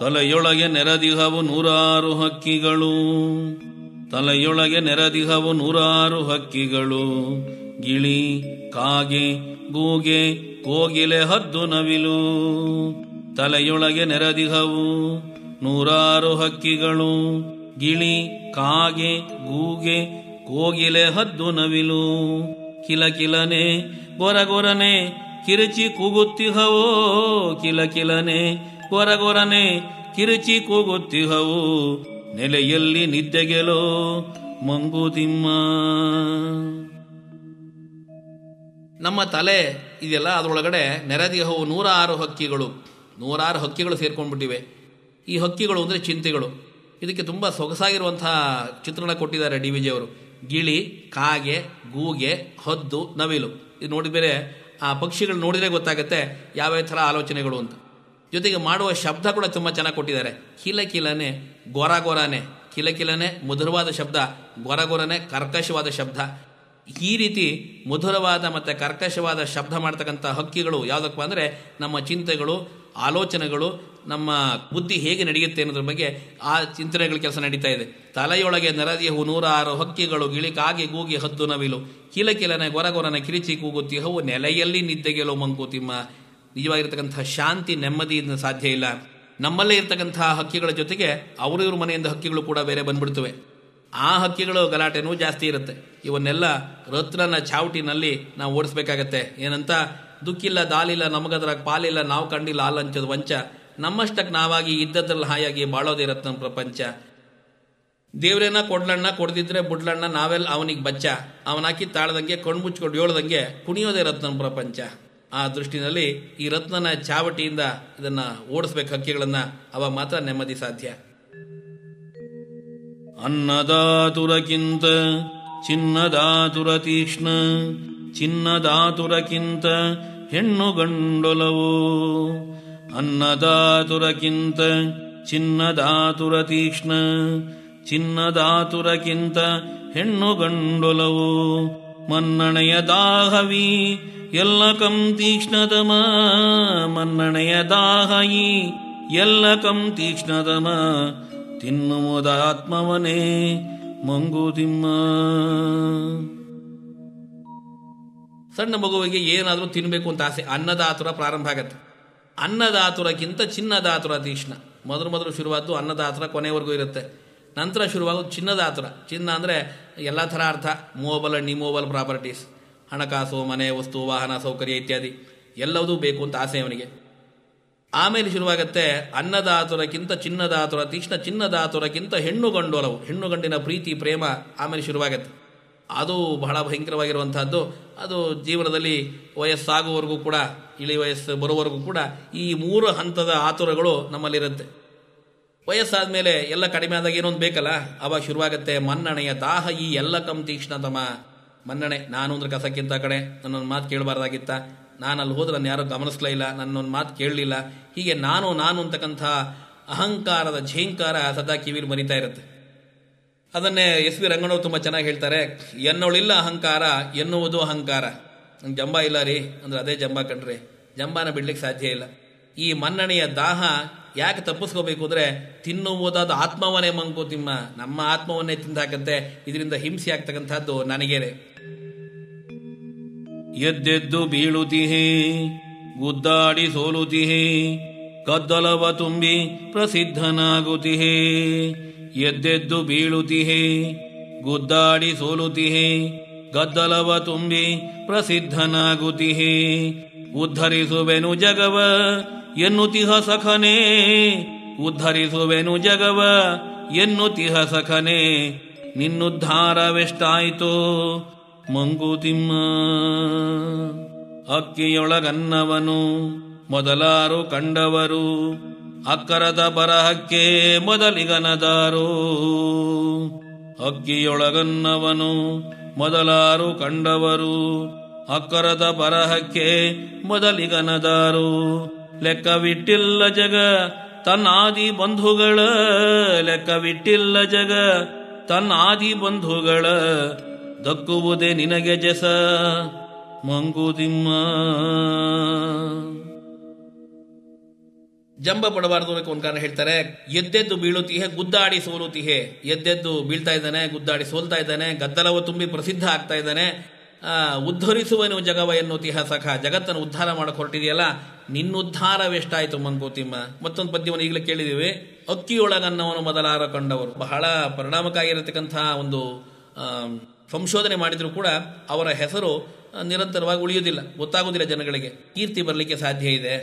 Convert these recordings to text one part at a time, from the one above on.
ತಲೆಯೊಳಗೆ ನೆರದಿಹವು ನೂರಾರು ಹಕ್ಕಿಗಳು ತಲೆಯೊಳಗೆ ನೆರದಿಹವು ನೂರಾರು ಹಕ್ಕಿಗಳು ಗಿಳಿ ಕಾಗೆ ಗೂಗೆ ಕೋಗಿಲೆ ಹದ್ದು ನವಿಲು ತಲೆಯೊಳಗೆ ನೆರದಿಹವು ನೂರಾರು ಹಕ್ಕಿಗಳು ಗಿಳಿ ಕಾಗೆ ಗೂಗೆ ಕೋಗಿಲೆ ಹದ್ದು ನವಿಲು ಕಿಲಕಿಲನೆ ಗೊರಗೊರನೆ ಕಿರುಚಿ ಕೂಗುತ್ತಿಹವೋ ಕಿಲ ಕಿಲನೆ ಕೊರಗೊರನೆ ಕಿರುಚಿ ಕೂಗುತ್ತಿಹವು ನೆಲೆಯಲ್ಲಿ ನಿದ್ದೆಗೆಲೋ ತಿಮ್ಮ ನಮ್ಮ ತಲೆ ಇದೆಲ್ಲ ಅದರೊಳಗಡೆ ನೆರೆದಿಹವು ನೂರಾರು ಹಕ್ಕಿಗಳು ನೂರಾರು ಹಕ್ಕಿಗಳು ಸೇರ್ಕೊಂಡ್ಬಿಟ್ಟಿವೆ ಈ ಹಕ್ಕಿಗಳು ಅಂದರೆ ಚಿಂತೆಗಳು ಇದಕ್ಕೆ ತುಂಬ ಸೊಗಸಾಗಿರುವಂತಹ ಚಿತ್ರಣ ಕೊಟ್ಟಿದ್ದಾರೆ ಡಿ ವಿ ಜಿಯವರು ಗಿಳಿ ಕಾಗೆ ಗೂಗೆ ಹದ್ದು ನವಿಲು ಇದು ನೋಡಿದ ಆ ಪಕ್ಷಿಗಳು ನೋಡಿದರೆ ಗೊತ್ತಾಗುತ್ತೆ ಯಾವ್ಯಾವ ಥರ ಆಲೋಚನೆಗಳು ಅಂತ ಜೊತೆಗೆ ಮಾಡುವ ಶಬ್ದ ಕೂಡ ತುಂಬ ಚೆನ್ನಾಗಿ ಕೊಟ್ಟಿದ್ದಾರೆ ಕಿಲಕಿಲನೆ ಕಿಲ ಕಿಲಕಿಲನೆ ಮಧುರವಾದ ಶಬ್ದ ಗೊರನೆ ಕರ್ಕಶವಾದ ಶಬ್ದ ಈ ರೀತಿ ಮಧುರವಾದ ಮತ್ತು ಕರ್ಕಶವಾದ ಶಬ್ದ ಮಾಡ್ತಕ್ಕಂಥ ಹಕ್ಕಿಗಳು ಯಾವುದಪ್ಪ ಅಂದರೆ ನಮ್ಮ ಚಿಂತೆಗಳು ಆಲೋಚನೆಗಳು ನಮ್ಮ ಬುದ್ಧಿ ಹೇಗೆ ನಡೆಯುತ್ತೆ ಅನ್ನೋದ್ರ ಬಗ್ಗೆ ಆ ಚಿಂತನೆಗಳ ಕೆಲಸ ನಡೀತಾ ಇದೆ ತಲೆಯೊಳಗೆ ನರದಿಯವು ನೂರಾರು ಹಕ್ಕಿಗಳು ಗಿಳಿ ಗಿಳಿಕಾಗಿ ಗೂಗಿ ಹದ್ದು ನವಿಲು ಕಿಲಕಿಲನೆ ಗೊರಗೊರನ ಕಿರಿಚಿ ಕೂಗುತ್ತಿ ಹೌ ನೆಲೆಯಲ್ಲಿ ನಿದ್ದೆಗೆಲೋ ಮಂಕುತಿಮ್ಮ ನಿಜವಾಗಿರ್ತಕ್ಕಂಥ ಶಾಂತಿ ನೆಮ್ಮದಿಯಿಂದ ಸಾಧ್ಯ ಇಲ್ಲ ನಮ್ಮಲ್ಲೇ ಇರ್ತಕ್ಕಂತಹ ಹಕ್ಕಿಗಳ ಜೊತೆಗೆ ಅವರಿವ್ರ ಮನೆಯಿಂದ ಹಕ್ಕಿಗಳು ಕೂಡ ಬೇರೆ ಬಂದ್ಬಿಡ್ತವೆ ಆ ಹಕ್ಕಿಗಳು ಗಲಾಟೆನೂ ಜಾಸ್ತಿ ಇರುತ್ತೆ ಇವನ್ನೆಲ್ಲ ರತ್ನನ ಚಾವಟಿನಲ್ಲಿ ನಾವು ಓಡಿಸ್ಬೇಕಾಗತ್ತೆ ಏನಂತ ದುಃಖಿಲ್ಲ ದಾಲಿಲ್ಲ ನಮಗದ್ರ ಪಾಲಿಲ್ಲ ನಾವು ಕಂಡಿಲ್ಲ ಆಲಂಚದ ವಂಚ ನಮ್ಮಷ್ಟಕ್ಕೆ ನಾವಾಗಿ ಇದ್ದದ್ರಲ್ಲಿ ಹಾಯಾಗಿ ಬಾಳೋದೇ ರತ್ನ ಪ್ರಪಂಚ ದೇವ್ರೇನ ಕೊಡ್ಲಣ್ಣ ಕೊಡ್ದಿದ್ರೆ ಬುಡ್ಲಣ್ಣ ನಾವೆಲ್ಲ ಅವನಿಗೆ ಬಚ್ಚ ಅವನಾಕಿ ತಾಳ್ದಂಗೆ ಕಣ್ಮುಚ್ಕೊಂಡು ಹೇಳ್ದಂಗೆ ಕುಣಿಯೋದೇ ರತ್ನ ಪ್ರಪಂಚ ಆ ದೃಷ್ಟಿನಲ್ಲಿ ಈ ರತ್ನನ ಚಾವಟಿಯಿಂದ ಇದನ್ನ ಓಡಿಸ್ಬೇಕು ಹಕ್ಕಿಗಳನ್ನ ಅವಾಗ ಮಾತ್ರ ನೆಮ್ಮದಿ ಸಾಧ್ಯ ಅನ್ನದಾತುರಕ್ಕಿಂತ ಚಿನ್ನದಾತುರತೀಕ್ಷ್ಣ ಚಿನ್ನದಾತುರಕ್ಕಿಂತ ಹೆಣ್ಣು ಗಂಡೊಲವು ಅನ್ನದಾತುರಕ್ಕಿಂತ ಚಿನ್ನದಾತುರತೀಕ್ಷ್ಣ ಚಿನ್ನದಾತುರಕ್ಕಿಂತ ಹೆಣ್ಣು ಗಂಡೊಲವು ಮನ್ನಣೆಯ ದಾಹವಿ ಎಲ್ಲ ಕಂ ತೀಕ್ಷ್ಣದಮ ಮನ್ನಣೆಯ ದಾಹಯಿ ಎಲ್ಲ ಕಂ ತೀಕ್ಷ್ಣದಮ ತಿನ್ನುವುದಾತ್ಮವನೇ ಮಂಗುತಿಮ್ಮ ಸಣ್ಣ ಮಗುವಿಗೆ ಏನಾದರೂ ತಿನ್ನಬೇಕು ಅಂತ ಆಸೆ ಅನ್ನದಾತುರ ಪ್ರಾರಂಭ ಆಗತ್ತೆ ಅನ್ನದಾತುರಕ್ಕಿಂತ ಚಿನ್ನದಾತುರ ತೀಕ್ಷ್ಣ ಮೊದಲು ಮೊದಲು ಶುರುವಾದ್ದು ಅನ್ನದಾತುರ ಕೊನೆವರೆಗೂ ಇರುತ್ತೆ ನಂತರ ಶುರುವಾಗೋದು ಚಿನ್ನದಾತುರ ಚಿನ್ನ ಅಂದರೆ ಎಲ್ಲ ಥರ ಅರ್ಥ ಮೊಬಲ್ ಅಂಡ್ ಇಮೂವಬಲ್ ಪ್ರಾಪರ್ಟೀಸ್ ಹಣಕಾಸು ಮನೆ ವಸ್ತು ವಾಹನ ಸೌಕರ್ಯ ಇತ್ಯಾದಿ ಎಲ್ಲವೂ ಬೇಕು ಅಂತ ಆಸೆ ಅವನಿಗೆ ಆಮೇಲೆ ಶುರುವಾಗತ್ತೆ ಅನ್ನದಾತುರಕ್ಕಿಂತ ಚಿನ್ನದಾತುರ ತೀಕ್ಷ್ಣ ಚಿನ್ನದಾತುರಕ್ಕಿಂತ ಹೆಣ್ಣು ಗಂಡೋಲವು ಹೆಣ್ಣು ಗಂಡಿನ ಪ್ರೀತಿ ಪ್ರೇಮ ಆಮೇಲೆ ಶುರುವಾಗತ್ತೆ ಅದು ಬಹಳ ಭಯಂಕರವಾಗಿರುವಂಥದ್ದು ಅದು ಜೀವನದಲ್ಲಿ ವಯಸ್ಸಾಗುವವರೆಗೂ ಕೂಡ ಇಳಿ ವಯಸ್ಸು ಬರುವವರೆಗೂ ಕೂಡ ಈ ಮೂರು ಹಂತದ ಆತುರಗಳು ನಮ್ಮಲ್ಲಿರುತ್ತೆ ವಯಸ್ಸಾದ ಮೇಲೆ ಎಲ್ಲ ಕಡಿಮೆ ಆದಾಗ ಏನೊಂದು ಬೇಕಲ್ಲ ಅವಾಗ ಶುರುವಾಗುತ್ತೆ ಮನ್ನಣೆಯ ದಾಹ ಈ ಎಲ್ಲ ಕಂ ತೀಕ್ಷ್ಣತಮ ಮನ್ನಣೆ ನಾನು ಅಂದ್ರೆ ಕಸಕ್ಕಿಂತ ಕಡೆ ನನ್ನೊಂದು ಮಾತು ಕೇಳಬಾರ್ದಾಗಿತ್ತ ನಾನು ಅಲ್ಲಿ ಹೋದ್ರೆ ನನ್ನ ಯಾರೂ ಗಮನಿಸ್ಲೇ ಇಲ್ಲ ನನ್ನೊಂದು ಮಾತು ಕೇಳಲಿಲ್ಲ ಹೀಗೆ ನಾನು ನಾನು ಅಂತಕ್ಕಂಥ ಅಹಂಕಾರದ ಝೇಂಕಾರ ಸದಾ ಕಿವಿಲಿ ಮರಿತಾ ಇರುತ್ತೆ ಅದನ್ನೇ ಎಸ್ ವಿ ರಂಗಣ್ಣವ್ರು ತುಂಬ ಚೆನ್ನಾಗಿ ಹೇಳ್ತಾರೆ ಎನ್ನೋಳಿಲ್ಲ ಅಹಂಕಾರ ಎನ್ನುವುದು ಅಹಂಕಾರ ನಂಗೆ ಜಂಬ ಇಲ್ಲ ರೀ ಅಂದ್ರೆ ಅದೇ ಜಂಬ ಕಣ್ರಿ ಜಂಬಾನ ಬಿಡ್ಲಿಕ್ಕೆ ಸಾಧ್ಯ ಇಲ್ಲ ಈ ಮನ್ನಣೆಯ ದಾಹ ಯಾಕೆ ತಪ್ಪಿಸ್ಕೋಬೇಕು ಅಂದರೆ ತಿನ್ನುವುದಾದ ಆತ್ಮವನ್ನೇ ಮಂಗು ತಿಮ್ಮ ನಮ್ಮ ಆತ್ಮವನ್ನೇ ತಿಂದಾಕಂತೆ ಇದರಿಂದ ಹಿಂಸೆ ಆಗ್ತಕ್ಕಂಥದ್ದು ನನಗೇನೆ ಎದ್ದೆದ್ದು ಬೀಳುತಿಹೆ ಗುದ್ದಾಡಿ ಸೋಲುತಿಹೇ ಕದ್ದಲವ ತುಂಬಿ ಪ್ರಸಿದ್ಧನಾಗುತಿಹೇ ಎದ್ದೆದ್ದು ಬೀಳುತಿಹೆ ಗುದ್ದಾಡಿ ಸೋಲುತಿಹೇ ಗದ್ದಲವ ತುಂಬಿ ಪ್ರಸಿದ್ಧನಾಗುತಿಹೇ ಉದ್ಧರಿಸುವೆನು ಜಗವ ಎನ್ನುತಿಹ ಸಖನೇ ಉದ್ಧರಿಸುವೆನು ಜಗವ ಎನ್ನುತಿಹ ಸಖನೇ ನಿನ್ನುದ್ಧಾರವೆಷ್ಟಾಯಿತೋ ಮಂಗುತಿಮ್ಮ ಅಕ್ಕಿಯೊಳಗನ್ನವನು ಮೊದಲಾರು ಕಂಡವರು ಅಕ್ಕರದ ಬರಹಕ್ಕೆ ಮೊದಲಿಗನದಾರೋ ಅಕ್ಕಿಯೊಳಗನ್ನವನು ಮೊದಲಾರು ಕಂಡವರು ಅಕ್ಕರದ ಬರಹಕ್ಕೆ ಮೊದಲಿಗನದಾರು ಲೆಕ್ಕವಿಟ್ಟಿಲ್ಲ ಜಗ ತನ್ನಾದಿ ಬಂಧುಗಳ ಲೆಕ್ಕವಿಟ್ಟಿಲ್ಲ ಜಗ ತನ್ನಾದಿ ಬಂಧುಗಳ ದಕ್ಕುವುದೇ ನಿನಗೆ ಜಸ ಮಂಗುದಿಮ್ಮ ಜಂಬ ಪಡಬಾರದು ಅನ್ನೋಕೆ ಒಂದು ಕಾರಣ ಹೇಳ್ತಾರೆ ಎದ್ದೆದ್ದು ಬೀಳುತ್ತಿಹೆ ಗುದ್ದಾಡಿ ಸೋಲುತಿಹೆ ಎದ್ದೆದ್ದು ಬೀಳ್ತಾ ಇದ್ದಾನೆ ಗುದ್ದಾಡಿ ಸೋಲ್ತಾ ಇದ್ದಾನೆ ಗದ್ದಲವ ತುಂಬಿ ಪ್ರಸಿದ್ಧ ಆಗ್ತಾ ಇದ್ದಾನೆ ಉದ್ಧರಿಸುವನು ಜಗವ ಎನ್ನುತಿಹ ಸಖ ಜಗತ್ತನ್ನು ಉದ್ಧಾರ ಮಾಡಕ್ ಹೊರಟಿದೆಯಲ್ಲ ನಿನ್ನುದ್ಧಾರವೆಷ್ಟಾಯಿತು ಮಂಗೂತಿಮ್ಮ ಮತ್ತೊಂದು ಪದ್ಯವನ್ನು ಈಗಲೇ ಕೇಳಿದೀವಿ ಅಕ್ಕಿಯೊಳಗನ್ನವನು ಮೊದಲಾರ ಕಂಡವರು ಬಹಳ ಇರತಕ್ಕಂತಹ ಒಂದು ಸಂಶೋಧನೆ ಮಾಡಿದರೂ ಕೂಡ ಅವರ ಹೆಸರು ನಿರಂತರವಾಗಿ ಉಳಿಯುವುದಿಲ್ಲ ಗೊತ್ತಾಗುವುದಿಲ್ಲ ಜನಗಳಿಗೆ ಕೀರ್ತಿ ಬರಲಿಕ್ಕೆ ಸಾಧ್ಯ ಇದೆ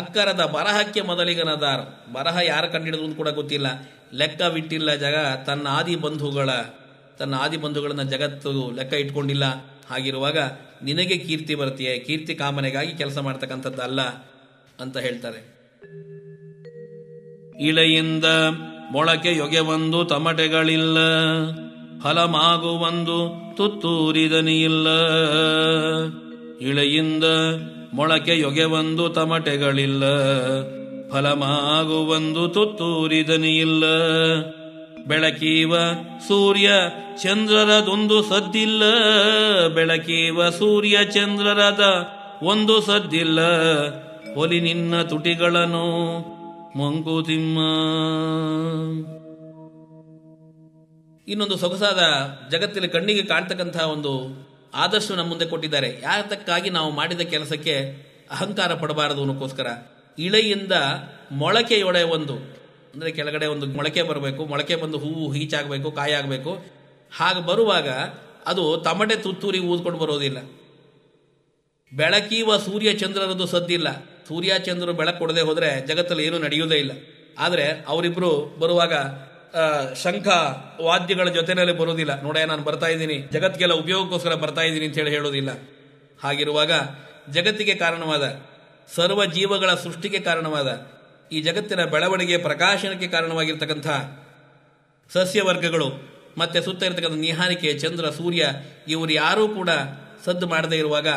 ಅಕ್ಕರದ ಬರಹಕ್ಕೆ ಮೊದಲಿಗನದಾರ ಬರಹ ಯಾರು ಕಂಡಿಡಿದ್ರು ಕೂಡ ಗೊತ್ತಿಲ್ಲ ಲೆಕ್ಕ ಬಿಟ್ಟಿಲ್ಲ ಜಗ ತನ್ನ ಆದಿ ಬಂಧುಗಳ ತನ್ನ ಆದಿ ಬಂಧುಗಳನ್ನು ಜಗತ್ತು ಲೆಕ್ಕ ಇಟ್ಕೊಂಡಿಲ್ಲ ಹಾಗಿರುವಾಗ ನಿನಗೆ ಕೀರ್ತಿ ಬರ್ತೀಯ ಕೀರ್ತಿ ಕಾಮನೆಗಾಗಿ ಕೆಲಸ ಮಾಡ್ತಕ್ಕಂಥದ್ದಲ್ಲ ಅಂತ ಹೇಳ್ತಾರೆ ಇಳೆಯಿಂದ ಮೊಳಕೆ ಯೊಗೆ ಬಂದು ತಮಟೆಗಳಿಲ್ಲ ಫಲಮಾಗುವಂದು ತುತ್ತೂರಿದನಿಯಿಲ್ಲ ಇಳೆಯಿಂದ ಮೊಳಕೆಯೊಗೆವಂದು ತಮಟೆಗಳಿಲ್ಲ ಫಲಮಾಗುವಂದು ತುತ್ತೂರಿದನಿಯಿಲ್ಲ ಬೆಳಕೀವ ಸೂರ್ಯ ಚಂದ್ರರದೊಂದು ಸದ್ದಿಲ್ಲ ಬೆಳಕೀವ ಸೂರ್ಯ ಚಂದ್ರರದ ಒಂದು ಸದ್ದಿಲ್ಲ ಹೊಲಿ ನಿನ್ನ ತುಟಿಗಳನ್ನು ಮಂಕುತಿಮ್ಮ ಇನ್ನೊಂದು ಸೊಗಸಾದ ಜಗತ್ತಿನ ಕಣ್ಣಿಗೆ ಕಾಣ್ತಕ್ಕಂತಹ ಒಂದು ಆದರ್ಶ ನಮ್ಮ ಮುಂದೆ ಕೊಟ್ಟಿದ್ದಾರೆ ಯಾತಕ್ಕಾಗಿ ನಾವು ಮಾಡಿದ ಕೆಲಸಕ್ಕೆ ಅಹಂಕಾರ ಪಡಬಾರದು ಅನ್ನೋಕ್ಕೋಸ್ಕರ ಇಳೆಯಿಂದ ಮೊಳಕೆಯೊಡೆ ಒಂದು ಅಂದ್ರೆ ಕೆಳಗಡೆ ಒಂದು ಮೊಳಕೆ ಬರಬೇಕು ಮೊಳಕೆ ಬಂದು ಹೂವು ಹೀಚಾಗಬೇಕು ಕಾಯಾಗಬೇಕು ಹಾಗೆ ಬರುವಾಗ ಅದು ತಮಟೆ ತುತ್ತೂರಿ ಊದ್ಕೊಂಡು ಬರೋದಿಲ್ಲ ಬೆಳಕೀವ ಸೂರ್ಯ ಚಂದ್ರರದ್ದು ಸದ್ದಿಲ್ಲ ಸೂರ್ಯ ಚಂದ್ರರು ಬೆಳಕು ಕೊಡದೆ ಹೋದ್ರೆ ಜಗತ್ತಲ್ಲಿ ಏನೂ ನಡೆಯುವುದೇ ಇಲ್ಲ ಆದರೆ ಅವರಿಬ್ಬರು ಬರುವಾಗ ಶಂಖ ವಾದ್ಯಗಳ ಜೊತೆನಲ್ಲಿ ಬರೋದಿಲ್ಲ ನೋಡ ನಾನು ಬರ್ತಾ ಇದ್ದೀನಿ ಜಗತ್ತಿಗೆಲ್ಲ ಉಪಯೋಗಕ್ಕೋಸ್ಕರ ಬರ್ತಾ ಇದ್ದೀನಿ ಅಂತ ಹೇಳಿ ಹೇಳೋದಿಲ್ಲ ಹಾಗಿರುವಾಗ ಜಗತ್ತಿಗೆ ಕಾರಣವಾದ ಸರ್ವ ಜೀವಗಳ ಸೃಷ್ಟಿಗೆ ಕಾರಣವಾದ ಈ ಜಗತ್ತಿನ ಬೆಳವಣಿಗೆ ಪ್ರಕಾಶನಕ್ಕೆ ಕಾರಣವಾಗಿರ್ತಕ್ಕಂಥ ಸಸ್ಯವರ್ಗಗಳು ಮತ್ತೆ ಸುತ್ತ ಇರತಕ್ಕಂಥ ನಿಹಾರಿಕೆ ಚಂದ್ರ ಸೂರ್ಯ ಇವರು ಯಾರೂ ಕೂಡ ಸದ್ದು ಮಾಡದೇ ಇರುವಾಗ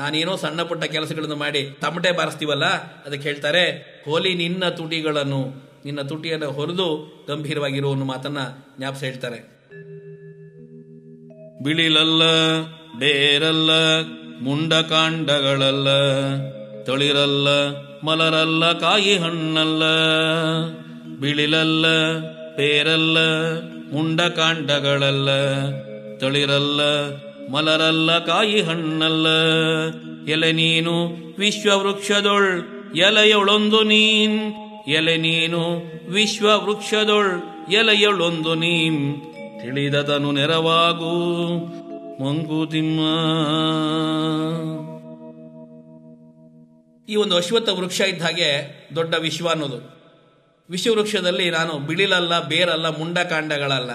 ನಾನೇನೋ ಸಣ್ಣ ಪುಟ್ಟ ಕೆಲಸಗಳನ್ನು ಮಾಡಿ ತಮಟೆ ಬಾರಿಸ್ತೀವಲ್ಲ ಅದಕ್ಕೆ ಹೇಳ್ತಾರೆ ಹೋಲಿ ನಿನ್ನ ತುಟಿಗಳನ್ನು ನಿನ್ನ ತುಟಿಯನ್ನು ಹೊರದು ಗಂಭೀರವಾಗಿರುವ ಅನ್ನೋ ಮಾತನ್ನ ಜ್ಞಾಪಿಸ ಹೇಳ್ತಾರೆ ಬಿಳಿಲಲ್ಲ ಬೇರಲ್ಲ ಕಾಂಡಗಳಲ್ಲ ತೊಳಿರಲ್ಲ ಮಲರಲ್ಲ ಕಾಯಿ ಹಣ್ಣಲ್ಲ ಬಿಳಿಲಲ್ಲ ಬೇರಲ್ಲ ಕಾಂಡಗಳಲ್ಲ ತೊಳಿರಲ್ಲ ಮಲರಲ್ಲ ಕಾಯಿ ಹಣ್ಣಲ್ಲ ಎಲೆ ನೀನು ವಿಶ್ವವೃಕ್ಷದೊಳ್ ಎಲೆಯೊಳೊಂದು ನೀನ್ ಎಲೆ ನೀನು ವಿಶ್ವ ವೃಕ್ಷದೊಳ್ ಎಲೆಯೊಳೊಂದು ನೀಂ ತಿಳಿದದನು ನೆರವಾಗು ಮಂಕುತಿಮ್ಮ ಈ ಒಂದು ಅಶ್ವತ್ಥ ವೃಕ್ಷ ಇದ್ದ ಹಾಗೆ ದೊಡ್ಡ ವಿಶ್ವ ಅನ್ನೋದು ವಿಶ್ವವೃಕ್ಷದಲ್ಲಿ ನಾನು ಬಿಳಿಲಲ್ಲ ಬೇರಲ್ಲ ಮುಂಡಕಾಂಡಗಳಲ್ಲ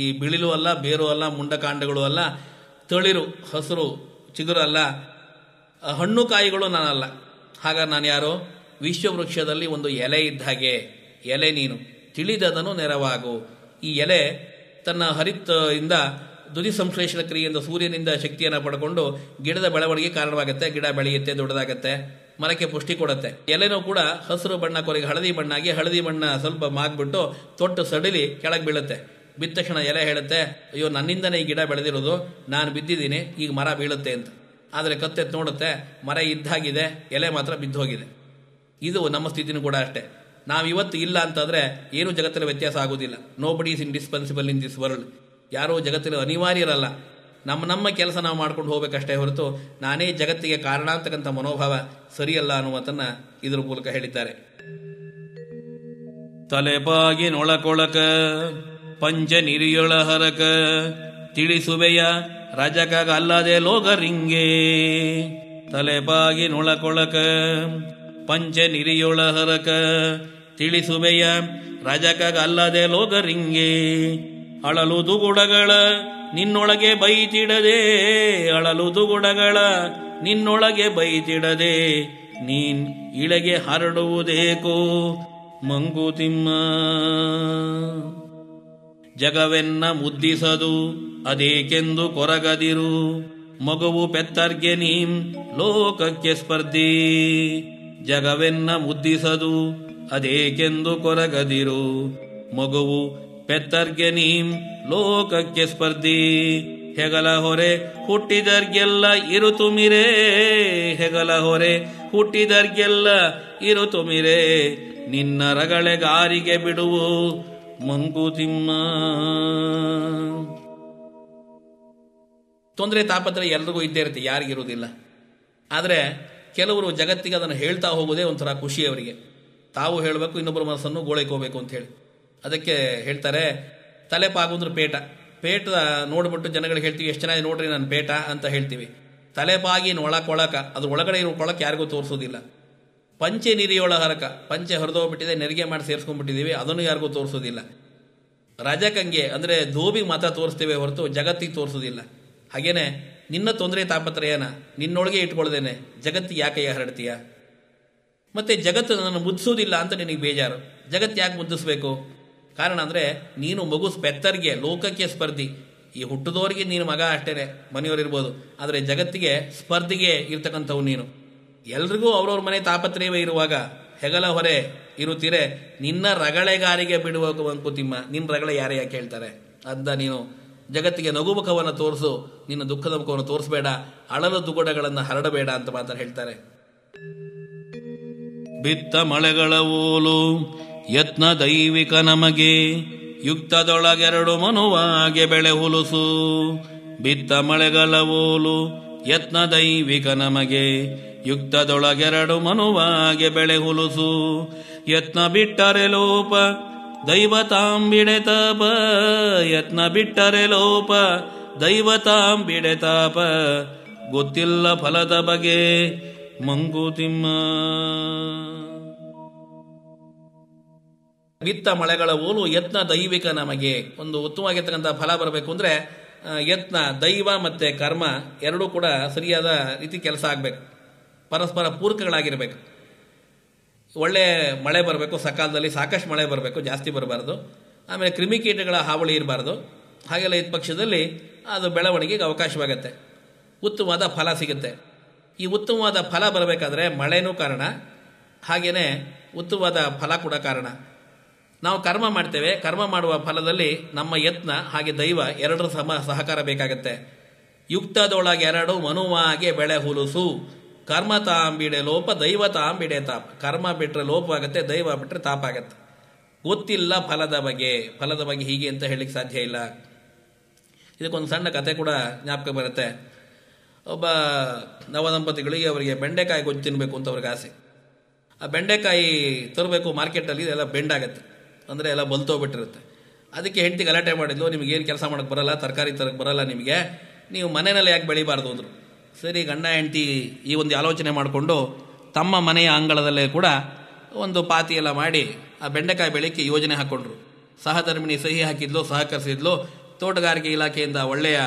ಈ ಬಿಳಿಲು ಅಲ್ಲ ಬೇರು ಅಲ್ಲ ಮುಂಡಕಾಂಡಗಳು ಅಲ್ಲ ತಳಿರು ಹಸಿರು ಚಿಗುರಲ್ಲ ಹಣ್ಣು ಕಾಯಿಗಳು ನಾನಲ್ಲ ಹಾಗ ನಾನು ಯಾರು ವಿಶ್ವವೃಕ್ಷದಲ್ಲಿ ಒಂದು ಎಲೆ ಇದ್ದ ಹಾಗೆ ಎಲೆ ನೀನು ತಿಳಿದದನು ನೆರವಾಗು ಈ ಎಲೆ ತನ್ನ ಹರಿತ್ ಇಂದ ದುದಿ ಸಂಶ್ಲೇಷಣ ಕ್ರಿಯೆಯಿಂದ ಸೂರ್ಯನಿಂದ ಶಕ್ತಿಯನ್ನು ಪಡ್ಕೊಂಡು ಗಿಡದ ಬೆಳವಣಿಗೆ ಕಾರಣವಾಗುತ್ತೆ ಗಿಡ ಬೆಳೆಯುತ್ತೆ ದೊಡ್ಡದಾಗತ್ತೆ ಮರಕ್ಕೆ ಪುಷ್ಟಿ ಕೊಡುತ್ತೆ ಎಲೆನೂ ಕೂಡ ಹಸಿರು ಬಣ್ಣ ಕೊರೆಗೆ ಹಳದಿ ಆಗಿ ಹಳದಿ ಬಣ್ಣ ಸ್ವಲ್ಪ ಮಾಗ್ಬಿಟ್ಟು ತೊಟ್ಟು ಸಡಿಲಿ ಕೆಳಗೆ ಬೀಳುತ್ತೆ ಬಿದ್ದ ತಕ್ಷಣ ಎಲೆ ಹೇಳುತ್ತೆ ಅಯ್ಯೋ ನನ್ನಿಂದನೇ ಈ ಗಿಡ ಬೆಳೆದಿರೋದು ನಾನು ಬಿದ್ದಿದ್ದೀನಿ ಈಗ ಮರ ಬೀಳುತ್ತೆ ಅಂತ ಆದರೆ ಕತ್ತೆತ್ ನೋಡುತ್ತೆ ಮರ ಇದ್ದಾಗಿದೆ ಎಲೆ ಮಾತ್ರ ಬಿದ್ದೋಗಿದೆ ಇದು ನಮ್ಮ ಸ್ಥಿತಿನೂ ಕೂಡ ಅಷ್ಟೇ ನಾವು ಇವತ್ತು ಇಲ್ಲ ಅಂತಂದ್ರೆ ಏನು ಜಗತ್ತಲ್ಲಿ ವ್ಯತ್ಯಾಸ ಆಗೋದಿಲ್ಲ nobody is indispensable in this world ಯಾರೋ ಜಗತ್ತಲ್ಲಿ ಅನಿವಾರ್ಯರಲ್ಲ ನಮ್ಮ ನಮ್ಮ ಕೆಲಸ ನಾವು ಮಾಡ್ಕೊಂಡು ಹೋಗ್ಬೇಕಷ್ಟೇ ಹೊರತು ನಾನೇ ಜಗತ್ತಿಗೆ ಕಾರಣ ಅಂತಕ್ಕಂಥ ಮನೋಭಾವ ಸರಿಯಲ್ಲ ಅನ್ನುವಂಥನ್ನ ಇದರ ಮೂಲಕ ಹೇಳಿದ್ದಾರೆ ತಲೆಪಾಗಿ ನೊಳಕೊಳಕ ಪಂಚ ನಿರಿಯೊಳ ಹರಕ ತಿಳಿಸುವೆಯ ರಜಕಗಲ್ಲದೆ ರಿಂಗೇ ತಲೆಪಾಗಿ ನೊಳಕೊಳಕ ಪಂಚ ನಿರಿಯೊಳಹರಕ ತಿಳಿಸುವೆಯ ರಜಕಗಲ್ಲದೆ ಲೋಗರಿಂಗೆ ಅಳಲು ದುಗುಡಗಳ ನಿನ್ನೊಳಗೆ ಬೈತಿಡದೆ ಅಳಲು ದುಗುಡಗಳ ನಿನ್ನೊಳಗೆ ಬೈತಿಡದೆ ನೀನ್ ಇಳೆಗೆ ಹರಡುವುದೇಕೋ ಮಂಗುತಿಮ್ಮ ಜಗವೆನ್ನ ಮುದ್ದಿಸದು ಅದೇಕೆಂದು ಕೊರಗದಿರು ಮಗುವು ಪೆತ್ತರ್ಗೆ ನೀಂ ಲೋಕಕ್ಕೆ ಸ್ಪರ್ಧಿ ಜಗವೆನ್ನ ಮುದ್ದಿಸದು ಅದೇಕೆಂದು ಕೊರಗದಿರು ಮಗುವು ಪೆತ್ತರ್ಗೆ ನೀಂ ಲೋಕಕ್ಕೆ ಸ್ಪರ್ಧಿ ಹೆಗಲ ಹೊರೆ ಹುಟ್ಟಿದರ್ಗೆಲ್ಲ ಇರು ತುಮಿರೇ ಹೆಗಲ ಹೊರೆ ಹುಟ್ಟಿದರ್ಗೆಲ್ಲ ಇರು ತುಮಿರೇ ನಿನ್ನ ಗಾರಿಗೆ ಬಿಡುವು ಮಂಕುತಿಮ್ಮ ತೊಂದರೆ ತಾಪತ್ರ ಎಲ್ರಿಗೂ ಇದ್ದೇ ಇರುತ್ತೆ ಯಾರಿಗಿರುವುದಿಲ್ಲ ಆದರೆ ಕೆಲವರು ಜಗತ್ತಿಗೆ ಅದನ್ನು ಹೇಳ್ತಾ ಹೋಗೋದೇ ಒಂಥರ ಖುಷಿ ಅವರಿಗೆ ತಾವು ಹೇಳಬೇಕು ಇನ್ನೊಬ್ಬರ ಮನಸ್ಸನ್ನು ಗೋಳೈಕೋಬೇಕು ಅಂತ ಹೇಳಿ ಅದಕ್ಕೆ ಹೇಳ್ತಾರೆ ತಲೆ ಪೇಟ ಪೇಟ ನೋಡ್ಬಿಟ್ಟು ಜನಗಳಿಗೆ ಹೇಳ್ತೀವಿ ಎಷ್ಟು ಚೆನ್ನಾಗಿ ನೋಡ್ರಿ ನಾನು ಪೇಟ ಅಂತ ಹೇಳ್ತೀವಿ ತಲೆಪಾಗಿನ ಒಳ ಅದ್ರ ಒಳಗಡೆ ಇರೋ ಕೊಳಕ್ಕೆ ಯಾರಿಗೂ ತೋರಿಸೋದಿಲ್ಲ ಪಂಚೆ ನಿರಿಯೊಳ ಹರಕ ಪಂಚೆ ಹರಿದೋಗ್ಬಿಟ್ಟಿದೆ ನೆರಿಗೆ ಮಾಡಿ ಸೇರಿಸ್ಕೊಂಡ್ಬಿಟ್ಟಿದ್ದೀವಿ ಅದನ್ನು ಯಾರಿಗೂ ತೋರಿಸೋದಿಲ್ಲ ರಜಕಂಗೆ ಅಂದರೆ ಧೋಬಿಗೆ ಮಾತ್ರ ತೋರಿಸ್ತೇವೆ ಹೊರತು ಜಗತ್ತಿಗೆ ತೋರಿಸೋದಿಲ್ಲ ಹಾಗೇನೆ ನಿನ್ನ ತೊಂದರೆ ತಾಪತ್ರಯನ ನಿನ್ನೊಳಗೆ ಇಟ್ಕೊಳ್ದೇನೆ ಜಗತ್ತು ಯಾಕೆ ಹರಡ್ತೀಯ ಮತ್ತೆ ಜಗತ್ತು ನನ್ನನ್ನು ಮುದ್ದಿಸೋದಿಲ್ಲ ಅಂತ ನಿನಗೆ ಬೇಜಾರು ಜಗತ್ತು ಯಾಕೆ ಮುದ್ದಿಸ್ಬೇಕು ಕಾರಣ ಅಂದರೆ ನೀನು ಮಗು ಬೆತ್ತರಿಗೆ ಲೋಕಕ್ಕೆ ಸ್ಪರ್ಧಿ ಈ ಹುಟ್ಟದವರಿಗೆ ನೀನು ಮಗ ಅಷ್ಟೇ ಮನೆಯವರಿರ್ಬೋದು ಆದರೆ ಜಗತ್ತಿಗೆ ಸ್ಪರ್ಧಿಗೆ ಇರ್ತಕ್ಕಂಥವು ನೀನು ಎಲ್ರಿಗೂ ಅವ್ರವ್ರ ಮನೆ ತಾಪತ್ರಯವೇ ಇರುವಾಗ ಹೆಗಲ ಹೊರೆ ಇರುತ್ತೀರೇ ನಿನ್ನ ರಗಳೆಗಾರಿಗೆ ಬಿಡುವ ಅಂಕುತಿಮ್ಮ ನಿನ್ನ ರಗಳೆ ಯಾರು ಯಾಕೆ ಹೇಳ್ತಾರೆ ಅಂತ ನೀನು ಜಗತ್ತಿಗೆ ನಗು ಮುಖವನ್ನು ತೋರಿಸು ನಿನ್ನ ದುಃಖದ ಮುಖವನ್ನು ತೋರಿಸಬೇಡ ಅಳಲು ದುಗುಡಗಳನ್ನು ಹರಡಬೇಡ ಅಂತ ಮಾತ್ರ ಹೇಳ್ತಾರೆ ಬಿತ್ತ ಮಳೆಗಳ ಓಲು ಯತ್ನ ದೈವಿಕ ನಮಗೆ ಯುಕ್ತದೊಳಗೆರಡು ಮನುವಾಗೆ ಬೆಳೆ ಹುಲುಸು ಬಿತ್ತ ಮಳೆಗಳ ಓಲು ಯತ್ನ ದೈವಿಕ ನಮಗೆ ಯುಕ್ತದೊಳಗೆರಡು ಮನುವಾಗೆ ಬೆಳೆ ಹುಲುಸು ಯತ್ನ ಬಿಟ್ಟರೆ ಲೋಪ ದೈವತಾಂಬಿಡೆತಾಪ ಯತ್ನ ಬಿಟ್ಟರೆ ಲೋಪ ತಾಪ ಗೊತ್ತಿಲ್ಲ ಫಲದ ಬಗೆ ಮಂಗುತಿಮ್ಮ ಬಿತ್ತ ಮಳೆಗಳ ಓಲು ಯತ್ನ ದೈವಿಕ ನಮಗೆ ಒಂದು ಉತ್ತಮವಾಗಿರ್ತಕ್ಕಂಥ ಫಲ ಬರಬೇಕು ಅಂದ್ರೆ ಯತ್ನ ದೈವ ಮತ್ತೆ ಕರ್ಮ ಎರಡೂ ಕೂಡ ಸರಿಯಾದ ರೀತಿ ಕೆಲಸ ಆಗ್ಬೇಕು ಪರಸ್ಪರ ಪೂರಕಗಳಾಗಿರಬೇಕು ಒಳ್ಳೆ ಮಳೆ ಬರಬೇಕು ಸಕಾಲದಲ್ಲಿ ಸಾಕಷ್ಟು ಮಳೆ ಬರಬೇಕು ಜಾಸ್ತಿ ಬರಬಾರ್ದು ಆಮೇಲೆ ಕ್ರಿಮಿಕೀಟಗಳ ಹಾವಳಿ ಇರಬಾರ್ದು ಹಾಗೆಲ್ಲ ಇದ್ದ ಪಕ್ಷದಲ್ಲಿ ಅದು ಬೆಳವಣಿಗೆಗೆ ಅವಕಾಶವಾಗುತ್ತೆ ಉತ್ತಮವಾದ ಫಲ ಸಿಗುತ್ತೆ ಈ ಉತ್ತಮವಾದ ಫಲ ಬರಬೇಕಾದ್ರೆ ಮಳೆನೂ ಕಾರಣ ಹಾಗೆಯೇ ಉತ್ತಮವಾದ ಫಲ ಕೂಡ ಕಾರಣ ನಾವು ಕರ್ಮ ಮಾಡ್ತೇವೆ ಕರ್ಮ ಮಾಡುವ ಫಲದಲ್ಲಿ ನಮ್ಮ ಯತ್ನ ಹಾಗೆ ದೈವ ಎರಡರ ಸಮ ಸಹಕಾರ ಬೇಕಾಗುತ್ತೆ ಯುಕ್ತದೊಳಗೆ ಎರಡು ಮನುವಾಗೆ ಬೆಳೆ ಹುಲುಸು ಕರ್ಮ ತಾಂಬಿಡೆ ಲೋಪ ದೈವ ತಾಂಬಿಡೆ ತಾಪ ಕರ್ಮ ಬಿಟ್ಟರೆ ಲೋಪವಾಗುತ್ತೆ ದೈವ ಬಿಟ್ಟರೆ ತಾಪಾಗತ್ತೆ ಗೊತ್ತಿಲ್ಲ ಫಲದ ಬಗ್ಗೆ ಫಲದ ಬಗ್ಗೆ ಹೀಗೆ ಅಂತ ಹೇಳಲಿಕ್ಕೆ ಸಾಧ್ಯ ಇಲ್ಲ ಇದಕ್ಕೊಂದು ಸಣ್ಣ ಕತೆ ಕೂಡ ಜ್ಞಾಪಕ ಬರುತ್ತೆ ಒಬ್ಬ ನವದಂಪತಿಗಳಿಗೆ ಅವರಿಗೆ ಬೆಂಡೆಕಾಯಿ ಗೊಜ್ಜು ತಿನ್ನಬೇಕು ಅಂತ ಅವ್ರಿಗೆ ಆಸೆ ಆ ಬೆಂಡೆಕಾಯಿ ತರಬೇಕು ಮಾರ್ಕೆಟಲ್ಲಿ ಇದೆಲ್ಲ ಬೆಂಡಾಗತ್ತೆ ಅಂದರೆ ಎಲ್ಲ ಬಲ್ತೋಗ್ಬಿಟ್ಟಿರುತ್ತೆ ಅದಕ್ಕೆ ಹೆಂಡತಿ ಗಲಾಟೆ ಮಾಡಿದ್ಲು ನಿಮಗೇನು ಕೆಲಸ ಮಾಡೋಕ್ಕೆ ಬರಲ್ಲ ತರಕಾರಿ ತರಕ್ಕೆ ಬರಲ್ಲ ನಿಮಗೆ ನೀವು ಮನೆಯಲ್ಲಿ ಯಾಕೆ ಬೆಳಿಬಾರ್ದು ಅಂದರು ಸರಿ ಗಂಡ ಹೆಂಡತಿ ಈ ಒಂದು ಆಲೋಚನೆ ಮಾಡಿಕೊಂಡು ತಮ್ಮ ಮನೆಯ ಅಂಗಳದಲ್ಲೇ ಕೂಡ ಒಂದು ಪಾತಿಯೆಲ್ಲ ಮಾಡಿ ಆ ಬೆಂಡೆಕಾಯಿ ಬೆಳೆಕ್ಕೆ ಯೋಜನೆ ಹಾಕ್ಕೊಂಡ್ರು ಸಹಧರ್ಮಿಣಿ ಸಹಿ ಹಾಕಿದ್ಲು ಸಹಕರಿಸಿದ್ಲು ತೋಟಗಾರಿಕೆ ಇಲಾಖೆಯಿಂದ ಒಳ್ಳೆಯ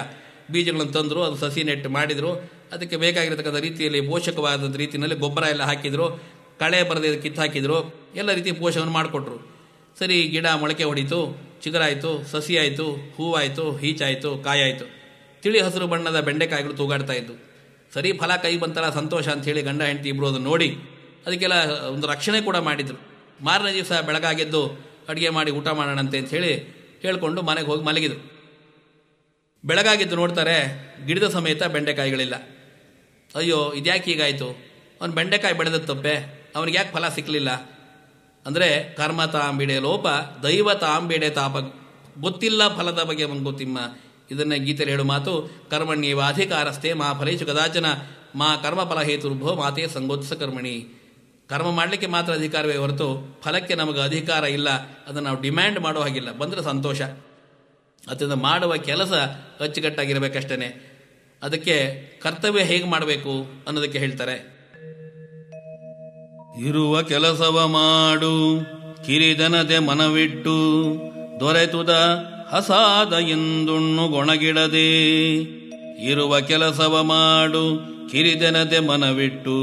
ಬೀಜಗಳನ್ನು ತಂದರು ಅದು ಸಸಿ ನೆಟ್ಟು ಮಾಡಿದರು ಅದಕ್ಕೆ ಬೇಕಾಗಿರತಕ್ಕಂಥ ರೀತಿಯಲ್ಲಿ ಪೋಷಕವಾದ ರೀತಿಯಲ್ಲಿ ಗೊಬ್ಬರ ಎಲ್ಲ ಹಾಕಿದರು ಕಳೆ ಬರದೇ ಕಿತ್ತು ಹಾಕಿದರು ಎಲ್ಲ ರೀತಿ ಪೋಷಕವನ್ನು ಮಾಡಿಕೊಟ್ರು ಸರಿ ಗಿಡ ಮೊಳಕೆ ಹೊಡಿತು ಚಿಗರಾಯಿತು ಸಸಿ ಆಯಿತು ಹೂವಾಯಿತು ಹೀಚಾಯಿತು ಕಾಯಾಯಿತು ತಿಳಿ ಹಸಿರು ಬಣ್ಣದ ಬೆಂಡೆಕಾಯಿಗಳು ತೂಗಾಡ್ತಾ ಇದ್ದವು ಸರಿ ಫಲ ಕೈ ಬಂತಲ್ಲ ಸಂತೋಷ ಅಂಥೇಳಿ ಗಂಡ ಹೆಂಡತಿ ಇಬ್ಬರು ಅದನ್ನು ನೋಡಿ ಅದಕ್ಕೆಲ್ಲ ಒಂದು ರಕ್ಷಣೆ ಕೂಡ ಮಾಡಿದರು ಮಾರನೇ ದಿವಸ ಬೆಳಗಾಗೆದ್ದು ಅಡುಗೆ ಮಾಡಿ ಊಟ ಮಾಡೋಣಂತೆ ಹೇಳಿ ಕೇಳಿಕೊಂಡು ಮನೆಗೆ ಹೋಗಿ ಮಲಗಿದರು ಬೆಳಗಾಗಿದ್ದು ನೋಡ್ತಾರೆ ಗಿಡದ ಸಮೇತ ಬೆಂಡೆಕಾಯಿಗಳಿಲ್ಲ ಅಯ್ಯೋ ಇದ್ಯಾಕೆ ಹೀಗಾಯಿತು ಅವನು ಬೆಂಡೆಕಾಯಿ ಬೆಳೆದ ತಪ್ಪೆ ಅವನಿಗೆ ಯಾಕೆ ಫಲ ಸಿಕ್ಕಲಿಲ್ಲ ಅಂದರೆ ಕರ್ಮ ತಾಂಬಿಡೆ ಲೋಪ ದೈವ ತಾಂಬಿಡೆ ತಾಪ ಗೊತ್ತಿಲ್ಲ ಫಲದ ಬಗ್ಗೆ ಅವನು ಗೊತ್ತಿಮ್ಮ ಇದನ್ನೇ ಗೀತೆಯಲ್ಲಿ ಹೇಳುವ ಮಾತು ಅಧಿಕಾರಸ್ಥೆ ಮಾ ಫಲೇಶು ಕದಾಚನ ಮಾ ಕರ್ಮ ಹೇತುರ್ಭೋ ಮಾತೇ ಸಂಗೋತ್ಸ ಕರ್ಮಣಿ ಕರ್ಮ ಮಾಡಲಿಕ್ಕೆ ಮಾತ್ರ ಅಧಿಕಾರವೇ ಹೊರತು ಫಲಕ್ಕೆ ನಮಗೆ ಅಧಿಕಾರ ಇಲ್ಲ ಅದನ್ನು ನಾವು ಡಿಮ್ಯಾಂಡ್ ಮಾಡೋ ಹಾಗಿಲ್ಲ ಬಂದರೆ ಸಂತೋಷ ಅದರಿಂದ ಮಾಡುವ ಕೆಲಸ ಅಚ್ಚುಕಟ್ಟಾಗಿರಬೇಕಷ್ಟೇ ಅದಕ್ಕೆ ಕರ್ತವ್ಯ ಹೇಗೆ ಮಾಡಬೇಕು ಅನ್ನೋದಕ್ಕೆ ಹೇಳ್ತಾರೆ ಇರುವ ಕೆಲಸವ ಮಾಡು ಕಿರಿದನದೆ ಮನವಿಟ್ಟು ದೊರೆತುದ ಅಸಾದ ಎಂದುಣ್ಣು ಗೊಣಗಿಡದೆ ಇರುವ ಕೆಲಸವ ಮಾಡು ಕಿರಿದೆನದೆ ಮನವಿಟ್ಟು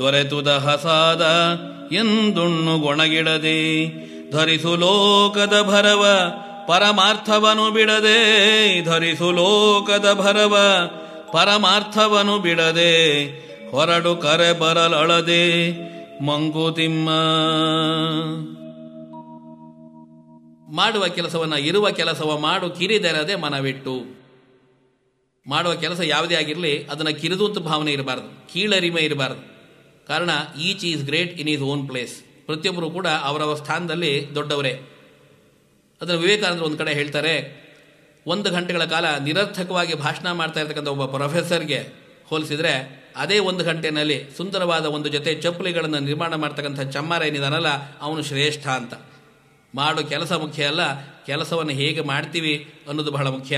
ದೊರೆತುದ ಹಸಾದ ಎಂದುಣ್ಣು ಗೊಣಗಿಡದೆ ಧರಿಸು ಲೋಕದ ಭರವ ಪರಮಾರ್ಥವನು ಬಿಡದೆ ಧರಿಸು ಲೋಕದ ಭರವ ಪರಮಾರ್ಥವನು ಬಿಡದೆ ಹೊರಡು ಕರೆ ಬರಲಳದೆ ಮಂಗುತಿಮ್ಮ ಮಾಡುವ ಕೆಲಸವನ್ನು ಇರುವ ಕೆಲಸವ ಮಾಡು ಕಿರಿದೆರದೆ ಮನವಿಟ್ಟು ಮಾಡುವ ಕೆಲಸ ಯಾವುದೇ ಆಗಿರಲಿ ಅದನ್ನು ಕಿರಿದು ಅಂತ ಭಾವನೆ ಇರಬಾರ್ದು ಕೀಳರಿಮೆ ಇರಬಾರ್ದು ಕಾರಣ each is great in his own place ಪ್ರತಿಯೊಬ್ಬರು ಕೂಡ ಅವರವರ ಸ್ಥಾನದಲ್ಲಿ ದೊಡ್ಡವರೇ ಅದನ್ನು ವಿವೇಕಾನಂದರು ಒಂದು ಕಡೆ ಹೇಳ್ತಾರೆ ಒಂದು ಗಂಟೆಗಳ ಕಾಲ ನಿರರ್ಥಕವಾಗಿ ಭಾಷಣ ಮಾಡ್ತಾ ಇರ್ತಕ್ಕಂಥ ಒಬ್ಬ ಪ್ರೊಫೆಸರ್ಗೆ ಹೋಲಿಸಿದರೆ ಅದೇ ಒಂದು ಗಂಟೆನಲ್ಲಿ ಸುಂದರವಾದ ಒಂದು ಜೊತೆ ಚಪ್ಪಲಿಗಳನ್ನು ನಿರ್ಮಾಣ ಮಾಡ್ತಕ್ಕಂಥ ಚಮ್ಮಾರ ಏನಿದಾನಲ್ಲ ಅವನು ಶ್ರೇಷ್ಠ ಅಂತ ಮಾಡು ಕೆಲಸ ಮುಖ್ಯ ಅಲ್ಲ ಕೆಲಸವನ್ನು ಹೇಗೆ ಮಾಡ್ತೀವಿ ಅನ್ನೋದು ಬಹಳ ಮುಖ್ಯ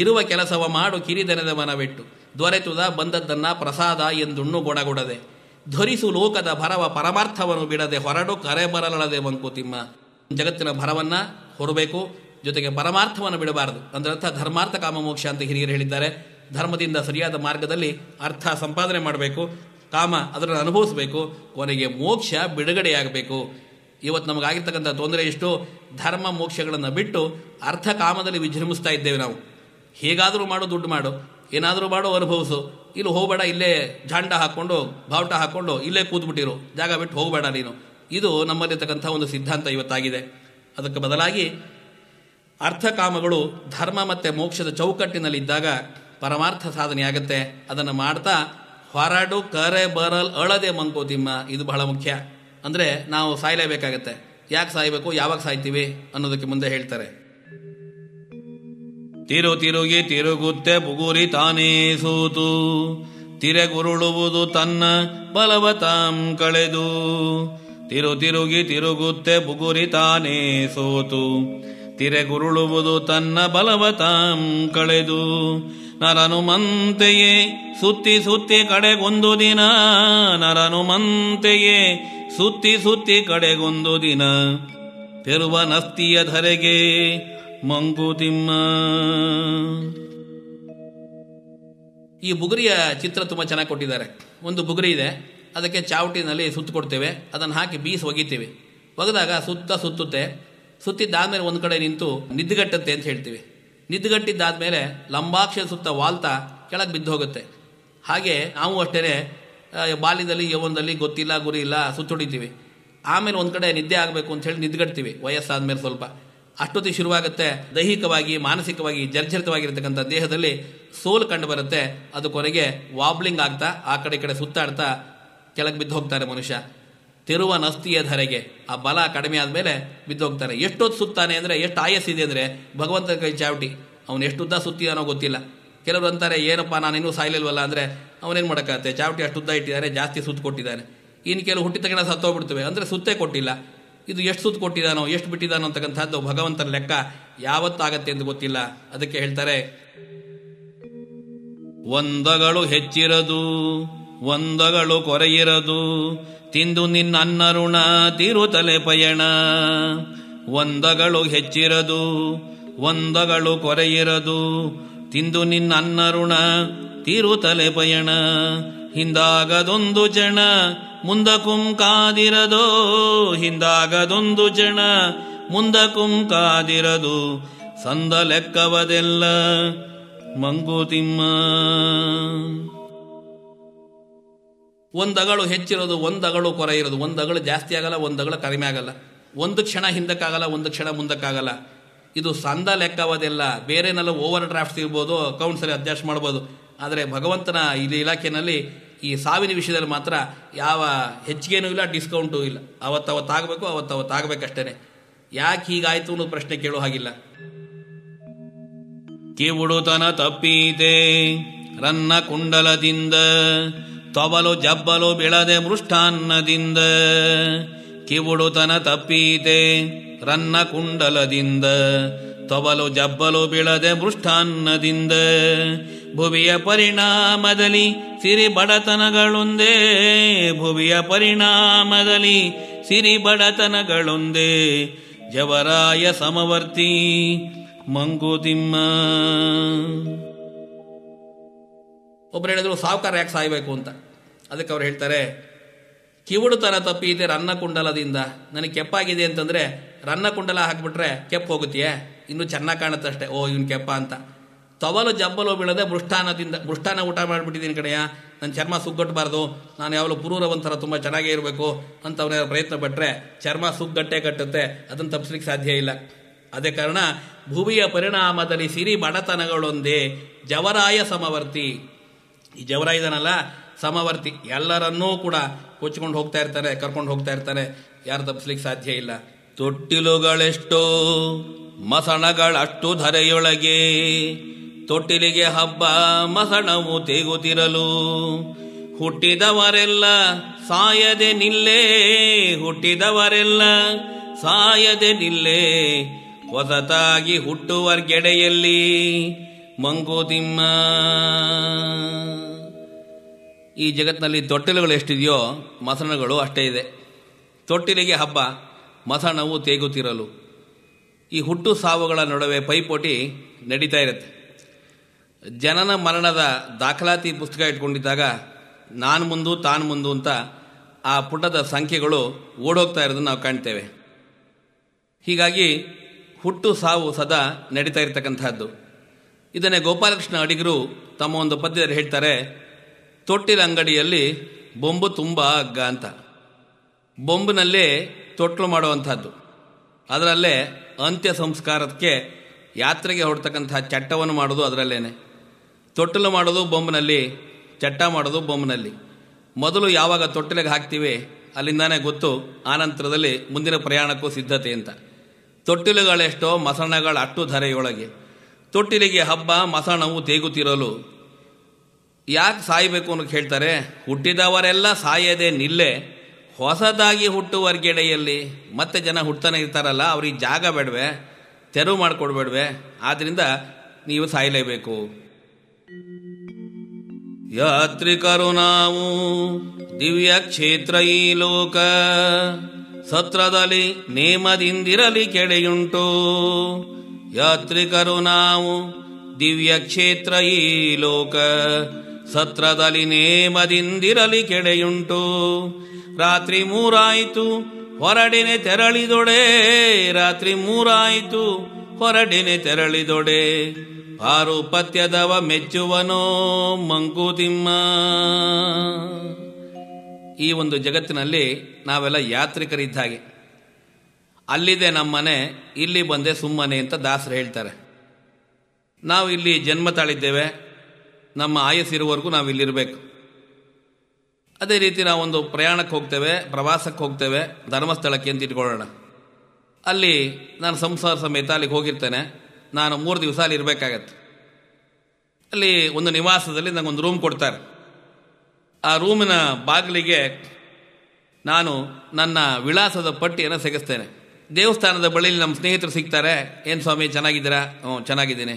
ಇರುವ ಕೆಲಸವ ಮಾಡು ಕಿರಿದನದ ಮನವಿಟ್ಟು ದೊರೆತುದ ಬಂದದ್ದನ್ನ ಪ್ರಸಾದ ಎಂದುಣ್ಣು ಗೊಣಗೊಡದೆ ಧರಿಸು ಲೋಕದ ಭರವ ಪರಮಾರ್ಥವನ್ನು ಬಿಡದೆ ಹೊರಡು ಕರೆ ಬರಲದೆ ಮಂಕುತಿಮ್ಮ ಜಗತ್ತಿನ ಭರವನ್ನ ಹೊರಬೇಕು ಜೊತೆಗೆ ಪರಮಾರ್ಥವನ್ನು ಬಿಡಬಾರದು ಅಂದ್ರರ್ಥ ಧರ್ಮಾರ್ಥ ಕಾಮ ಮೋಕ್ಷ ಅಂತ ಹಿರಿಯರು ಹೇಳಿದ್ದಾರೆ ಧರ್ಮದಿಂದ ಸರಿಯಾದ ಮಾರ್ಗದಲ್ಲಿ ಅರ್ಥ ಸಂಪಾದನೆ ಮಾಡಬೇಕು ಕಾಮ ಅದನ್ನು ಅನುಭವಿಸಬೇಕು ಕೊನೆಗೆ ಮೋಕ್ಷ ಬಿಡುಗಡೆಯಾಗಬೇಕು ಇವತ್ತು ನಮಗಾಗಿರ್ತಕ್ಕಂಥ ತೊಂದರೆ ಎಷ್ಟು ಧರ್ಮ ಮೋಕ್ಷಗಳನ್ನು ಬಿಟ್ಟು ಅರ್ಥ ಕಾಮದಲ್ಲಿ ವಿಜೃಂಭಿಸ್ತಾ ಇದ್ದೇವೆ ನಾವು ಹೇಗಾದರೂ ಮಾಡು ದುಡ್ಡು ಮಾಡು ಏನಾದರೂ ಮಾಡು ಅನುಭವಿಸು ಇಲ್ಲಿ ಹೋಗಬೇಡ ಇಲ್ಲೇ ಜಾಂಡ ಹಾಕ್ಕೊಂಡು ಬಾವುಟ ಹಾಕ್ಕೊಂಡು ಇಲ್ಲೇ ಕೂತ್ಬಿಟ್ಟಿರು ಜಾಗ ಬಿಟ್ಟು ಹೋಗಬೇಡ ನೀನು ಇದು ನಮ್ಮಲ್ಲಿರ್ತಕ್ಕಂಥ ಒಂದು ಸಿದ್ಧಾಂತ ಇವತ್ತಾಗಿದೆ ಅದಕ್ಕೆ ಬದಲಾಗಿ ಅರ್ಥಕಾಮಗಳು ಧರ್ಮ ಮತ್ತು ಮೋಕ್ಷದ ಚೌಕಟ್ಟಿನಲ್ಲಿ ಇದ್ದಾಗ ಪರಮಾರ್ಥ ಆಗುತ್ತೆ ಅದನ್ನು ಮಾಡ್ತಾ ಹೊರಡು ಕರೆ ಬರಲ್ ಅಳದೆ ಮಂಕೋತಿಮ್ಮ ಇದು ಬಹಳ ಮುಖ್ಯ ಅಂದರೆ ನಾವು ಸಾಯಲೇಬೇಕಾಗತ್ತೆ ಯಾಕೆ ಸಾಯಬೇಕು ಯಾವಾಗ ಸಾಯ್ತೀವಿ ಅನ್ನೋದಕ್ಕೆ ಮುಂದೆ ಹೇಳ್ತಾರೆ ತಿರು ತಿರುಗಿ ತಿರುಗುತ್ತೆ ಬುಗುರಿ ತಾನೇ ಸೂತು ತಿರೆಗುರುಳುವುದು ತನ್ನ ಬಲವತಾಂ ಕಳೆದು ತಿರು ತಿರುಗಿ ತಿರುಗುತ್ತೆ ಬುಗುರಿ ತಾನೇ ಸೋತು ತಿರೆಗುರುಳುವುದು ತನ್ನ ಬಲವತಾಂ ಕಳೆದು ನರನುಮಂತೆಯೇ ಸುತ್ತಿ ಸುತ್ತಿ ಕಡೆಗೊಂದು ದಿನ ನರನುಮಂತೆಯೇ ಸುತ್ತಿ ಸುತ್ತಿ ಕಡೆಗೊಂದು ದಿನ ನಸ್ತಿಯ ಧರೆಗೆ ಮಂಗುತಿಮ್ಮ ಈ ಬುಗುರಿಯ ಚಿತ್ರ ತುಂಬ ಚೆನ್ನಾಗಿ ಕೊಟ್ಟಿದ್ದಾರೆ ಒಂದು ಬುಗುರಿ ಇದೆ ಅದಕ್ಕೆ ಚಾವಟಿನಲ್ಲಿ ಸುತ್ತು ಕೊಡ್ತೇವೆ ಅದನ್ನು ಹಾಕಿ ಬೀಸ್ ಒಗಿತೀವಿ ಒಗೆದಾಗ ಸುತ್ತ ಸುತ್ತುತ್ತೆ ಸುತ್ತಿದ್ದಾದ್ಮೇಲೆ ಒಂದು ಕಡೆ ನಿಂತು ನಿದ್ದುಗಟ್ಟುತ್ತೆ ಅಂತ ಹೇಳ್ತೀವಿ ನಿದ್ದುಗಟ್ಟಿದ್ದಾದ್ಮೇಲೆ ಲಂಬಾಕ್ಷ ಸುತ್ತ ವಾಲ್ತಾ ಕೆಳಗೆ ಬಿದ್ದು ಹೋಗುತ್ತೆ ಹಾಗೆ ನಾವು ಅಷ್ಟೇ ಬಾಲ್ಯದಲ್ಲಿ ಯೌವನದಲ್ಲಿ ಗೊತ್ತಿಲ್ಲ ಗುರಿ ಇಲ್ಲ ಸುತ್ತೊಡಿತೀವಿ ಆಮೇಲೆ ಒಂದು ಕಡೆ ನಿದ್ದೆ ಆಗಬೇಕು ಅಂತ ಹೇಳಿ ನಿದ್ಗಡ್ತೀವಿ ವಯಸ್ಸಾದ ಸ್ವಲ್ಪ ಅಷ್ಟೊತ್ತಿ ಶುರುವಾಗುತ್ತೆ ದೈಹಿಕವಾಗಿ ಮಾನಸಿಕವಾಗಿ ಜರ್ಜರಿತವಾಗಿರ್ತಕ್ಕಂಥ ದೇಹದಲ್ಲಿ ಸೋಲು ಕಂಡು ಬರುತ್ತೆ ಅದು ಕೊನೆಗೆ ವಾಬ್ಲಿಂಗ್ ಆಗ್ತಾ ಆ ಕಡೆ ಕಡೆ ಸುತ್ತಾಡ್ತಾ ಕೆಳಗೆ ಬಿದ್ದು ಹೋಗ್ತಾರೆ ಮನುಷ್ಯ ತಿರುವ ನಸ್ತಿಯ ಧರೆಗೆ ಆ ಬಲ ಕಡಿಮೆ ಆದಮೇಲೆ ಹೋಗ್ತಾರೆ ಎಷ್ಟೊತ್ತು ಸುತ್ತಾನೆ ಅಂದರೆ ಎಷ್ಟು ಇದೆ ಅಂದರೆ ಭಗವಂತನ ಕೈ ಚಾವಟಿ ಅವನು ಎಷ್ಟು ಉದ್ದ ಸುತ್ತಿ ಅನ್ನೋ ಗೊತ್ತಿಲ್ಲ ಕೆಲವರು ಅಂತಾರೆ ಏನಪ್ಪ ನಾನಿನ್ನೂ ಸಾಯ್ಲಿಲ್ವಲ್ಲ ಅಂದರೆ ಅವನೇನು ಮಾಡೋಕ್ಕಾಗತ್ತೆ ಚಾವಟಿ ಅಷ್ಟು ಉದ್ದ ಇಟ್ಟಿದ್ದಾರೆ ಜಾಸ್ತಿ ಸುತ್ತು ಕೊಟ್ಟಿದ್ದಾನೆ ಇನ್ನು ಕೆಲವು ಹುಟ್ಟಿದ ತಕ್ಷಣ ಸತ್ತೋಗ್ಬಿಡ್ತವೆ ಅಂದರೆ ಸುತ್ತೇ ಕೊಟ್ಟಿಲ್ಲ ಇದು ಎಷ್ಟು ಸುತ್ತು ಕೊಟ್ಟಿದ್ದಾನೋ ಎಷ್ಟು ಬಿಟ್ಟಿದ್ದಾನೋ ಅಂತಕ್ಕಂಥದ್ದು ಭಗವಂತನ ಲೆಕ್ಕ ಯಾವತ್ತಾಗತ್ತೆ ಎಂದು ಗೊತ್ತಿಲ್ಲ ಅದಕ್ಕೆ ಹೇಳ್ತಾರೆ ಒಂದಗಳು ಹೆಚ್ಚಿರದು ಒಂದಗಳು ಕೊರೆಯಿರದು ತಿಂದು ನಿನ್ನ ಅನ್ನರುಣ ತಿರುತಲೆ ಪಯಣ ಒಂದಗಳು ಹೆಚ್ಚಿರದು ಒಂದಗಳು ಕೊರೆಯಿರದು ತಿಂದು ನಿನ್ನ ಅನ್ನರುಣ ತಿರುತಲೆ ಪಯಣ ಹಿಂದಾಗದೊಂದು ಜನ ಮುಂದ ಕುಂಕಾದಿರದೋ ಹಿಂದಾಗದೊಂದು ಜನ ಮುಂದಕುಂ ಕಾದಿರದು ಸಂದ ಲೆಕ್ಕವದೆಲ್ಲ ಮಂಕುತಿಮ್ಮ ಒಂದಗಳು ಹೆಚ್ಚಿರೋದು ಒಂದಗಳು ಕೊರ ಇರೋದು ಒಂದಗಳು ಜಾಸ್ತಿ ಆಗಲ್ಲ ಒಂದಗಳು ಕಡಿಮೆ ಆಗಲ್ಲ ಒಂದು ಕ್ಷಣ ಹಿಂದಕ್ಕಾಗಲ್ಲ ಒಂದು ಕ್ಷಣ ಮುಂದಕ್ಕಾಗಲ್ಲ ಇದು ಸಂದ ಲೆಕ್ಕವದೆಲ್ಲ ಬೇರೆನೆಲ್ಲ ಓವರ್ ಡ್ರಾಫ್ಟ್ಸ್ ಇರ್ಬೋದು ಅಕೌಂಟ್ಸಲ್ಲಿ ಅಡ್ಜಸ್ಟ್ ಮಾಡ್ಬೋದು ಆದರೆ ಭಗವಂತನ ಇಲ್ಲಿ ಇಲಾಖೆಯಲ್ಲಿ ಈ ಸಾವಿನ ವಿಷಯದಲ್ಲಿ ಮಾತ್ರ ಯಾವ ಹೆಚ್ಚಿಗೆನೂ ಇಲ್ಲ ಡಿಸ್ಕೌಂಟು ಇಲ್ಲ ಅವತ್ತಾವತ್ತಾಗಬೇಕು ಅವತ್ತಾಗಬೇಕಷ್ಟೇ ಯಾಕೆ ಹೀಗಾಯಿತು ಅನ್ನೋ ಪ್ರಶ್ನೆ ಕೇಳೋ ಹಾಗಿಲ್ಲ ಕಿವುಡುತನ ತಪ್ಪೀತೆ ರನ್ನ ಕುಂಡಲದಿಂದ ತೊಬಲು ಜಬ್ಬಲು ಬಿಳದೆ ಮೃಷ್ಟಾನ್ನದಿಂದ ಕಿವುಡುತನ ತಪ್ಪೀತೆ ರನ್ನ ಕುಂಡಲದಿಂದ ತೊಬಲು ಜಬ್ಬಲು ಬಿಳದೆ ಮೃಷ್ಟಾನ್ನದಿಂದ ಭುವಿಯ ಪರಿಣಾಮದಲ್ಲಿ ಸಿರಿ ಬಡತನಗಳೊಂದೇ ಭುವಿಯ ಪರಿಣಾಮದಲ್ಲಿ ಸಿರಿ ಬಡತನಗಳೊಂದೇ ಜವರಾಯ ಸಮವರ್ತಿ ಮಂಗುತಿಮ್ಮ ಒಬ್ರು ಹೇಳಿದ್ರು ಸಾವುಕಾರ ಯಾಕೆ ಸಾಯಬೇಕು ಅಂತ ಅದಕ್ಕೆ ಅವ್ರು ಹೇಳ್ತಾರೆ ಕಿವುಡು ತಪ್ಪಿ ತಪ್ಪಿದೆ ರನ್ನಕುಂಡಲದಿಂದ ನನಗೆ ಕೆಪ್ಪಾಗಿದೆ ಅಂತಂದರೆ ರನ್ನಕುಂಡಲ ಹಾಕಿಬಿಟ್ರೆ ಕೆಪ್ಪ ಹೋಗುತ್ತೆಯೇ ಇನ್ನು ಚೆನ್ನಾಗಿ ಕಾಣುತ್ತಷ್ಟೇ ಓ ಇವ್ನ ಕೆಪ್ಪ ಅಂತ ತವಲು ಜಬ್ಬಲು ಬೀಳದೆ ಮೃಷ್ಟಾನದಿಂದ ಮೃಷ್ಟಾನ ಊಟ ಮಾಡಿಬಿಟ್ಟಿದ್ದೀನಿ ಕಡೆಯ ನನ್ನ ಚರ್ಮ ಸುಗ್ಗಟ್ಟಬಾರ್ದು ನಾನು ಯಾವಾಗಲೂ ಒಂಥರ ತುಂಬ ಚೆನ್ನಾಗೇ ಇರಬೇಕು ಅಂತವನ ಪ್ರಯತ್ನ ಪಟ್ಟರೆ ಚರ್ಮ ಸುಗ್ಗಟ್ಟೆ ಕಟ್ಟುತ್ತೆ ಅದನ್ನು ತಪ್ಪಿಸ್ಲಿಕ್ಕೆ ಸಾಧ್ಯ ಇಲ್ಲ ಅದೇ ಕಾರಣ ಭೂಮಿಯ ಪರಿಣಾಮದಲ್ಲಿ ಸಿರಿ ಬಡತನಗಳೊಂದೇ ಜವರಾಯ ಸಮವರ್ತಿ ಈ ಜವರಾಯದನಲ್ಲ ಸಮವರ್ತಿ ಎಲ್ಲರನ್ನೂ ಕೂಡ ಕೊಚ್ಕೊಂಡು ಹೋಗ್ತಾ ಇರ್ತಾರೆ ಕರ್ಕೊಂಡು ಹೋಗ್ತಾ ಇರ್ತಾರೆ ಯಾರು ತಪ್ಪಿಸ್ಲಿಕ್ಕೆ ಸಾಧ್ಯ ಇಲ್ಲ ತೊಟ್ಟಿಲುಗಳೆಷ್ಟೋ ಮಸಣಗಳಷ್ಟು ಧರೆಯೊಳಗೆ ತೊಟ್ಟಿಲಿಗೆ ಹಬ್ಬ ಮಸಣವು ತೆಗುತ್ತಿರಲು ಹುಟ್ಟಿದವರೆಲ್ಲ ಸಾಯದೆ ನಿಲ್ಲೇ ಹುಟ್ಟಿದವರೆಲ್ಲ ಸಾಯದೆ ನಿಲ್ಲೇ ಹೊಸತಾಗಿ ಹುಟ್ಟುವ ಗೆಡೆಯಲ್ಲಿ ಮಂಗೋದಿಮ್ಮ ಈ ಜಗತ್ತಿನಲ್ಲಿ ತೊಟ್ಟಿಲುಗಳು ಎಷ್ಟಿದೆಯೋ ಮಸಣಗಳು ಅಷ್ಟೇ ಇದೆ ತೊಟ್ಟಿಲಿಗೆ ಹಬ್ಬ ಮಸಣವು ತೇಗುತ್ತಿರಲು ಈ ಹುಟ್ಟು ಸಾವುಗಳ ನಡುವೆ ಪೈಪೋಟಿ ನಡೀತಾ ಇರುತ್ತೆ ಜನನ ಮರಣದ ದಾಖಲಾತಿ ಪುಸ್ತಕ ಇಟ್ಕೊಂಡಿದ್ದಾಗ ನಾನು ಮುಂದು ತಾನು ಮುಂದು ಅಂತ ಆ ಪುಟದ ಸಂಖ್ಯೆಗಳು ಓಡೋಗ್ತಾ ಇರೋದನ್ನು ನಾವು ಕಾಣ್ತೇವೆ ಹೀಗಾಗಿ ಹುಟ್ಟು ಸಾವು ಸದಾ ನಡೀತಾ ಇರತಕ್ಕಂಥದ್ದು ಇದನ್ನೇ ಗೋಪಾಲಕೃಷ್ಣ ಅಡಿಗರು ತಮ್ಮ ಒಂದು ಪದ್ಯದಲ್ಲಿ ಹೇಳ್ತಾರೆ ತೊಟ್ಟಿಲ ಅಂಗಡಿಯಲ್ಲಿ ಬೊಂಬು ತುಂಬ ಅಗ್ಗ ಅಂತ ಬೊಂಬಿನಲ್ಲೇ ತೊಟ್ಟಲು ಮಾಡುವಂಥದ್ದು ಅದರಲ್ಲೇ ಅಂತ್ಯ ಸಂಸ್ಕಾರಕ್ಕೆ ಯಾತ್ರೆಗೆ ಹೊರಡ್ತಕ್ಕಂಥ ಚಟ್ಟವನ್ನು ಮಾಡೋದು ಅದರಲ್ಲೇನೆ ತೊಟ್ಟಲು ಮಾಡೋದು ಬೊಂಬನಲ್ಲಿ ಚಟ್ಟ ಮಾಡೋದು ಬೊಂಬನಲ್ಲಿ ಮೊದಲು ಯಾವಾಗ ತೊಟ್ಟಲಿಗೆ ಹಾಕ್ತೀವಿ ಅಲ್ಲಿಂದಾನೇ ಗೊತ್ತು ಆನಂತರದಲ್ಲಿ ಮುಂದಿನ ಪ್ರಯಾಣಕ್ಕೂ ಸಿದ್ಧತೆ ಅಂತ ತೊಟ್ಟಿಲುಗಳೆಷ್ಟೋ ಮಸಣಗಳ ಅಟ್ಟು ಧರೆಯೊಳಗೆ ತೊಟ್ಟಿಲಿಗೆ ಹಬ್ಬ ಮಸಣವು ತೇಗುತ್ತಿರಲು ಯಾಕೆ ಸಾಯಬೇಕು ಅನ್ನೋ ಹೇಳ್ತಾರೆ ಹುಟ್ಟಿದವರೆಲ್ಲ ಸಾಯದೆ ನಿಲ್ಲೆ ಹೊಸದಾಗಿ ಹುಟ್ಟುವರ್ಗೆಡೆಯಲ್ಲಿ ಮತ್ತೆ ಜನ ಹುಟ್ಟತಾನೆ ಇರ್ತಾರಲ್ಲ ಅವ್ರಿಗೆ ಜಾಗ ಬೇಡವೆ ತೆರವು ಮಾಡಿಕೊಡ್ಬೇಡ್ವೆ ಆದ್ದರಿಂದ ನೀವು ಸಾಯಲೇಬೇಕು ಯಾತ್ರಿಕರು ನಾವು ದಿವ್ಯ ಕ್ಷೇತ್ರ ಈ ಲೋಕ ಸತ್ರದಲ್ಲಿ ನೇಮದಿಂದಿರಲಿ ಕೆಡೆಯುಂಟು ಯಾತ್ರಿಕರು ನಾವು ದಿವ್ಯ ಕ್ಷೇತ್ರ ಈ ಲೋಕ ಸತ್ರದಲ್ಲಿ ನೇಮದಿಂದಿರಲಿ ಕೆಡೆಯುಂಟು ರಾತ್ರಿ ಮೂರಾಯಿತು ಹೊರಡಿನೆ ತೆರಳಿದೊಡೆ ರಾತ್ರಿ ಮೂರಾಯಿತು ಹೊರಡಿನೆ ತೆರಳಿದೊಡೆ ಪಾರುಪತ್ಯದವ ಮೆಚ್ಚುವನೋ ಮಂಕುತಿಮ್ಮ ಈ ಒಂದು ಜಗತ್ತಿನಲ್ಲಿ ನಾವೆಲ್ಲ ಯಾತ್ರಿಕರಿದ್ದ ಅಲ್ಲಿದೆ ನಮ್ಮನೆ ಇಲ್ಲಿ ಬಂದೆ ಸುಮ್ಮನೆ ಅಂತ ದಾಸರು ಹೇಳ್ತಾರೆ ನಾವು ಇಲ್ಲಿ ಜನ್ಮ ತಾಳಿದ್ದೇವೆ ನಮ್ಮ ಆಯಸ್ಸಿರುವವರೆಗೂ ನಾವು ಇಲ್ಲಿರಬೇಕು ಅದೇ ರೀತಿ ನಾವೊಂದು ಪ್ರಯಾಣಕ್ಕೆ ಹೋಗ್ತೇವೆ ಪ್ರವಾಸಕ್ಕೆ ಹೋಗ್ತೇವೆ ಧರ್ಮಸ್ಥಳಕ್ಕೆ ಅಂತ ಇಟ್ಕೊಳ್ಳೋಣ ಅಲ್ಲಿ ನಾನು ಸಂಸಾರ ಸಮೇತ ಅಲ್ಲಿಗೆ ಹೋಗಿರ್ತೇನೆ ನಾನು ಮೂರು ದಿವಸ ಅಲ್ಲಿ ಇರಬೇಕಾಗತ್ತೆ ಅಲ್ಲಿ ಒಂದು ನಿವಾಸದಲ್ಲಿ ನನಗೊಂದು ರೂಮ್ ಕೊಡ್ತಾರೆ ಆ ರೂಮಿನ ಬಾಗಿಲಿಗೆ ನಾನು ನನ್ನ ವಿಳಾಸದ ಪಟ್ಟಿಯನ್ನು ಸಿಗಿಸ್ತೇನೆ ದೇವಸ್ಥಾನದ ಬಳಿಯಲ್ಲಿ ನಮ್ಮ ಸ್ನೇಹಿತರು ಸಿಗ್ತಾರೆ ಏನು ಸ್ವಾಮಿ ಚೆನ್ನಾಗಿದ್ದೀರಾ ಹ್ಞೂ ಚೆನ್ನಾಗಿದ್ದೀನಿ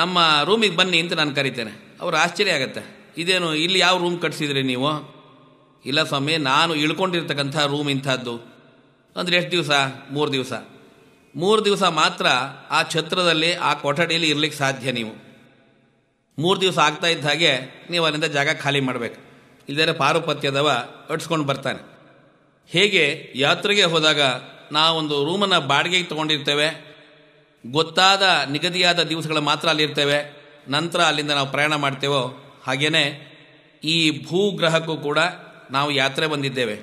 ನಮ್ಮ ರೂಮಿಗೆ ಬನ್ನಿ ಅಂತ ನಾನು ಕರಿತೇನೆ ಅವರು ಆಶ್ಚರ್ಯ ಆಗುತ್ತೆ ಇದೇನು ಇಲ್ಲಿ ಯಾವ ರೂಮ್ ಕಟ್ಸಿದ್ರಿ ನೀವು ಇಲ್ಲ ಸ್ವಾಮಿ ನಾನು ಇಳ್ಕೊಂಡಿರ್ತಕ್ಕಂಥ ರೂಮ್ ಇಂಥದ್ದು ಅಂದರೆ ಎಷ್ಟು ದಿವಸ ಮೂರು ದಿವಸ ಮೂರು ದಿವಸ ಮಾತ್ರ ಆ ಛತ್ರದಲ್ಲಿ ಆ ಕೊಠಡಿಯಲ್ಲಿ ಇರಲಿಕ್ಕೆ ಸಾಧ್ಯ ನೀವು ಮೂರು ದಿವಸ ಆಗ್ತಾ ಇದ್ದ ಹಾಗೆ ನೀವು ಅಲ್ಲಿಂದ ಜಾಗ ಖಾಲಿ ಮಾಡಬೇಕು ಇಲ್ಲದೇ ಪಾರುಪತ್ಯದವ ಅಟ್ಸ್ಕೊಂಡು ಬರ್ತಾನೆ ಹೇಗೆ ಯಾತ್ರೆಗೆ ಹೋದಾಗ ನಾವೊಂದು ರೂಮನ್ನು ಬಾಡಿಗೆಗೆ ತಗೊಂಡಿರ್ತೇವೆ ಗೊತ್ತಾದ ನಿಗದಿಯಾದ ದಿವಸಗಳು ಮಾತ್ರ ಅಲ್ಲಿರ್ತೇವೆ ನಂತರ ಅಲ್ಲಿಂದ ನಾವು ಪ್ರಯಾಣ ಮಾಡ್ತೇವೋ ಹಾಗೆಯೇ ಈ ಭೂಗ್ರಹಕ್ಕೂ ಕೂಡ ನಾವು ಯಾತ್ರೆ ಬಂದಿದ್ದೇವೆ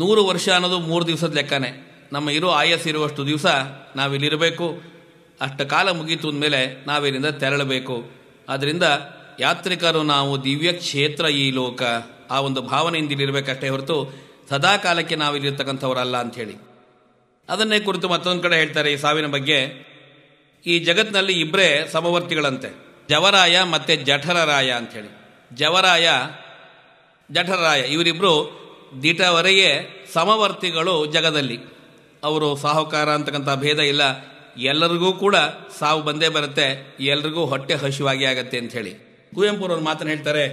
ನೂರು ವರ್ಷ ಅನ್ನೋದು ಮೂರು ದಿವಸದ ಲೆಕ್ಕನೇ ನಮ್ಮ ಇರೋ ಇರುವಷ್ಟು ದಿವಸ ನಾವಿಲ್ಲಿರಬೇಕು ಅಷ್ಟು ಕಾಲ ಮುಗೀತು ಅಂದಮೇಲೆ ನಾವಿಲ್ಲಿಂದ ತೆರಳಬೇಕು ಆದ್ದರಿಂದ ಯಾತ್ರಿಕರು ನಾವು ದಿವ್ಯ ಕ್ಷೇತ್ರ ಈ ಲೋಕ ಆ ಒಂದು ಭಾವನೆಯಿಂದ ಇಲ್ಲಿರಬೇಕಷ್ಟೇ ಹೊರತು ಸದಾ ಕಾಲಕ್ಕೆ ನಾವಿಲ್ಲಿರ್ತಕ್ಕಂಥವರಲ್ಲ ಅಂಥೇಳಿ ಅದನ್ನೇ ಕುರಿತು ಮತ್ತೊಂದು ಕಡೆ ಹೇಳ್ತಾರೆ ಈ ಸಾವಿನ ಬಗ್ಗೆ ಈ ಜಗತ್ತಿನಲ್ಲಿ ಇಬ್ಬರೇ ಸಮವರ್ತಿಗಳಂತೆ ಜವರಾಯ ಮತ್ತು ಜಠರರಾಯ ಅಂಥೇಳಿ ಜವರಾಯ ಜಠರರಾಯ ಇವರಿಬ್ಬರು ದಿಟವರೆಗೆ ಸಮವರ್ತಿಗಳು ಜಗದಲ್ಲಿ ಅವರು ಸಾಹುಕಾರ ಅಂತಕ್ಕಂಥ ಭೇದ ಇಲ್ಲ ಎಲ್ಲರಿಗೂ ಕೂಡ ಸಾವು ಬಂದೇ ಬರುತ್ತೆ ಎಲ್ರಿಗೂ ಹೊಟ್ಟೆ ಹಸಿವಾಗಿ ಆಗತ್ತೆ ಅಂತ ಹೇಳಿ ಅವರು ಮಾತನ್ನು ಹೇಳ್ತಾರೆ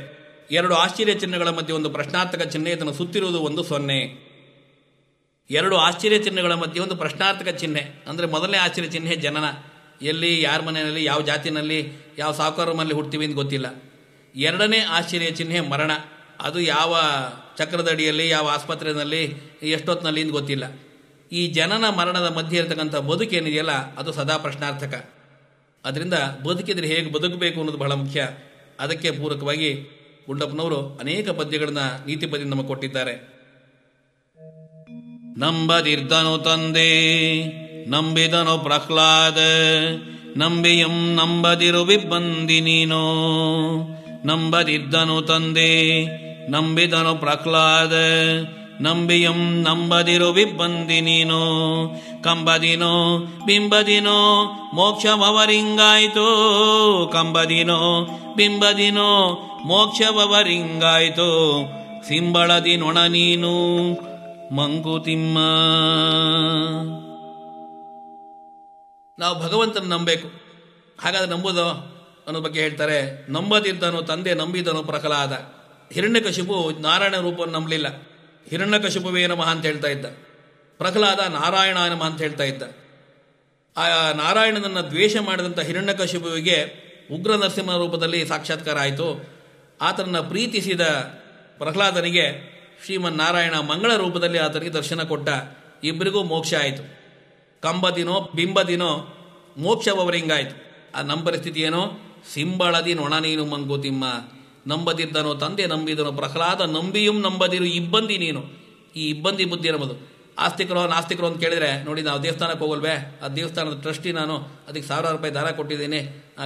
ಎರಡು ಆಶ್ಚರ್ಯ ಚಿಹ್ನೆಗಳ ಮಧ್ಯೆ ಒಂದು ಪ್ರಶ್ನಾರ್ಥಕ ಚಿಹ್ನೆ ಇದನ್ನು ಸುತ್ತಿರುವುದು ಒಂದು ಸೊನ್ನೆ ಎರಡು ಆಶ್ಚರ್ಯ ಚಿಹ್ನೆಗಳ ಮಧ್ಯೆ ಒಂದು ಪ್ರಶ್ನಾರ್ಥಕ ಚಿಹ್ನೆ ಅಂದರೆ ಮೊದಲನೇ ಆಶ್ಚರ್ಯ ಚಿಹ್ನೆ ಜನನ ಎಲ್ಲಿ ಯಾರ ಮನೆಯಲ್ಲಿ ಯಾವ ಜಾತಿನಲ್ಲಿ ಯಾವ ಸಾಹುಕಾರ ಮನೆಯಲ್ಲಿ ಹುಡ್ತೀವಿ ಅಂತ ಗೊತ್ತಿಲ್ಲ ಎರಡನೇ ಆಶ್ಚರ್ಯ ಚಿಹ್ನೆ ಮರಣ ಅದು ಯಾವ ಚಕ್ರದಡಿಯಲ್ಲಿ ಯಾವ ಆಸ್ಪತ್ರೆಯಲ್ಲಿ ಎಷ್ಟೊತ್ತಿನಲ್ಲಿ ಅಂತ ಗೊತ್ತಿಲ್ಲ ಈ ಜನನ ಮರಣದ ಮಧ್ಯೆ ಇರತಕ್ಕಂಥ ಬದುಕೇನಿದೆಯಲ್ಲ ಅದು ಸದಾ ಪ್ರಶ್ನಾರ್ಥಕ ಅದರಿಂದ ಬದುಕಿದ್ರೆ ಹೇಗೆ ಬದುಕಬೇಕು ಅನ್ನೋದು ಬಹಳ ಮುಖ್ಯ ಅದಕ್ಕೆ ಪೂರಕವಾಗಿ ಗುಂಡಪ್ಪನವರು ಅನೇಕ ಪದ್ಯಗಳನ್ನ ನೀತಿ ಪದ್ಯ ನಮಗೆ ಕೊಟ್ಟಿದ್ದಾರೆ ನಂಬದಿರ್ದನು ತಂದೆ ನಂಬಿದನು ಪ್ರಹ್ಲಾದ ನಂಬಿಯಂ ನಂಬದಿರು ಬಿಬ್ಬಂದಿ ನೀನೋ ನಂಬದಿದ್ದನು ತಂದೆ ನಂಬಿದನು ಪ್ರಹ್ಲಾದ ನಂಬಿಯಂ ನಂಬದಿರು ವಿಬಂದಿ ನೀನು ಕಂಬದಿನೋ ಬಿಂಬದಿನೋ ಮೋಕ್ಷವರಿಂಗಾಯಿತು ಕಂಬದಿನೋ ಬಿಂಬದಿನೋ ಮೋಕ್ಷವರಿಂಗಾಯಿತು ಸಿಂಬಳದಿ ನೊಣ ನೀನು ಮಂಕುತಿಮ್ಮ ನಾವು ಭಗವಂತನ ನಂಬಬೇಕು ಹಾಗಾದ್ರೆ ನಂಬುದು ಅನ್ನೋ ಬಗ್ಗೆ ಹೇಳ್ತಾರೆ ನಂಬದಿದ್ದನು ತಂದೆ ನಂಬಿದನು ಪ್ರಹ್ಲಾದ ಹಿರಣ್ಯಕಶಿಪು ನಾರಾಯಣ ರೂಪವನ್ನು ನಂಬಲಿಲ್ಲ ಹಿರಣ್ಯಕಶಿಪುವೇ ನಮಃ ಅಂತ ಹೇಳ್ತಾ ಇದ್ದ ಪ್ರಹ್ಲಾದ ನಾರಾಯಣ ಅಂತ ಹೇಳ್ತಾ ಇದ್ದ ಆ ನಾರಾಯಣನನ್ನು ದ್ವೇಷ ಮಾಡಿದಂಥ ಹಿರಣ್ಯಕಶಿಪುವಿಗೆ ಉಗ್ರ ನರಸಿಂಹ ರೂಪದಲ್ಲಿ ಸಾಕ್ಷಾತ್ಕಾರ ಆಯಿತು ಆತನನ್ನು ಪ್ರೀತಿಸಿದ ಪ್ರಹ್ಲಾದನಿಗೆ ಶ್ರೀಮನ್ ನಾರಾಯಣ ಮಂಗಳ ರೂಪದಲ್ಲಿ ಆತನಿಗೆ ದರ್ಶನ ಕೊಟ್ಟ ಇಬ್ಬರಿಗೂ ಮೋಕ್ಷ ಆಯಿತು ಕಂಬದಿನೋ ಬಿಂಬದಿನೋ ಮೋಕ್ಷವರಿಂಗಾಯಿತು ಆ ನಮ್ಮ ಪರಿಸ್ಥಿತಿ ಏನೋ ಸಿಂಬಳದಿ ನೊಣ ನೀನು ತಿಮ್ಮ ನಂಬದಿದ್ದನೋ ತಂದೆ ನಂಬಿದನೋ ಪ್ರಹ್ಲಾದ ನಂಬಿಯೂ ನಂಬದಿರು ಇಬ್ಬಂದಿ ನೀನು ಈ ಇಬ್ಬಂದಿ ಬುದ್ಧಿ ನಮ್ಮದು ಆಸ್ತಿಕರು ನಾಸ್ತಿಕರು ಅಂತ ಕೇಳಿದ್ರೆ ನೋಡಿ ನಾವು ದೇವಸ್ಥಾನಕ್ಕೆ ಹೋಗಲ್ವೇ ಆ ದೇವಸ್ಥಾನದ ಟ್ರಸ್ಟಿ ನಾನು ಅದಕ್ಕೆ ಸಾವಿರಾರು ರೂಪಾಯಿ ದಾರ ಕೊಟ್ಟಿದ್ದೀನಿ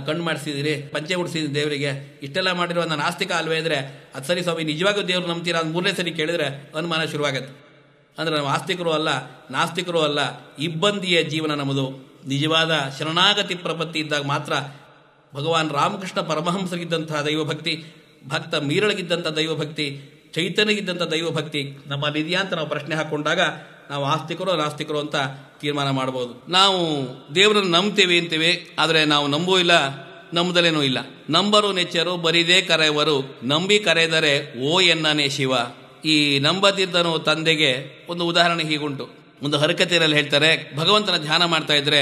ಕಣ್ಣು ಮಾಡಿಸಿದ್ದೀರಿ ಪಂಚೆ ಉಡಿಸಿದ್ದೀನಿ ದೇವರಿಗೆ ಇಷ್ಟೆಲ್ಲ ಮಾಡಿರೋ ನಾನು ಆಸ್ತಿಕ ಅಲ್ವೇ ಇದ್ದರೆ ಅದು ಸರಿ ಸ್ವಾಮಿ ನಿಜವಾಗೂ ದೇವರು ನಂಬ್ತೀರಾ ಅಂತ ಮೂರನೇ ಸರಿ ಕೇಳಿದ್ರೆ ಅನುಮಾನ ಶುರುವಾಗತ್ತೆ ಅಂದರೆ ನಾವು ಆಸ್ತಿಕರು ಅಲ್ಲ ನಾಸ್ತಿಕರು ಅಲ್ಲ ಇಬ್ಬಂದಿಯ ಜೀವನ ನಮ್ಮದು ನಿಜವಾದ ಶರಣಾಗತಿ ಪ್ರಪತ್ತಿ ಇದ್ದಾಗ ಮಾತ್ರ ಭಗವಾನ್ ರಾಮಕೃಷ್ಣ ಪರಮಹಂಸರಿದ್ದಂತಹ ದೈವಭಕ್ತಿ ಭಕ್ತ ಮೀರಳಗಿದ್ದಂಥ ದೈವಭಕ್ತಿ ಚೈತನ್ಯಗಿದ್ದಂಥ ದೈವಭಕ್ತಿ ನಮ್ಮಲ್ಲಿದೆಯಾ ಅಂತ ನಾವು ಪ್ರಶ್ನೆ ಹಾಕ್ಕೊಂಡಾಗ ನಾವು ಆಸ್ತಿಕರು ನಾಸ್ತಿಕರು ಅಂತ ತೀರ್ಮಾನ ಮಾಡ್ಬೋದು ನಾವು ದೇವರನ್ನು ನಂಬ್ತೇವೆ ಅಂತೇವೆ ಆದರೆ ನಾವು ನಂಬೂ ಇಲ್ಲ ನಂಬದಲೇನೂ ಇಲ್ಲ ನಂಬರು ನೆಚ್ಚರು ಬರೀದೇ ಕರೆಯವರು ನಂಬಿ ಕರೆದರೆ ಓ ಎನ್ನನೇ ಶಿವ ಈ ನಂಬದಿದ್ದನು ತಂದೆಗೆ ಒಂದು ಉದಾಹರಣೆ ಹೀಗುಂಟು ಒಂದು ಹರಕತೆಯಲ್ಲಿ ಹೇಳ್ತಾರೆ ಭಗವಂತನ ಧ್ಯಾನ ಮಾಡ್ತಾ ಇದ್ರೆ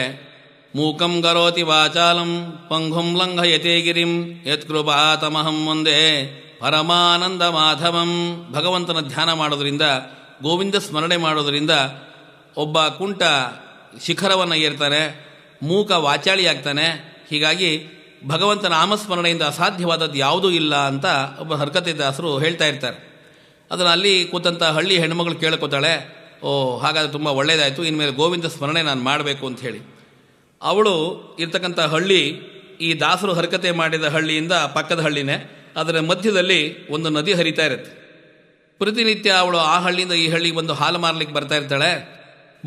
ಮೂಕಂ ಕರೋತಿ ವಾಚಾಲಂ ಪಂಘುಂ ಲಂಘಯತೆ ಗಿರಿಂ ಯತ್ಕೃಪಾ ತಮಹಂ ಮುಂದೆ ಪರಮಾನಂದ ಮಾಧವಂ ಭಗವಂತನ ಧ್ಯಾನ ಮಾಡೋದರಿಂದ ಗೋವಿಂದ ಸ್ಮರಣೆ ಮಾಡೋದರಿಂದ ಒಬ್ಬ ಕುಂಟ ಶಿಖರವನ್ನು ಏರ್ತಾನೆ ಮೂಕ ವಾಚಾಳಿಯಾಗ್ತಾನೆ ಹೀಗಾಗಿ ಭಗವಂತ ನಾಮಸ್ಮರಣೆಯಿಂದ ಅಸಾಧ್ಯವಾದದ್ದು ಯಾವುದೂ ಇಲ್ಲ ಅಂತ ಒಬ್ಬ ಹರ್ಕತೆ ದಾಸರು ಹೇಳ್ತಾ ಇರ್ತಾರೆ ಅದನ್ನು ಅಲ್ಲಿ ಕೂತಂಥ ಹಳ್ಳಿ ಹೆಣ್ಮಗಳು ಕೇಳ್ಕೊತಾಳೆ ಓ ಹಾಗಾದರೆ ತುಂಬ ಒಳ್ಳೆಯದಾಯಿತು ಇನ್ಮೇಲೆ ಗೋವಿಂದ ಸ್ಮರಣೆ ನಾನು ಮಾಡಬೇಕು ಅಂತ ಹೇಳಿ ಅವಳು ಇರ್ತಕ್ಕಂಥ ಹಳ್ಳಿ ಈ ದಾಸರು ಹರಕತೆ ಮಾಡಿದ ಹಳ್ಳಿಯಿಂದ ಪಕ್ಕದ ಹಳ್ಳಿನೇ ಅದರ ಮಧ್ಯದಲ್ಲಿ ಒಂದು ನದಿ ಹರಿತಾ ಇರುತ್ತೆ ಪ್ರತಿನಿತ್ಯ ಅವಳು ಆ ಹಳ್ಳಿಯಿಂದ ಈ ಹಳ್ಳಿಗೆ ಬಂದು ಹಾಲು ಮಾರ್ಲಿಕ್ಕೆ ಬರ್ತಾ ಇರ್ತಾಳೆ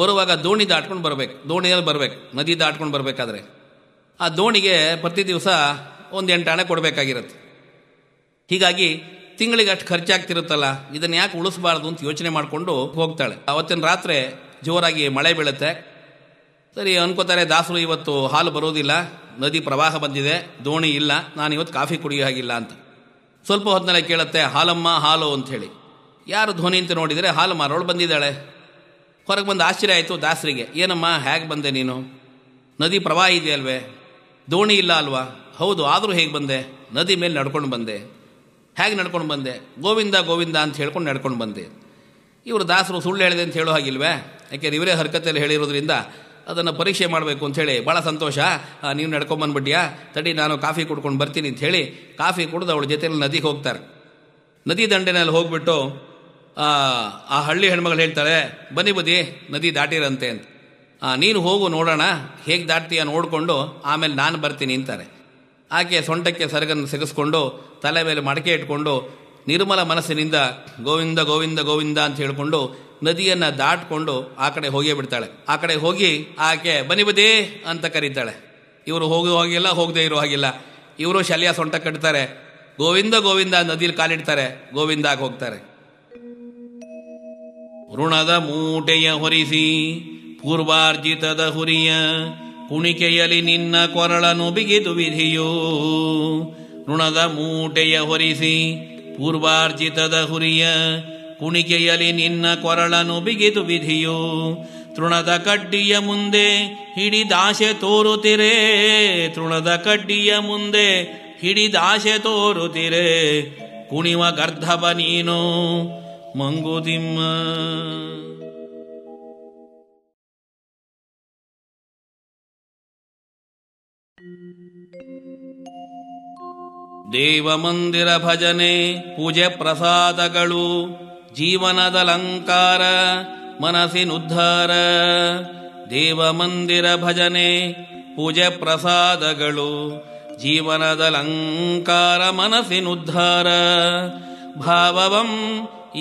ಬರುವಾಗ ದೋಣಿ ದಾಟ್ಕೊಂಡು ಬರಬೇಕು ದೋಣಿಯಲ್ಲಿ ಬರಬೇಕು ನದಿ ದಾಟ್ಕೊಂಡು ಬರಬೇಕಾದ್ರೆ ಆ ದೋಣಿಗೆ ಪ್ರತಿ ದಿವಸ ಒಂದು ಎಂಟು ಹಣ ಕೊಡಬೇಕಾಗಿರುತ್ತೆ ಹೀಗಾಗಿ ತಿಂಗಳಿಗೆ ಅಷ್ಟು ಖರ್ಚಾಗ್ತಿರುತ್ತಲ್ಲ ಇದನ್ನು ಯಾಕೆ ಉಳಿಸಬಾರ್ದು ಅಂತ ಯೋಚನೆ ಮಾಡಿಕೊಂಡು ಹೋಗ್ತಾಳೆ ಅವತ್ತಿನ ರಾತ್ರಿ ಜೋರಾಗಿ ಮಳೆ ಬೀಳುತ್ತೆ ಸರಿ ಅನ್ಕೋತಾರೆ ದಾಸರು ಇವತ್ತು ಹಾಲು ಬರೋದಿಲ್ಲ ನದಿ ಪ್ರವಾಹ ಬಂದಿದೆ ದೋಣಿ ಇಲ್ಲ ನಾನು ಇವತ್ತು ಕಾಫಿ ಕುಡಿಯೋ ಹಾಗಿಲ್ಲ ಅಂತ ಸ್ವಲ್ಪ ಹೊತ್ತಿನಲ್ಲೇ ಕೇಳುತ್ತೆ ಹಾಲಮ್ಮ ಹಾಲು ಹೇಳಿ ಯಾರು ಧ್ವನಿ ಅಂತ ನೋಡಿದರೆ ಹಾಲು ಮಾರೋಳು ಬಂದಿದ್ದಾಳೆ ಹೊರಗೆ ಬಂದು ಆಶ್ಚರ್ಯ ಆಯಿತು ದಾಸರಿಗೆ ಏನಮ್ಮ ಹೇಗೆ ಬಂದೆ ನೀನು ನದಿ ಪ್ರವಾಹ ಇದೆಯಲ್ವೇ ದೋಣಿ ಇಲ್ಲ ಅಲ್ವಾ ಹೌದು ಆದರೂ ಹೇಗೆ ಬಂದೆ ನದಿ ಮೇಲೆ ನಡ್ಕೊಂಡು ಬಂದೆ ಹೇಗೆ ನಡ್ಕೊಂಡು ಬಂದೆ ಗೋವಿಂದ ಗೋವಿಂದ ಅಂತ ಹೇಳ್ಕೊಂಡು ನಡ್ಕೊಂಡು ಬಂದೆ ಇವರು ದಾಸರು ಸುಳ್ಳು ಹೇಳಿದೆ ಅಂತ ಹೇಳೋ ಹಾಗಿಲ್ವೇ ಯಾಕೆಂದ್ರೆ ಇವರೇ ಹರಕತೆಯಲ್ಲಿ ಹೇಳಿರೋದ್ರಿಂದ ಅದನ್ನು ಪರೀಕ್ಷೆ ಮಾಡಬೇಕು ಅಂಥೇಳಿ ಭಾಳ ಸಂತೋಷ ನೀವು ನಡ್ಕೊಂಬಂದ್ಬಿಟ್ಟಿಯಾ ತಡಿ ನಾನು ಕಾಫಿ ಕುಡ್ಕೊಂಡು ಬರ್ತೀನಿ ಅಂತ ಹೇಳಿ ಕಾಫಿ ಕುಡಿದು ಅವಳ ಜೊತೆಯಲ್ಲಿ ನದಿಗೆ ಹೋಗ್ತಾರೆ ನದಿ ದಂಡೆನಲ್ಲಿ ಹೋಗ್ಬಿಟ್ಟು ಆ ಹಳ್ಳಿ ಹೆಣ್ಮಗಳು ಹೇಳ್ತಾಳೆ ಬನ್ನಿ ಬದಿ ನದಿ ದಾಟಿರಂತೆ ಅಂತ ನೀನು ಹೋಗು ನೋಡೋಣ ಹೇಗೆ ದಾಟ್ತೀಯ ನೋಡಿಕೊಂಡು ಆಮೇಲೆ ನಾನು ಬರ್ತೀನಿ ಅಂತಾರೆ ಆಕೆ ಸೊಂಟಕ್ಕೆ ಸರಗನ್ನು ಸಿಗಿಸ್ಕೊಂಡು ತಲೆ ಮೇಲೆ ಮಡಕೆ ಇಟ್ಕೊಂಡು ನಿರ್ಮಲ ಮನಸ್ಸಿನಿಂದ ಗೋವಿಂದ ಗೋವಿಂದ ಗೋವಿಂದ ಅಂತ ಹೇಳಿಕೊಂಡು ನದಿಯನ್ನು ದಾಟ್ಕೊಂಡು ಆ ಕಡೆ ಹೋಗೇ ಬಿಡ್ತಾಳೆ ಆ ಕಡೆ ಹೋಗಿ ಆಕೆ ಬನ್ನಿ ಬದಿ ಅಂತ ಕರೀತಾಳೆ ಇವರು ಹೋಗೋ ಹಾಗಿಲ್ಲ ಹೋಗದೆ ಇರೋ ಹಾಗಿಲ್ಲ ಇವರು ಶಲ್ಯ ಸೊಂಟ ಕಟ್ತಾರೆ ಗೋವಿಂದ ಗೋವಿಂದ ನದಿಲಿ ಕಾಲಿಡ್ತಾರೆ ಗೋವಿಂದಕ್ಕೆ ಹೋಗ್ತಾರೆ ಋಣದ ಮೂಟೆಯ ಹೊರಿಸಿ ಪೂರ್ವಾರ್ಜಿತದ ಹುರಿಯ ಕುಣಿಕೆಯಲ್ಲಿ ನಿನ್ನ ಕೊರಳನು ಬಿಗಿದು ವಿಧಿಯೋ ಋಣದ ಮೂಟೆಯ ಹೊರಿಸಿ ಪೂರ್ವಾರ್ಜಿತದ ಹುರಿಯ ಕುಣಿಕೆಯಲಿ ನಿನ್ನ ಕೊರಳನು ಬಿಗಿದು ವಿಧಿಯು ತೃಣದ ಕಡ್ಡಿಯ ಮುಂದೆ ಹಿಡಿದಾಶೆ ತೋರುತ್ತಿರೆ ತೃಣದ ಕಡ್ಡಿಯ ಮುಂದೆ ಹಿಡಿದಾಶೆ ತೋರುತ್ತಿರೆ ಕುಣಿವ ಗರ್ಧವ ನೀನು ಮಂಗುತಿಮ್ಮ ಮಂದಿರ ಭಜನೆ ಪೂಜೆ ಪ್ರಸಾದಗಳು ಜೀವನದಲಂಕಾರ ದೇವ ಮಂದಿರ ಭಜನೆ ಪೂಜೆ ಪ್ರಸಾದಗಳು ಜೀವನದಲಂಕಾರ ಮನಸ್ಸಿನುದ್ಧಾರ ಭಾವವಂ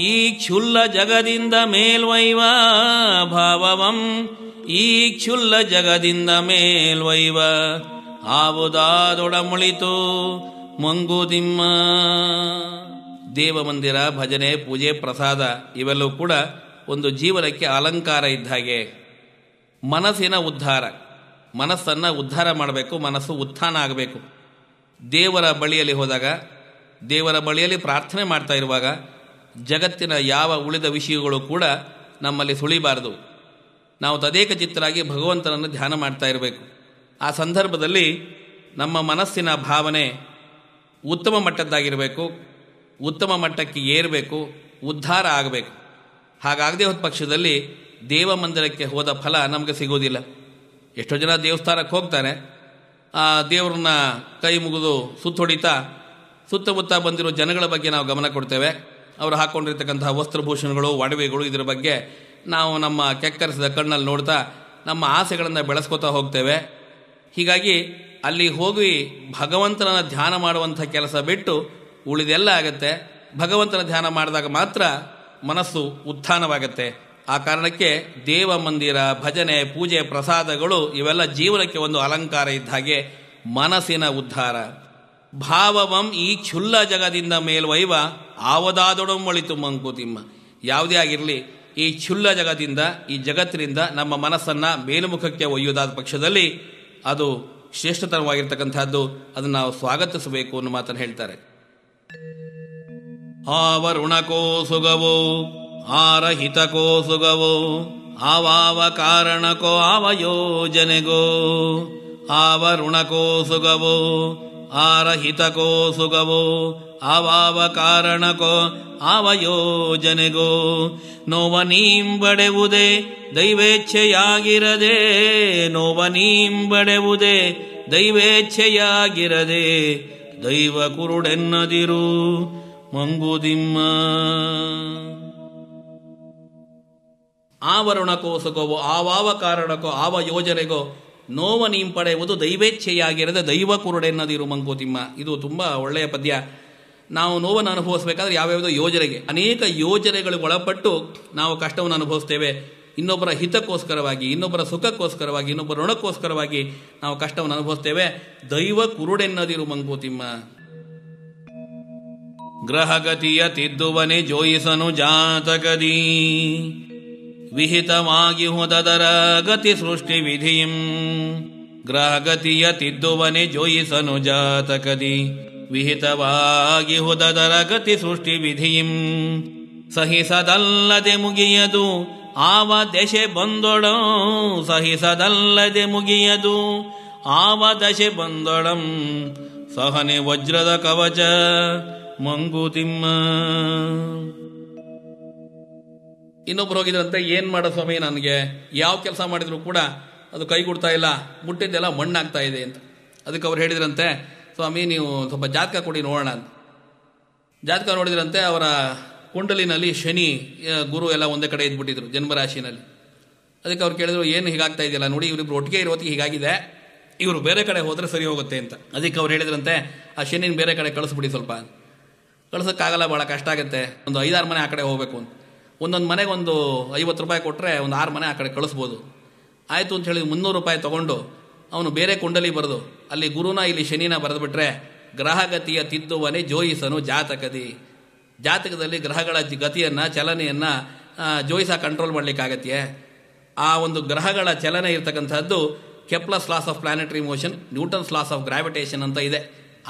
ಈ ಕ್ಷುಲ್ಲ ಜಗದಿಂದ ಮೇಲ್ವೈವ ಭಾವವಂ ಈ ಕ್ಷುಲ್ಲ ಜಗದಿಂದ ಮೇಲ್ವೈವ ಮುಳಿತು ಮಂಗುದಿಮ್ಮ ದೇವಮಂದಿರ ಭಜನೆ ಪೂಜೆ ಪ್ರಸಾದ ಇವೆಲ್ಲವೂ ಕೂಡ ಒಂದು ಜೀವನಕ್ಕೆ ಅಲಂಕಾರ ಇದ್ದ ಹಾಗೆ ಮನಸ್ಸಿನ ಉದ್ಧಾರ ಮನಸ್ಸನ್ನು ಉದ್ಧಾರ ಮಾಡಬೇಕು ಮನಸ್ಸು ಉತ್ಥಾನ ಆಗಬೇಕು ದೇವರ ಬಳಿಯಲ್ಲಿ ಹೋದಾಗ ದೇವರ ಬಳಿಯಲ್ಲಿ ಪ್ರಾರ್ಥನೆ ಮಾಡ್ತಾ ಇರುವಾಗ ಜಗತ್ತಿನ ಯಾವ ಉಳಿದ ವಿಷಯಗಳು ಕೂಡ ನಮ್ಮಲ್ಲಿ ಸುಳಿಬಾರದು ನಾವು ತದೇಕ ಚಿತ್ತರಾಗಿ ಭಗವಂತನನ್ನು ಧ್ಯಾನ ಮಾಡ್ತಾ ಇರಬೇಕು ಆ ಸಂದರ್ಭದಲ್ಲಿ ನಮ್ಮ ಮನಸ್ಸಿನ ಭಾವನೆ ಉತ್ತಮ ಮಟ್ಟದ್ದಾಗಿರಬೇಕು ಉತ್ತಮ ಮಟ್ಟಕ್ಕೆ ಏರಬೇಕು ಉದ್ಧಾರ ಆಗಬೇಕು ಹಾಗಾಗದೇ ಒಂದು ಪಕ್ಷದಲ್ಲಿ ದೇವ ಮಂದಿರಕ್ಕೆ ಹೋದ ಫಲ ನಮಗೆ ಸಿಗೋದಿಲ್ಲ ಎಷ್ಟೋ ಜನ ದೇವಸ್ಥಾನಕ್ಕೆ ಹೋಗ್ತಾರೆ ಆ ದೇವ್ರನ್ನ ಕೈ ಮುಗಿದು ಸುತ್ತೊಡಿತಾ ಸುತ್ತಮುತ್ತ ಬಂದಿರೋ ಜನಗಳ ಬಗ್ಗೆ ನಾವು ಗಮನ ಕೊಡ್ತೇವೆ ಅವರು ಹಾಕ್ಕೊಂಡಿರ್ತಕ್ಕಂತಹ ವಸ್ತ್ರಭೂಷಣಗಳು ಒಡವೆಗಳು ಇದರ ಬಗ್ಗೆ ನಾವು ನಮ್ಮ ಕೆಕ್ಕರಿಸಿದ ಕಣ್ಣಲ್ಲಿ ನೋಡ್ತಾ ನಮ್ಮ ಆಸೆಗಳನ್ನು ಬೆಳೆಸ್ಕೊತಾ ಹೋಗ್ತೇವೆ ಹೀಗಾಗಿ ಅಲ್ಲಿ ಹೋಗಿ ಭಗವಂತನನ್ನು ಧ್ಯಾನ ಮಾಡುವಂಥ ಕೆಲಸ ಬಿಟ್ಟು ಉಳಿದೆಲ್ಲ ಆಗತ್ತೆ ಭಗವಂತನ ಧ್ಯಾನ ಮಾಡಿದಾಗ ಮಾತ್ರ ಮನಸ್ಸು ಉತ್ಥಾನವಾಗತ್ತೆ ಆ ಕಾರಣಕ್ಕೆ ದೇವ ಮಂದಿರ ಭಜನೆ ಪೂಜೆ ಪ್ರಸಾದಗಳು ಇವೆಲ್ಲ ಜೀವನಕ್ಕೆ ಒಂದು ಅಲಂಕಾರ ಇದ್ದ ಹಾಗೆ ಮನಸ್ಸಿನ ಉದ್ಧಾರ ಭಾವವಂ ಈ ಕ್ಷುಲ್ಲ ಜಗದಿಂದ ಮೇಲ್ವೈವ ಆವದಾದೊಡಂಬಳಿತು ಮಂಕುತಿಮ್ಮ ಯಾವುದೇ ಆಗಿರಲಿ ಈ ಕ್ಷುಲ್ಲ ಜಗದಿಂದ ಈ ಜಗತ್ತಿನಿಂದ ನಮ್ಮ ಮನಸ್ಸನ್ನು ಮೇಲುಮುಖಕ್ಕೆ ಒಯ್ಯುವುದಾದ ಪಕ್ಷದಲ್ಲಿ ಅದು ಶ್ರೇಷ್ಠತರವಾಗಿರ್ತಕ್ಕಂಥದ್ದು ಅದನ್ನು ನಾವು ಸ್ವಾಗತಿಸಬೇಕು ಅನ್ನೋ ಮಾತನ್ನು ಹೇಳ್ತಾರೆ ಆವರುಣಕೋ ಸುಗವೋ ಆರಹಿತಕೋ ಸುಗವೋ ಆವಾವ ಕಾರಣಕೋ ಆವಯೋಜನೆಗೋ ಆವರುಣಕೋ ಸುಗವೋ ಆರಹಿತಕೋ ಸುಗವೋ ಆವಾವ ಕಾರಣಕೋ ಆವಯೋಜನೆಗೋ ನೀಂಬಡೆವುದೇ ದೈವೇಚ್ಛೆಯಾಗಿರದೆ ನೀಂಬಡೆವುದೇ ದೈವೇಚ್ಛೆಯಾಗಿರದೆ ದೈವ ಕುರುಡೆನ್ನದಿರು ಮಂಗುದಿಮ್ಮ ಆವರಣ ಆವಾವ ಕಾರಣಕ್ಕೋ ಆವ ಯೋಜನೆಗೋ ನೋವ ಪಡೆಯುವುದು ದೈವೇಚ್ಛೆಯಾಗಿರದೆ ದೈವ ಕುರುಡೆನ್ನದಿರು ಮಂಗುತಿಮ್ಮ ಇದು ತುಂಬ ಒಳ್ಳೆಯ ಪದ್ಯ ನಾವು ನೋವನ್ನು ಅನುಭವಿಸಬೇಕಾದ್ರೆ ಯಾವ್ಯಾವುದೋ ಯೋಜನೆಗೆ ಅನೇಕ ಯೋಜನೆಗಳಿಗೆ ಒಳಪಟ್ಟು ನಾವು ಕಷ್ಟವನ್ನು ಅನುಭವಿಸ್ತೇವೆ ಇನ್ನೊಬ್ಬರ ಹಿತಕ್ಕೋಸ್ಕರವಾಗಿ ಇನ್ನೊಬ್ಬರ ಸುಖಕ್ಕೋಸ್ಕರವಾಗಿ ಇನ್ನೊಬ್ಬರ ಋಣಕ್ಕೋಸ್ಕರವಾಗಿ ನಾವು ಕಷ್ಟವನ್ನು ಅನುಭವಿಸ್ತೇವೆ ದೈವ ಕುರುಡೆನ್ನದಿರು ಮಂಗೋತಿಮ್ಮ ಗ್ರಹಗತಿಯ ತಿದ್ದುವನೆ ಜೋಯಿಸನು ಜಾತಕದಿ ವಿಹಿತವಾಗಿ ಹೋದದರ ಗತಿ ಸೃಷ್ಟಿ ವಿಧಿಯಂ ಗ್ರಹಗತಿಯ ತಿದ್ದುವನೆ ಜೋಯಿಸನು ಜಾತಕದಿ ವಿಹಿತವಾಗಿ ಹೋದದರ ಗತಿ ಸೃಷ್ಟಿ ವಿಧಿಯಂ ಸಹಿಸದಲ್ಲದೆ ಮುಗಿಯದು ಆವ ದಶೆ ಬಂದೊಡೋ ಸಹಿಸದಲ್ಲದೆ ಮುಗಿಯದು ಆವ ದಶೆ ಬಂದೊಡಂ ಸಹನೆ ವಜ್ರದ ಕವಚ ಮಂಗುತಿಮ್ಮ ಇನ್ನೊಬ್ರು ಹೋಗಿದ್ರಂತೆ ಏನು ಮಾಡ ಸ್ವಾಮಿ ನನಗೆ ಯಾವ ಕೆಲಸ ಮಾಡಿದ್ರು ಕೂಡ ಅದು ಕೈಗೂಡ್ತಾ ಇಲ್ಲ ಮುಟ್ಟಿದ್ದೆಲ್ಲ ಮಣ್ಣಾಗ್ತಾ ಇದೆ ಅಂತ ಅದಕ್ಕೆ ಅವ್ರು ಹೇಳಿದ್ರಂತೆ ಸ್ವಾಮಿ ನೀವು ಸ್ವಲ್ಪ ಜಾತಕ ಕೊಡಿ ನೋಡೋಣ ಅಂತ ಜಾತಕ ನೋಡಿದ್ರಂತೆ ಅವರ ಕುಂಡಲಿನಲ್ಲಿ ಶನಿ ಗುರು ಎಲ್ಲ ಒಂದೇ ಕಡೆ ಇದ್ಬಿಟ್ಟಿದ್ರು ಜನ್ಮರಾಶಿನಲ್ಲಿ ಅದಕ್ಕೆ ಅವ್ರು ಕೇಳಿದ್ರು ಏನು ಹೀಗಾಗ್ತಾ ಇದೆಯಲ್ಲ ನೋಡಿ ಇವರಿಬ್ರು ಒಟ್ಟಿಗೆ ಇರೋತ್ತಿಗೆ ಹೀಗಾಗಿದೆ ಇವರು ಬೇರೆ ಕಡೆ ಹೋದರೆ ಸರಿ ಹೋಗುತ್ತೆ ಅಂತ ಅದಕ್ಕೆ ಅವ್ರು ಹೇಳಿದ್ರಂತೆ ಆ ಶನಿನ ಬೇರೆ ಕಡೆ ಕಳಿಸ್ಬಿಡಿ ಸ್ವಲ್ಪ ಕಳ್ಸೋಕ್ಕಾಗಲ್ಲ ಭಾಳ ಕಷ್ಟ ಆಗುತ್ತೆ ಒಂದು ಐದಾರು ಮನೆ ಆ ಕಡೆ ಹೋಗಬೇಕು ಅಂತ ಒಂದೊಂದು ಮನೆಗೆ ಒಂದು ಐವತ್ತು ರೂಪಾಯಿ ಕೊಟ್ಟರೆ ಒಂದು ಆರು ಮನೆ ಆ ಕಡೆ ಕಳಿಸ್ಬೋದು ಆಯಿತು ಅಂತ ಹೇಳಿ ಮುನ್ನೂರು ರೂಪಾಯಿ ತೊಗೊಂಡು ಅವನು ಬೇರೆ ಕುಂಡಲಿ ಬರೆದು ಅಲ್ಲಿ ಗುರುನ ಇಲ್ಲಿ ಶನಿನ ಬರೆದುಬಿಟ್ರೆ ಗ್ರಹಗತಿಯ ತಿದ್ದುವನೇ ಜೋಯಿಸನು ಜಾತಕದಿ ಜಾತಕದಲ್ಲಿ ಗ್ರಹಗಳ ಗತಿಯನ್ನು ಚಲನೆಯನ್ನು ಜೋಯಿಸ ಕಂಟ್ರೋಲ್ ಮಾಡಲಿಕ್ಕಾಗತ್ತೆ ಆ ಒಂದು ಗ್ರಹಗಳ ಚಲನೆ ಇರತಕ್ಕಂಥದ್ದು Kepler's laws of planetary motion Newton's laws of gravitation ಅಂತ ಇದೆ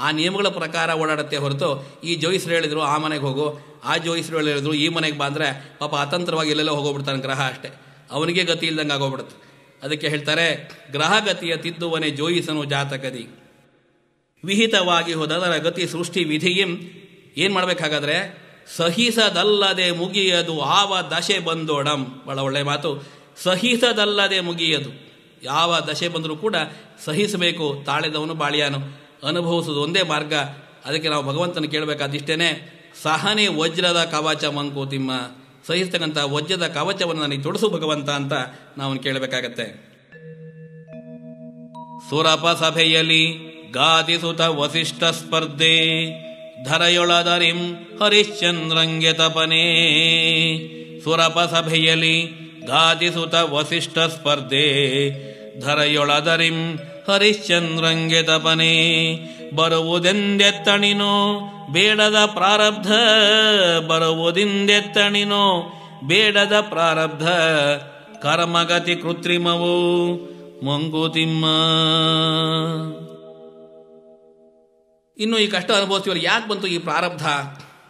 ಆ ನಿಯಮಗಳ ಪ್ರಕಾರ ಓಡಾಡುತ್ತೆ ಹೊರತು ಈ ಜೋಯಿಸ್ರು ಹೇಳಿದ್ರು ಆ ಮನೆಗೆ ಹೋಗು ಆ ಜೋಯಿಸ್ರು ಹೇಳಿದ್ರು ಈ ಮನೆಗೆ ಬಂದರೆ ಪಾಪ ಅತಂತ್ರವಾಗಿ ಎಲ್ಲೆಲ್ಲೋ ಹೋಗೋಗ್ಬಿಡ್ತಾನೆ ಗ್ರಹ ಅಷ್ಟೇ ಅವನಿಗೆ ಗತಿ ಇಲ್ದಂಗೆ ಆಗೋಗ್ಬಿಡುತ್ತೆ ಅದಕ್ಕೆ ಹೇಳ್ತಾರೆ ಗ್ರಹಗತಿಯ ತಿದ್ದುವನೆ ಜೋಯಿಸನು ಜಾತಕದಿ ವಿಹಿತವಾಗಿ ಹೋದ ಗತಿ ಸೃಷ್ಟಿ ವಿಧಿಯಿಂ ಏನು ಮಾಡಬೇಕಾಗಾದ್ರೆ ಸಹಿಸದಲ್ಲದೆ ಮುಗಿಯದು ಆವ ದಶೆ ಬಂದೋಡಂ ಬಹಳ ಒಳ್ಳೆಯ ಮಾತು ಸಹಿಸದಲ್ಲದೆ ಮುಗಿಯದು ಯಾವ ದಶೆ ಬಂದರೂ ಕೂಡ ಸಹಿಸಬೇಕು ತಾಳೆದವನು ಬಾಳಿಯಾನು ಅನುಭವಿಸೋದು ಒಂದೇ ಮಾರ್ಗ ಅದಕ್ಕೆ ನಾವು ಭಗವಂತನ ಕೇಳಬೇಕಾದಿಷ್ಟೇನೆ ಸಹನೆ ವಜ್ರದ ಕವಚ ಮಂಕೋತಿಮ್ಮ ಸಹಿಸ್ತಕ್ಕಂಥ ವಜ್ರದ ಕವಚವನ್ನು ನನಗೆ ತೊಡಸು ಭಗವಂತ ಅಂತ ನಾವು ಕೇಳಬೇಕಾಗತ್ತೆ ಸುರಪ ಸಭೆಯಲ್ಲಿ ಗಾದಿಸುತ ವಸಿಷ್ಠ ಸ್ಪರ್ಧೆ ಧರೆಯೊಳದರಿಂ ಹರಿಶ್ಚಂದ್ರಂಗೆ ತಪನೇ ಸುರಪ ಸಭೆಯಲ್ಲಿ ಗಾದಿಸುತ ವಸಿಷ್ಠ ಸ್ಪರ್ಧೆ ಧರೆಯೊಳದರಿಂ ಹರಿಶ್ಚಂದ್ರಂಗೆ ತಪನೇ ಬರುವುದೆಂದೆತ್ತಣಿನೋ ಬೇಡದ ಪ್ರಾರಬ್ಧ ಬರುವುದಿಂದೆತ್ತಣಿನೋ ಬೇಡದ ಪ್ರಾರಬ್ಧ ಕರ್ಮಗತಿ ಕೃತ್ರಿಮವು ಮಂಗುತಿಮ್ಮ ಇನ್ನು ಈ ಕಷ್ಟ ಅನುಭವಿಸುವಲ್ಲಿ ಯಾಕೆ ಬಂತು ಈ ಪ್ರಾರಬ್ಧ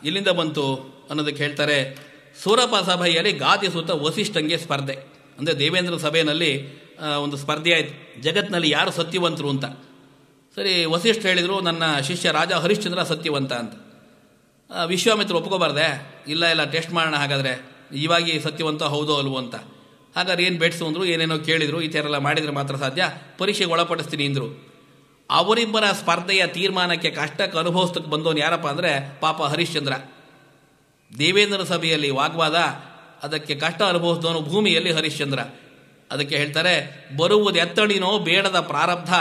ಎಲ್ಲಿಂದ ಬಂತು ಅನ್ನೋದಕ್ಕೆ ಹೇಳ್ತಾರೆ ಸೂರಪ್ಪ ಸಭೆಯಲ್ಲಿ ಗಾದಿ ಸುತ್ತ ವಸಿಷ್ಠಂಗೆ ಸ್ಪರ್ಧೆ ಅಂದರೆ ದೇವೇಂದ್ರ ಸಭೆಯಲ್ಲಿ ಒಂದು ಸ್ಪರ್ಧೆ ಆಯಿತು ಜಗತ್ತಿನಲ್ಲಿ ಯಾರು ಸತ್ಯವಂತರು ಅಂತ ಸರಿ ವಸಿಷ್ಠ ಹೇಳಿದರು ನನ್ನ ಶಿಷ್ಯ ರಾಜ ಹರಿಶ್ಚಂದ್ರ ಸತ್ಯವಂತ ಅಂತ ವಿಶ್ವಾಮಿತ್ರ ಒಪ್ಕೋಬಾರ್ದೆ ಇಲ್ಲ ಇಲ್ಲ ಟೆಸ್ಟ್ ಮಾಡೋಣ ಹಾಗಾದರೆ ಇವಾಗಿ ಸತ್ಯವಂತ ಹೌದೋ ಅಲ್ವೋ ಅಂತ ಹಾಗಾದ್ರೆ ಏನು ಬೆಟ್ಸು ಅಂದರು ಏನೇನೋ ಕೇಳಿದರು ಈ ಥರ ಎಲ್ಲ ಮಾಡಿದರೆ ಮಾತ್ರ ಸಾಧ್ಯ ಪರೀಕ್ಷೆಗೆ ಒಳಪಡಿಸ್ತೀನಿ ಅಂದರು ಅವರಿಬ್ಬರ ಸ್ಪರ್ಧೆಯ ತೀರ್ಮಾನಕ್ಕೆ ಕಷ್ಟಕ್ಕೆ ಅನುಭವಿಸ್ತಕ್ಕೆ ಬಂದವನು ಯಾರಪ್ಪ ಅಂದರೆ ಪಾಪ ಹರಿಶ್ಚಂದ್ರ ದೇವೇಂದ್ರ ಸಭೆಯಲ್ಲಿ ವಾಗ್ವಾದ ಅದಕ್ಕೆ ಕಷ್ಟ ಅನುಭವಿಸಿದವನು ಭೂಮಿಯಲ್ಲಿ ಹರಿಶ್ಚಂದ್ರ ಅದಕ್ಕೆ ಹೇಳ್ತಾರೆ ಬರುವುದು ಎತ್ತಡಿನೋ ಬೇಡದ ಪ್ರಾರಬ್ಧ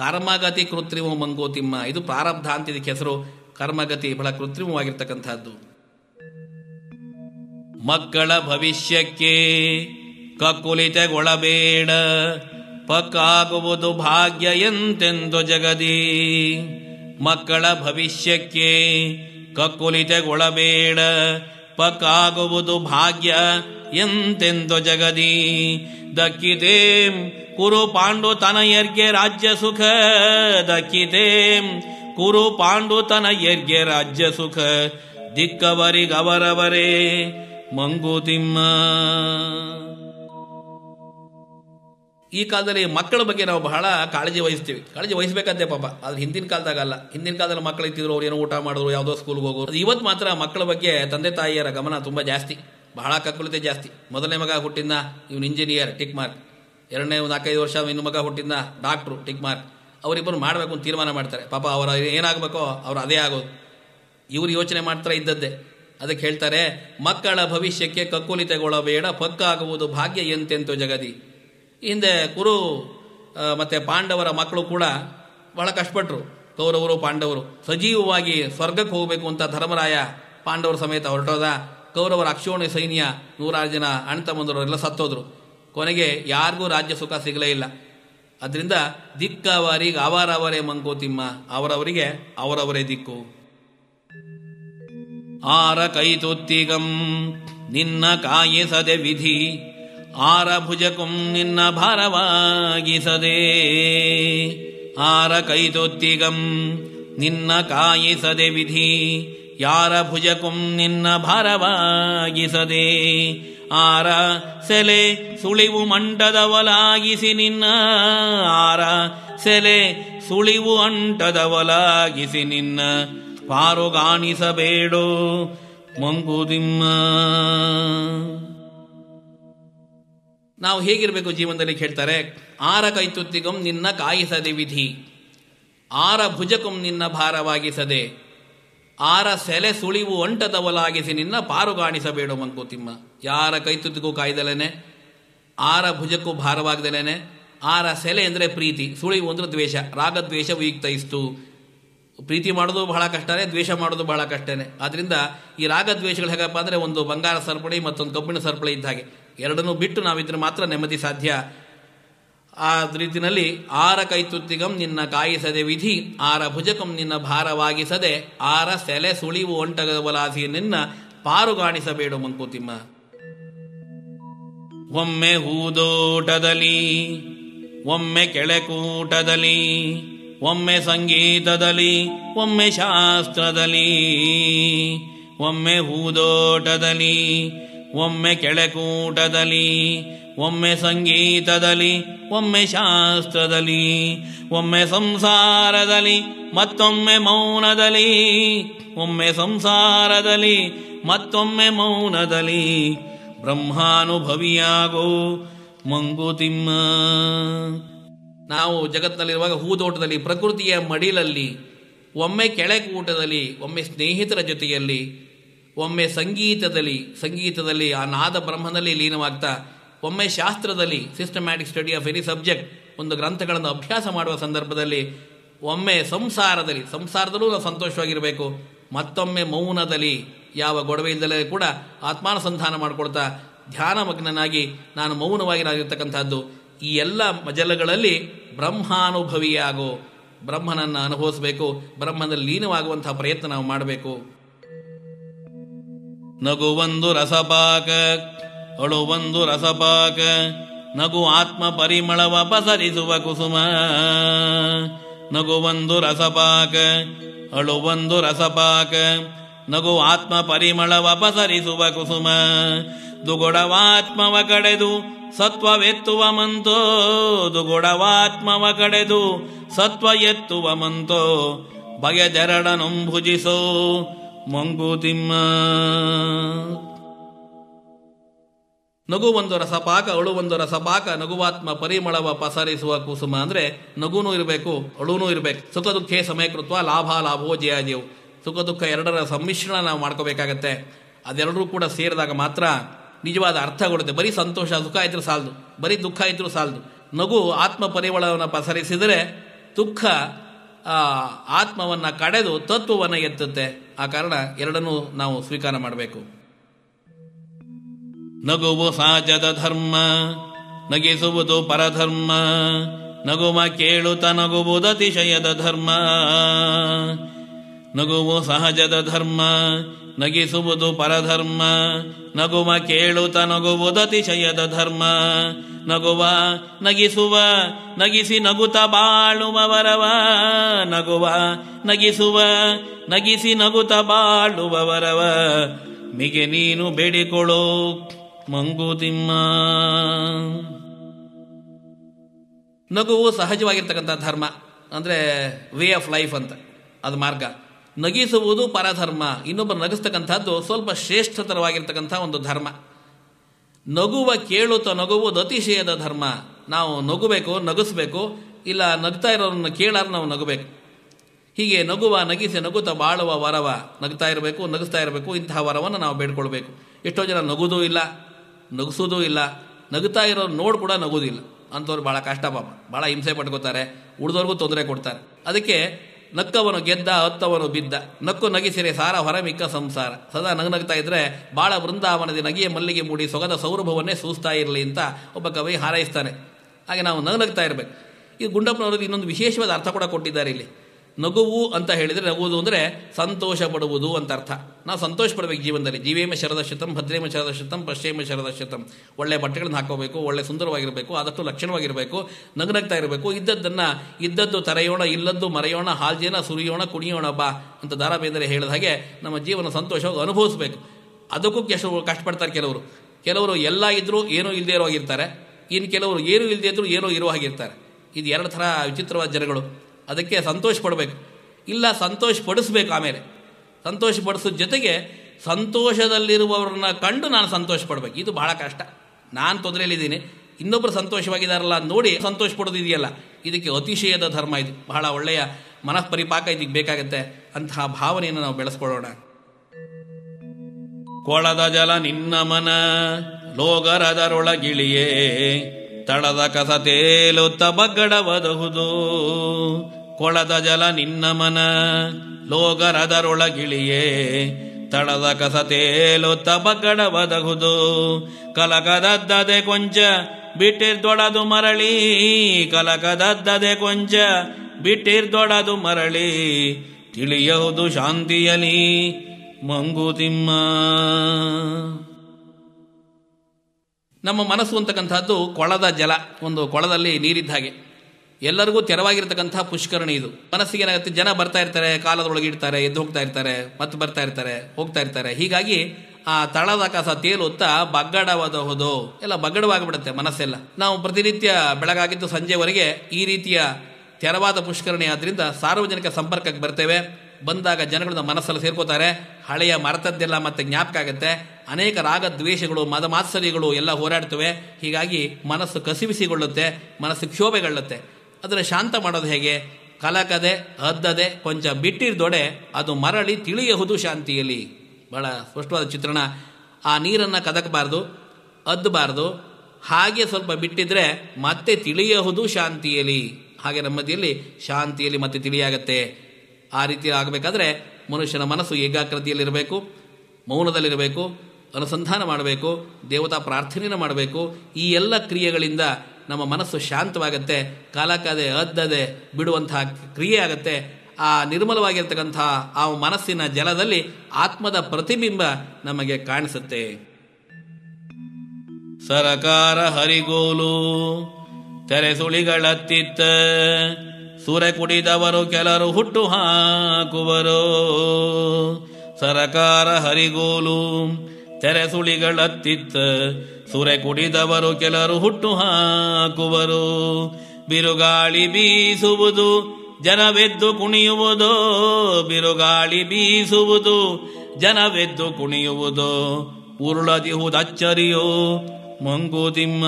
ಕರ್ಮಗತಿ ಕೃತ್ರಿಮ ಮಂಗೋತಿಮ್ಮ ಇದು ಪ್ರಾರಬ್ಧ ಅಂತ ಇದಕ್ಕೆ ಹೆಸರು ಕರ್ಮಗತಿ ಬಹಳ ಕೃತ್ರಿಮವಾಗಿರ್ತಕ್ಕಂಥದ್ದು ಮಕ್ಕಳ ಭವಿಷ್ಯಕ್ಕೆ ಕಕುಲಿತಗೊಳಬೇಡ ಪಕ್ಕಾಗುವುದು ಭಾಗ್ಯ ಎಂತೆಂದು ಜಗದಿ ಮಕ್ಕಳ ಭವಿಷ್ಯಕ್ಕೆ ಕಕ್ಕುಲಿತೆಗೊಳಬೇಡ ಪಕ್ಕಾಗುವುದು ಭಾಗ್ಯ ಎಂತೆಂದು ಜಗದಿ ದಕ್ಕಿತೇಂ ಕುರು ಪಾಂಡು ತನಯರ್ಗೆ ರಾಜ್ಯ ಸುಖ ದಕ್ಕಿತೇಂ ಕುರು ಪಾಂಡು ತನಯರ್ಗೆ ರಾಜ್ಯ ಸುಖ ದಿಕ್ಕವರಿಗವರವರೇ ಮಂಗುತಿಮ್ಮ ಈ ಕಾಲದಲ್ಲಿ ಮಕ್ಕಳ ಬಗ್ಗೆ ನಾವು ಬಹಳ ಕಾಳಜಿ ವಹಿಸ್ತೀವಿ ಕಾಳಜಿ ವಹಿಸಬೇಕಂತೆ ಪಾಪ ಆದ್ರೆ ಹಿಂದಿನ ಕಾಲದಾಗಲ್ಲ ಹಿಂದಿನ ಕಾಲದಲ್ಲಿ ಮಕ್ಕಳು ಇತ್ತಿದ್ರು ಅವ್ರು ಏನೋ ಊಟ ಮಾಡಿದ್ರು ಯಾವುದೋ ಸ್ಕೂಲ್ಗೆ ಹೋಗೋರು ಇವತ್ತು ಮಾತ್ರ ಮಕ್ಕಳ ಬಗ್ಗೆ ತಂದೆ ತಾಯಿಯರ ಗಮನ ತುಂಬ ಜಾಸ್ತಿ ಬಹಳ ಕಕ್ಕುಲತೆ ಜಾಸ್ತಿ ಮೊದಲನೇ ಮಗ ಹುಟ್ಟಿದ್ದ ಇವನು ಇಂಜಿನಿಯರ್ ಟಿಕ್ ಮಾರ್ಕ್ ಎರಡನೇ ಒಂದು ನಾಲ್ಕೈದು ವರ್ಷ ಇನ್ನು ಮಗ ಹುಟ್ಟಿದ್ದ ಡಾಕ್ಟ್ರು ಟಿಕ್ ಮಾರ್ಕ್ ಅವರಿಬ್ಬರು ಮಾಡಬೇಕು ಅಂತ ತೀರ್ಮಾನ ಮಾಡ್ತಾರೆ ಪಾಪ ಅವರ ಏನಾಗಬೇಕೋ ಅವ್ರು ಅದೇ ಆಗೋದು ಇವರು ಯೋಚನೆ ಮಾಡ್ತಾರೆ ಇದ್ದದ್ದೇ ಅದಕ್ಕೆ ಹೇಳ್ತಾರೆ ಮಕ್ಕಳ ಭವಿಷ್ಯಕ್ಕೆ ಪಕ್ಕ ಆಗುವುದು ಭಾಗ್ಯ ಎಂತೆಂತೋ ಜಗದಿ ಹಿಂದೆ ಕುರು ಮತ್ತು ಪಾಂಡವರ ಮಕ್ಕಳು ಕೂಡ ಬಹಳ ಕಷ್ಟಪಟ್ಟರು ಕೌರವರು ಪಾಂಡವರು ಸಜೀವವಾಗಿ ಸ್ವರ್ಗಕ್ಕೆ ಹೋಗಬೇಕು ಅಂತ ಧರ್ಮರಾಯ ಪಾಂಡವರ ಸಮೇತ ಹೊರಟೋದ ಕೌರವರ ಅಕ್ಷೋಣಿ ಸೈನ್ಯ ನೂರಾರು ಜನ ಅಣ್ಣ ಸತ್ತೋದ್ರು ಕೊನೆಗೆ ಯಾರಿಗೂ ರಾಜ್ಯ ಸುಖ ಸಿಗಲೇ ಇಲ್ಲ ಅದರಿಂದ ದಿಕ್ಕವರಿಗೆ ಅವರವರೇ ಮಂಕೋತಿಮ್ಮ ಅವರವರಿಗೆ ಅವರವರೇ ದಿಕ್ಕು ಆರ ಕೈ ತೊತ್ತಿಗಂ ನಿನ್ನ ಕಾಯಿಸದೆ ವಿಧಿ ಆರ ಭುಜಕುಂ ನಿನ್ನ ಭಾರವಾಗಿಸದೆ ಆರ ಕೈತೊತ್ತಿಗಂ ನಿನ್ನ ಕಾಯಿಸದೆ ವಿಧಿ ಯಾರ ಭುಜಕುಂ ನಿನ್ನ ಭಾರವಾಗಿಸದೆ ಆರ ಸೆಲೆ ಸುಳಿವು ಮಂಟದವಲಾಗಿಸಿ ನಿನ್ನ ಆರ ಸೆಲೆ ಸುಳಿವು ಅಂಟದವಲಾಗಿಸಿ ನಿನ್ನ ಪಾರುಗಾಣಿಸಬೇಡೋ ಮಂಕುದಿಮ್ಮ ನಾವು ಹೇಗಿರಬೇಕು ಜೀವನದಲ್ಲಿ ಹೇಳ್ತಾರೆ ಆರ ಕೈತುತ್ತಿಗಂ ನಿನ್ನ ಕಾಯಿಸದೆ ವಿಧಿ ಆರ ಭುಜಕಂ ನಿನ್ನ ಭಾರವಾಗಿಸದೆ ಆರ ಸೆಲೆ ಸುಳಿವು ಒಂಟದವಲಾಗಿಸಿ ನಿನ್ನ ಪಾರುಗಾಣಿಸಬೇಡ ಮಂಕುತಿಮ್ಮ ಯಾರ ಕೈತುತ್ತಿಗೂ ಕಾಯ್ದಲೇನೆ ಆರ ಭುಜಕ್ಕೂ ಭಾರವಾಗದಲೇನೆ ಆರ ಸೆಲೆ ಅಂದರೆ ಪ್ರೀತಿ ಸುಳಿವು ಅಂದರೆ ದ್ವೇಷ ರಾಗದ್ವೇಷ ಇಷ್ಟು ಪ್ರೀತಿ ಮಾಡೋದು ಬಹಳ ಕಷ್ಟನೇ ದ್ವೇಷ ಮಾಡೋದು ಬಹಳ ಕಷ್ಟನೇ ಆದ್ದರಿಂದ ಈ ರಾಗದ್ವೇಷಗಳು ಹೇಗಪ್ಪ ಅಂದರೆ ಒಂದು ಬಂಗಾರ ಸರಪಳಿ ಮತ್ತೊಂದು ಕಬ್ಬಿಣ ಸರಪಳಿ ಇದ್ದ ಹಾಗೆ ಎರಡನ್ನೂ ಬಿಟ್ಟು ನಾವಿದ್ರೆ ಮಾತ್ರ ನೆಮ್ಮದಿ ಸಾಧ್ಯ ಆ ರೀತಿನಲ್ಲಿ ಆರ ಕೈತುತ್ತಿಗಂ ನಿನ್ನ ಕಾಯಿಸದೆ ವಿಧಿ ಆರ ಭುಜಕಂ ನಿನ್ನ ಭಾರವಾಗಿಸದೆ ಆರ ಸೆಲೆ ಸುಳಿವು ಒಂಟಗಬಲಾಸಿ ನಿನ್ನ ಪಾರುಗಾಣಿಸಬೇಡು ಮಂಕುತಿಮ್ಮ ಒಮ್ಮೆ ಹೂದೋಟದಲ್ಲಿ ಒಮ್ಮೆ ಕೆಳಕೂಟದಲ್ಲಿ ಒಮ್ಮೆ ಸಂಗೀತದಲ್ಲಿ ಒಮ್ಮೆ ಶಾಸ್ತ್ರದಲ್ಲಿ ಒಮ್ಮೆ ಹೂದೋಟದಲ್ಲಿ ಒಮ್ಮೆ ಕೆಳಕೂಟದಲ್ಲಿ ಒಮ್ಮೆ ಸಂಗೀತದಲ್ಲಿ ಒಮ್ಮೆ ಶಾಸ್ತ್ರದಲ್ಲಿ ಒಮ್ಮೆ ಸಂಸಾರದಲ್ಲಿ ಮತ್ತೊಮ್ಮೆ ಮೌನದಲ್ಲಿ ಒಮ್ಮೆ ಸಂಸಾರದಲ್ಲಿ ಮತ್ತೊಮ್ಮೆ ಮೌನದಲ್ಲಿ ಬ್ರಹ್ಮಾನುಭವಿಯಾಗೋ ಮಂಗುತಿಮ್ಮ ನಾವು ಜಗತ್ತಿನಲ್ಲಿರುವಾಗ ಹೂದೋಟದಲ್ಲಿ ಪ್ರಕೃತಿಯ ಮಡಿಲಲ್ಲಿ ಒಮ್ಮೆ ಕೆಳಕೂಟದಲ್ಲಿ ಒಮ್ಮೆ ಸ್ನೇಹಿತರ ಜೊತೆಯಲ್ಲಿ ಒಮ್ಮೆ ಸಂಗೀತದಲ್ಲಿ ಸಂಗೀತದಲ್ಲಿ ಆ ನಾದ ಬ್ರಹ್ಮನಲ್ಲಿ ಲೀನವಾಗ್ತಾ ಒಮ್ಮೆ ಶಾಸ್ತ್ರದಲ್ಲಿ systematic study of any subject ಒಂದು ಗ್ರಂಥಗಳನ್ನು ಅಭ್ಯಾಸ ಮಾಡುವ ಸಂದರ್ಭದಲ್ಲಿ ಒಮ್ಮೆ ಸಂಸಾರದಲ್ಲಿ ಸಂಸಾರದಲ್ಲೂ ನಾವು ಸಂತೋಷವಾಗಿರಬೇಕು ಮತ್ತೊಮ್ಮೆ ಮೌನದಲ್ಲಿ ಯಾವ ಗೊಡವೆ ಕೂಡ ಆತ್ಮಾನುಸಂಧಾನ ಮಾಡಿಕೊಳ್ತಾ ಧ್ಯಾನಮಗ್ನನಾಗಿ ನಾನು ಮೌನವಾಗಿ ನಾನಿರ್ತಕ್ಕಂಥದ್ದು ಈ ಎಲ್ಲ ಮಜಲಗಳಲ್ಲಿ ಬ್ರಹ್ಮಾನುಭವಿಯಾಗೋ ಬ್ರಹ್ಮನನ್ನು ಅನುಭವಿಸಬೇಕು ಬ್ರಹ್ಮನಲ್ಲಿ ಲೀನವಾಗುವಂತಹ ಪ್ರಯತ್ನ ನಾವು ಮಾಡಬೇಕು ಒಂದು ರಸಪಾಕ ಒಂದು ರಸಪಾಕ ನಗು ಆತ್ಮ ಪರಿಮಳವ ಪಸರಿಸುವ ಕುಸುಮ ಒಂದು ರಸಪಾಕ ಒಂದು ರಸಪಾಕ ನಗು ಆತ್ಮ ಪರಿಮಳವ ಪಸರಿಸುವ ಕುಸುಮ ದುಗುಡವಾತ್ಮವ ಕಡೆದು ಸತ್ವವೆತ್ತುವ ಮಂತೋ ದುಗುಡವಾತ್ಮವ ಕಡೆದು ಸತ್ವ ಎತ್ತುವ ಮಂತೋ ಭುಜಿಸೋ ಮಂಗುತಿಮ್ಮ ನಗು ಒಂದು ರಸಪಾಕ ಅಳು ಒಂದು ರಸಪಾಕ ನಗುವಾತ್ಮ ಪರಿಮಳವ ಪಸರಿಸುವ ಕುಸುಮ ಅಂದ್ರೆ ನಗುನೂ ಇರಬೇಕು ಅಳುನೂ ಇರಬೇಕು ಸುಖ ದುಃಖೇ ಸಮಯಕೃತ್ವ ಲಾಭ ಲಾಭೋ ಜೀವ್ ಸುಖ ದುಃಖ ಎರಡರ ಸಮ್ಮಿಶ್ರಣ ನಾವು ಮಾಡ್ಕೋಬೇಕಾಗತ್ತೆ ಅದೆರಡರೂ ಕೂಡ ಸೇರಿದಾಗ ಮಾತ್ರ ನಿಜವಾದ ಅರ್ಥ ಕೊಡುತ್ತೆ ಬರೀ ಸಂತೋಷ ಸುಖ ಇದ್ರೂ ಸಾಲದು ಬರೀ ದುಃಖ ಇದ್ರೂ ಸಾಲದು ನಗು ಆತ್ಮ ಪರಿಮಳವನ್ನು ಪಸರಿಸಿದರೆ ದುಃಖ ಆತ್ಮವನ್ನ ಕಡೆದು ತತ್ವವನ್ನು ಎತ್ತುತ್ತೆ ಆ ಕಾರಣ ಎರಡನ್ನೂ ನಾವು ಸ್ವೀಕಾರ ಮಾಡಬೇಕು ನಗುವು ಸಹಜದ ಧರ್ಮ ನಗಿಸುವುದು ಪರಧರ್ಮ ನಗುವ ಕೇಳುತ್ತ ನಗುವುದು ಅತಿಶಯದ ಧರ್ಮ ನಗುವು ಸಹಜದ ಧರ್ಮ ನಗಿಸುವುದು ಪರಧರ್ಮ ನಗುವ ಕೇಳುತ್ತ ನಗುವುದು ಅತಿಶಯದ ಧರ್ಮ ನಗುವ ನಗಿಸುವ ನಗಿಸಿ ನಗುತ ಬಾಳುವ ನಗುವ ನಗಿಸುವ ನಗಿಸಿ ನಗುತ ಬಾಳುವವರವ ಮಿಗೆ ನೀನು ಬೇಡಿಕೊಳ್ಳೋ ಮಂಗುತಿಮ್ಮ ನಗುವು ಸಹಜವಾಗಿರ್ತಕ್ಕಂಥ ಧರ್ಮ ಅಂದರೆ ವೇ ಆಫ್ ಲೈಫ್ ಅಂತ ಅದು ಮಾರ್ಗ ನಗಿಸುವುದು ಪರಧರ್ಮ ಇನ್ನೊಬ್ಬರು ನಗಿಸ್ತಕ್ಕಂಥದ್ದು ಸ್ವಲ್ಪ ಶ್ರೇಷ್ಠತರವಾಗಿರ್ತಕ್ಕಂಥ ಒಂದು ಧರ್ಮ ನಗುವ ಕೇಳುತ್ತ ನಗುವುದು ಅತಿಶಯದ ಧರ್ಮ ನಾವು ನಗುಬೇಕು ನಗಿಸ್ಬೇಕು ಇಲ್ಲ ನಗ್ತಾ ಇರೋರನ್ನು ಕೇಳಾರ ನಾವು ನಗಬೇಕು ಹೀಗೆ ನಗುವ ನಗಿಸಿ ನಗುತ್ತ ಬಾಳುವ ವರವ ನಗ್ತಾ ಇರಬೇಕು ನಗಿಸ್ತಾ ಇರಬೇಕು ಇಂತಹ ವರವನ್ನು ನಾವು ಬೇಡ್ಕೊಳ್ಬೇಕು ಎಷ್ಟೋ ಜನ ನಗುದೂ ಇಲ್ಲ ನಗಿಸೋದೂ ಇಲ್ಲ ನಗುತ್ತಾ ಇರೋರು ನೋಡಿ ಕೂಡ ನಗುವುದಿಲ್ಲ ಅಂಥವ್ರು ಭಾಳ ಕಷ್ಟ ಪಾಪ ಭಾಳ ಹಿಂಸೆ ಪಟ್ಕೋತಾರೆ ಉಳಿದವ್ರಿಗೂ ತೊಂದರೆ ಕೊಡ್ತಾರೆ ಅದಕ್ಕೆ ನಕ್ಕವನು ಗೆದ್ದ ಹತ್ತವನು ಬಿದ್ದ ನಕ್ಕು ನಗಿಸಿರೆ ಸಾರ ಮಿಕ್ಕ ಸಂಸಾರ ಸದಾ ನಗ್ತಾ ಇದ್ರೆ ಬಾಳ ವೃಂದಾವನದ ನಗಿಯ ಮಲ್ಲಿಗೆ ಮೂಡಿ ಸೊಗದ ಸೌರಭವನ್ನೇ ಸೂಸ್ತಾ ಇರಲಿ ಅಂತ ಒಬ್ಬ ಕವಿ ಹಾರೈಸ್ತಾನೆ ಹಾಗೆ ನಾವು ನಗ ನಗ್ತಾ ಇರಬೇಕು ಈ ಗುಂಡಪ್ಪನವರು ಇನ್ನೊಂದು ವಿಶೇಷವಾದ ಅರ್ಥ ಕೂಡ ಕೊಟ್ಟಿದ್ದಾರೆ ಇಲ್ಲಿ ನಗುವು ಅಂತ ಹೇಳಿದರೆ ನಗುವುದು ಅಂದರೆ ಸಂತೋಷ ಪಡುವುದು ಅಂತ ಅರ್ಥ ನಾವು ಸಂತೋಷ ಪಡಬೇಕು ಜೀವನದಲ್ಲಿ ಜೀವೇಮ ಶರದ ಭದ್ರೇಮ ಶರದ ಶತಮ್ ಪಶ್ಚೇಮ ಶರದ ಶತಮ್ ಒಳ್ಳೆ ಬಟ್ಟೆಗಳನ್ನು ಹಾಕೋಬೇಕು ಒಳ್ಳೆ ಸುಂದರವಾಗಿರಬೇಕು ಆದಷ್ಟು ಲಕ್ಷಣವಾಗಿರಬೇಕು ನಗ್ನಗ್ತಾ ಇರಬೇಕು ಇದ್ದದ್ದನ್ನು ಇದ್ದದ್ದು ತರೆಯೋಣ ಇಲ್ಲದ್ದು ಮರೆಯೋಣ ಹಾಲ್ಜೇನ ಸುರಿಯೋಣ ಕುಣಿಯೋಣ ಬಾ ಅಂತ ದಾರಾ ಬೇಂದ್ರೆ ಹೇಳಿದ ಹಾಗೆ ನಮ್ಮ ಜೀವನ ಸಂತೋಷವಾಗಿ ಅನುಭವಿಸಬೇಕು ಅದಕ್ಕೂ ಕೆಷ್ಟು ಕಷ್ಟಪಡ್ತಾರೆ ಕೆಲವರು ಕೆಲವರು ಎಲ್ಲ ಇದ್ದರೂ ಏನೂ ಇಲ್ಲದೆ ಇರೋ ಆಗಿರ್ತಾರೆ ಇನ್ನು ಕೆಲವರು ಏನೂ ಇಲ್ಲದೇ ಇದ್ದರೂ ಏನೋ ಇರೋ ಹಾಗಿರ್ತಾರೆ ಇದು ಎರಡು ಥರ ವಿಚಿತ್ರವಾದ ಜನಗಳು ಅದಕ್ಕೆ ಸಂತೋಷ ಪಡಬೇಕು ಇಲ್ಲ ಸಂತೋಷ ಪಡಿಸ್ಬೇಕು ಆಮೇಲೆ ಸಂತೋಷ ಪಡಿಸೋ ಜೊತೆಗೆ ಸಂತೋಷದಲ್ಲಿರುವವ್ರನ್ನ ಕಂಡು ನಾನು ಸಂತೋಷ ಪಡಬೇಕು ಇದು ಬಹಳ ಕಷ್ಟ ನಾನು ತೊಂದರೆಯಲ್ಲಿದ್ದೀನಿ ಇನ್ನೊಬ್ಬರು ಸಂತೋಷವಾಗಿದ್ದಾರಲ್ಲ ನೋಡಿ ಸಂತೋಷ ಪಡೋದಿದೆಯಲ್ಲ ಇದಕ್ಕೆ ಅತಿಶಯದ ಧರ್ಮ ಇದು ಬಹಳ ಒಳ್ಳೆಯ ಮನಃಪರಿಪಾಕ ಇದಕ್ಕೆ ಬೇಕಾಗುತ್ತೆ ಅಂತಹ ಭಾವನೆಯನ್ನು ನಾವು ಬೆಳೆಸ್ಕೊಳ್ಳೋಣ ಕೊಳದ ಜಲ ನಿನ್ನ ಮನ ಲೋಗರದರೊಳಗಿಳಿಯೇ ತಳದ ಕಸ ತೇಲುತ್ತ ಬಗ್ಗಡಬದಹುದು ಕೊಳದ ಜಲ ನಿನ್ನ ಮನ ಲೋಗರದರೊಳಗಿಳಿಯೇ ತಳದ ಕಸ ತೇಲುತ್ತ ಬಗ್ಗಡಬದಹುದು ಕಲಕದದ್ದದೆ ಕೊಂಚ ಬಿಟ್ಟಿರ್ದೊಡದು ಮರಳಿ ಕಲಕದದ್ದದೆ ಕೊಂಚ ಬಿಟ್ಟಿರ್ದೊಡದು ಮರಳಿ ತಿಳಿಯಹುದು ಶಾಂತಿಯಲಿ ಮಂಗುತಿಮ್ಮ ನಮ್ಮ ಮನಸ್ಸು ಅಂತಕ್ಕಂಥದ್ದು ಕೊಳದ ಜಲ ಒಂದು ಕೊಳದಲ್ಲಿ ನೀರಿದ್ದ ಹಾಗೆ ಎಲ್ಲರಿಗೂ ತೆರವಾಗಿರ್ತಕ್ಕಂಥ ಪುಷ್ಕರಣಿ ಇದು ಮನಸ್ಸಿಗೆ ಏನಾಗುತ್ತೆ ಜನ ಬರ್ತಾ ಇರ್ತಾರೆ ಕಾಲದೊಳಗೆ ಇಡ್ತಾರೆ ಎದ್ದು ಹೋಗ್ತಾ ಇರ್ತಾರೆ ಮತ್ತೆ ಬರ್ತಾ ಇರ್ತಾರೆ ಹೋಗ್ತಾ ಇರ್ತಾರೆ ಹೀಗಾಗಿ ಆ ಕಸ ತೇಲುತ್ತಾ ಬಗ್ಗಡವಾದ ಹೋದು ಎಲ್ಲ ಬಗ್ಗಡವಾಗಿಬಿಡುತ್ತೆ ಮನಸ್ಸೆಲ್ಲ ನಾವು ಪ್ರತಿನಿತ್ಯ ಬೆಳಗಾಗಿದ್ದು ಸಂಜೆವರೆಗೆ ಈ ರೀತಿಯ ತೆರವಾದ ಪುಷ್ಕರಣಿ ಆದ್ದರಿಂದ ಸಾರ್ವಜನಿಕ ಸಂಪರ್ಕಕ್ಕೆ ಬರ್ತೇವೆ ಬಂದಾಗ ಜನಗಳನ್ನ ಮನಸ್ಸಲ್ಲಿ ಸೇರ್ಕೋತಾರೆ ಹಳೆಯ ಮರತದ್ದೆಲ್ಲ ಮತ್ತೆ ಜ್ಞಾಪಕ ಆಗುತ್ತೆ ಅನೇಕ ರಾಗ ದ್ವೇಷಗಳು ಮದಮಾತ್ಸರ್ಯಗಳು ಎಲ್ಲ ಹೋರಾಡ್ತವೆ ಹೀಗಾಗಿ ಮನಸ್ಸು ಕಸಿವಿಸಿಗೊಳ್ಳುತ್ತೆ ಮನಸ್ಸು ಕ್ಷೋಭೆಗೊಳ್ಳುತ್ತೆ ಅದನ್ನು ಶಾಂತ ಮಾಡೋದು ಹೇಗೆ ಕಲಕದೆ ಅದ್ದದೆ ಕೊಂಚ ಬಿಟ್ಟಿರ್ದೊಡೆ ಅದು ಮರಳಿ ತಿಳಿಯಹುದು ಶಾಂತಿಯಲ್ಲಿ ಬಹಳ ಸ್ಪಷ್ಟವಾದ ಚಿತ್ರಣ ಆ ನೀರನ್ನು ಕದಕಬಾರ್ದು ಅದ್ದಬಾರ್ದು ಹಾಗೆ ಸ್ವಲ್ಪ ಬಿಟ್ಟಿದ್ರೆ ಮತ್ತೆ ತಿಳಿಯಹುದು ಶಾಂತಿಯಲ್ಲಿ ಹಾಗೆ ನಮ್ಮದಿಯಲ್ಲಿ ಶಾಂತಿಯಲ್ಲಿ ಮತ್ತೆ ತಿಳಿಯಾಗತ್ತೆ ಆ ರೀತಿ ಆಗಬೇಕಾದ್ರೆ ಮನುಷ್ಯನ ಮನಸ್ಸು ಏಕಾಗ್ರತೆಯಲ್ಲಿರಬೇಕು ಮೌನದಲ್ಲಿರಬೇಕು ಅನುಸಂಧಾನ ಮಾಡಬೇಕು ದೇವತಾ ಪ್ರಾರ್ಥನೆಯನ್ನು ಮಾಡಬೇಕು ಈ ಎಲ್ಲ ಕ್ರಿಯೆಗಳಿಂದ ನಮ್ಮ ಮನಸ್ಸು ಶಾಂತವಾಗತ್ತೆ ಕಾಲಕಾದೆ ಅದ್ದದೆ ಬಿಡುವಂತಹ ಕ್ರಿಯೆ ಆಗುತ್ತೆ ಆ ನಿರ್ಮಲವಾಗಿರ್ತಕ್ಕಂಥ ಆ ಮನಸ್ಸಿನ ಜಲದಲ್ಲಿ ಆತ್ಮದ ಪ್ರತಿಬಿಂಬ ನಮಗೆ ಕಾಣಿಸುತ್ತೆ ಸರಕಾರ ಹರಿಗೋಲು ತೆರೆ ಸುಳಿಗಳತ್ತಿತ್ತ ಸೂರೆ ಕುಡಿದವರು ಕೆಲರು ಹುಟ್ಟು ಹಾಕುವರು ಸರಕಾರ ಹರಿಗೋಲು ತೆರೆ ಸುಳಿಗಳತ್ತಿತ್ತ ಸೂರೆ ಕುಡಿದವರು ಕೆಲರು ಹುಟ್ಟು ಹಾಕುವರು ಬಿರುಗಾಳಿ ಬೀಸುವುದು ಜನವೆದ್ದು ಕುಣಿಯುವುದು ಬಿರುಗಾಳಿ ಬೀಸುವುದು ಜನವೆದ್ದು ಕುಣಿಯುವುದು ಉರುಳದಿಹುದಚ್ಚರಿಯೋ ಮಂಗುತಿಮ್ಮ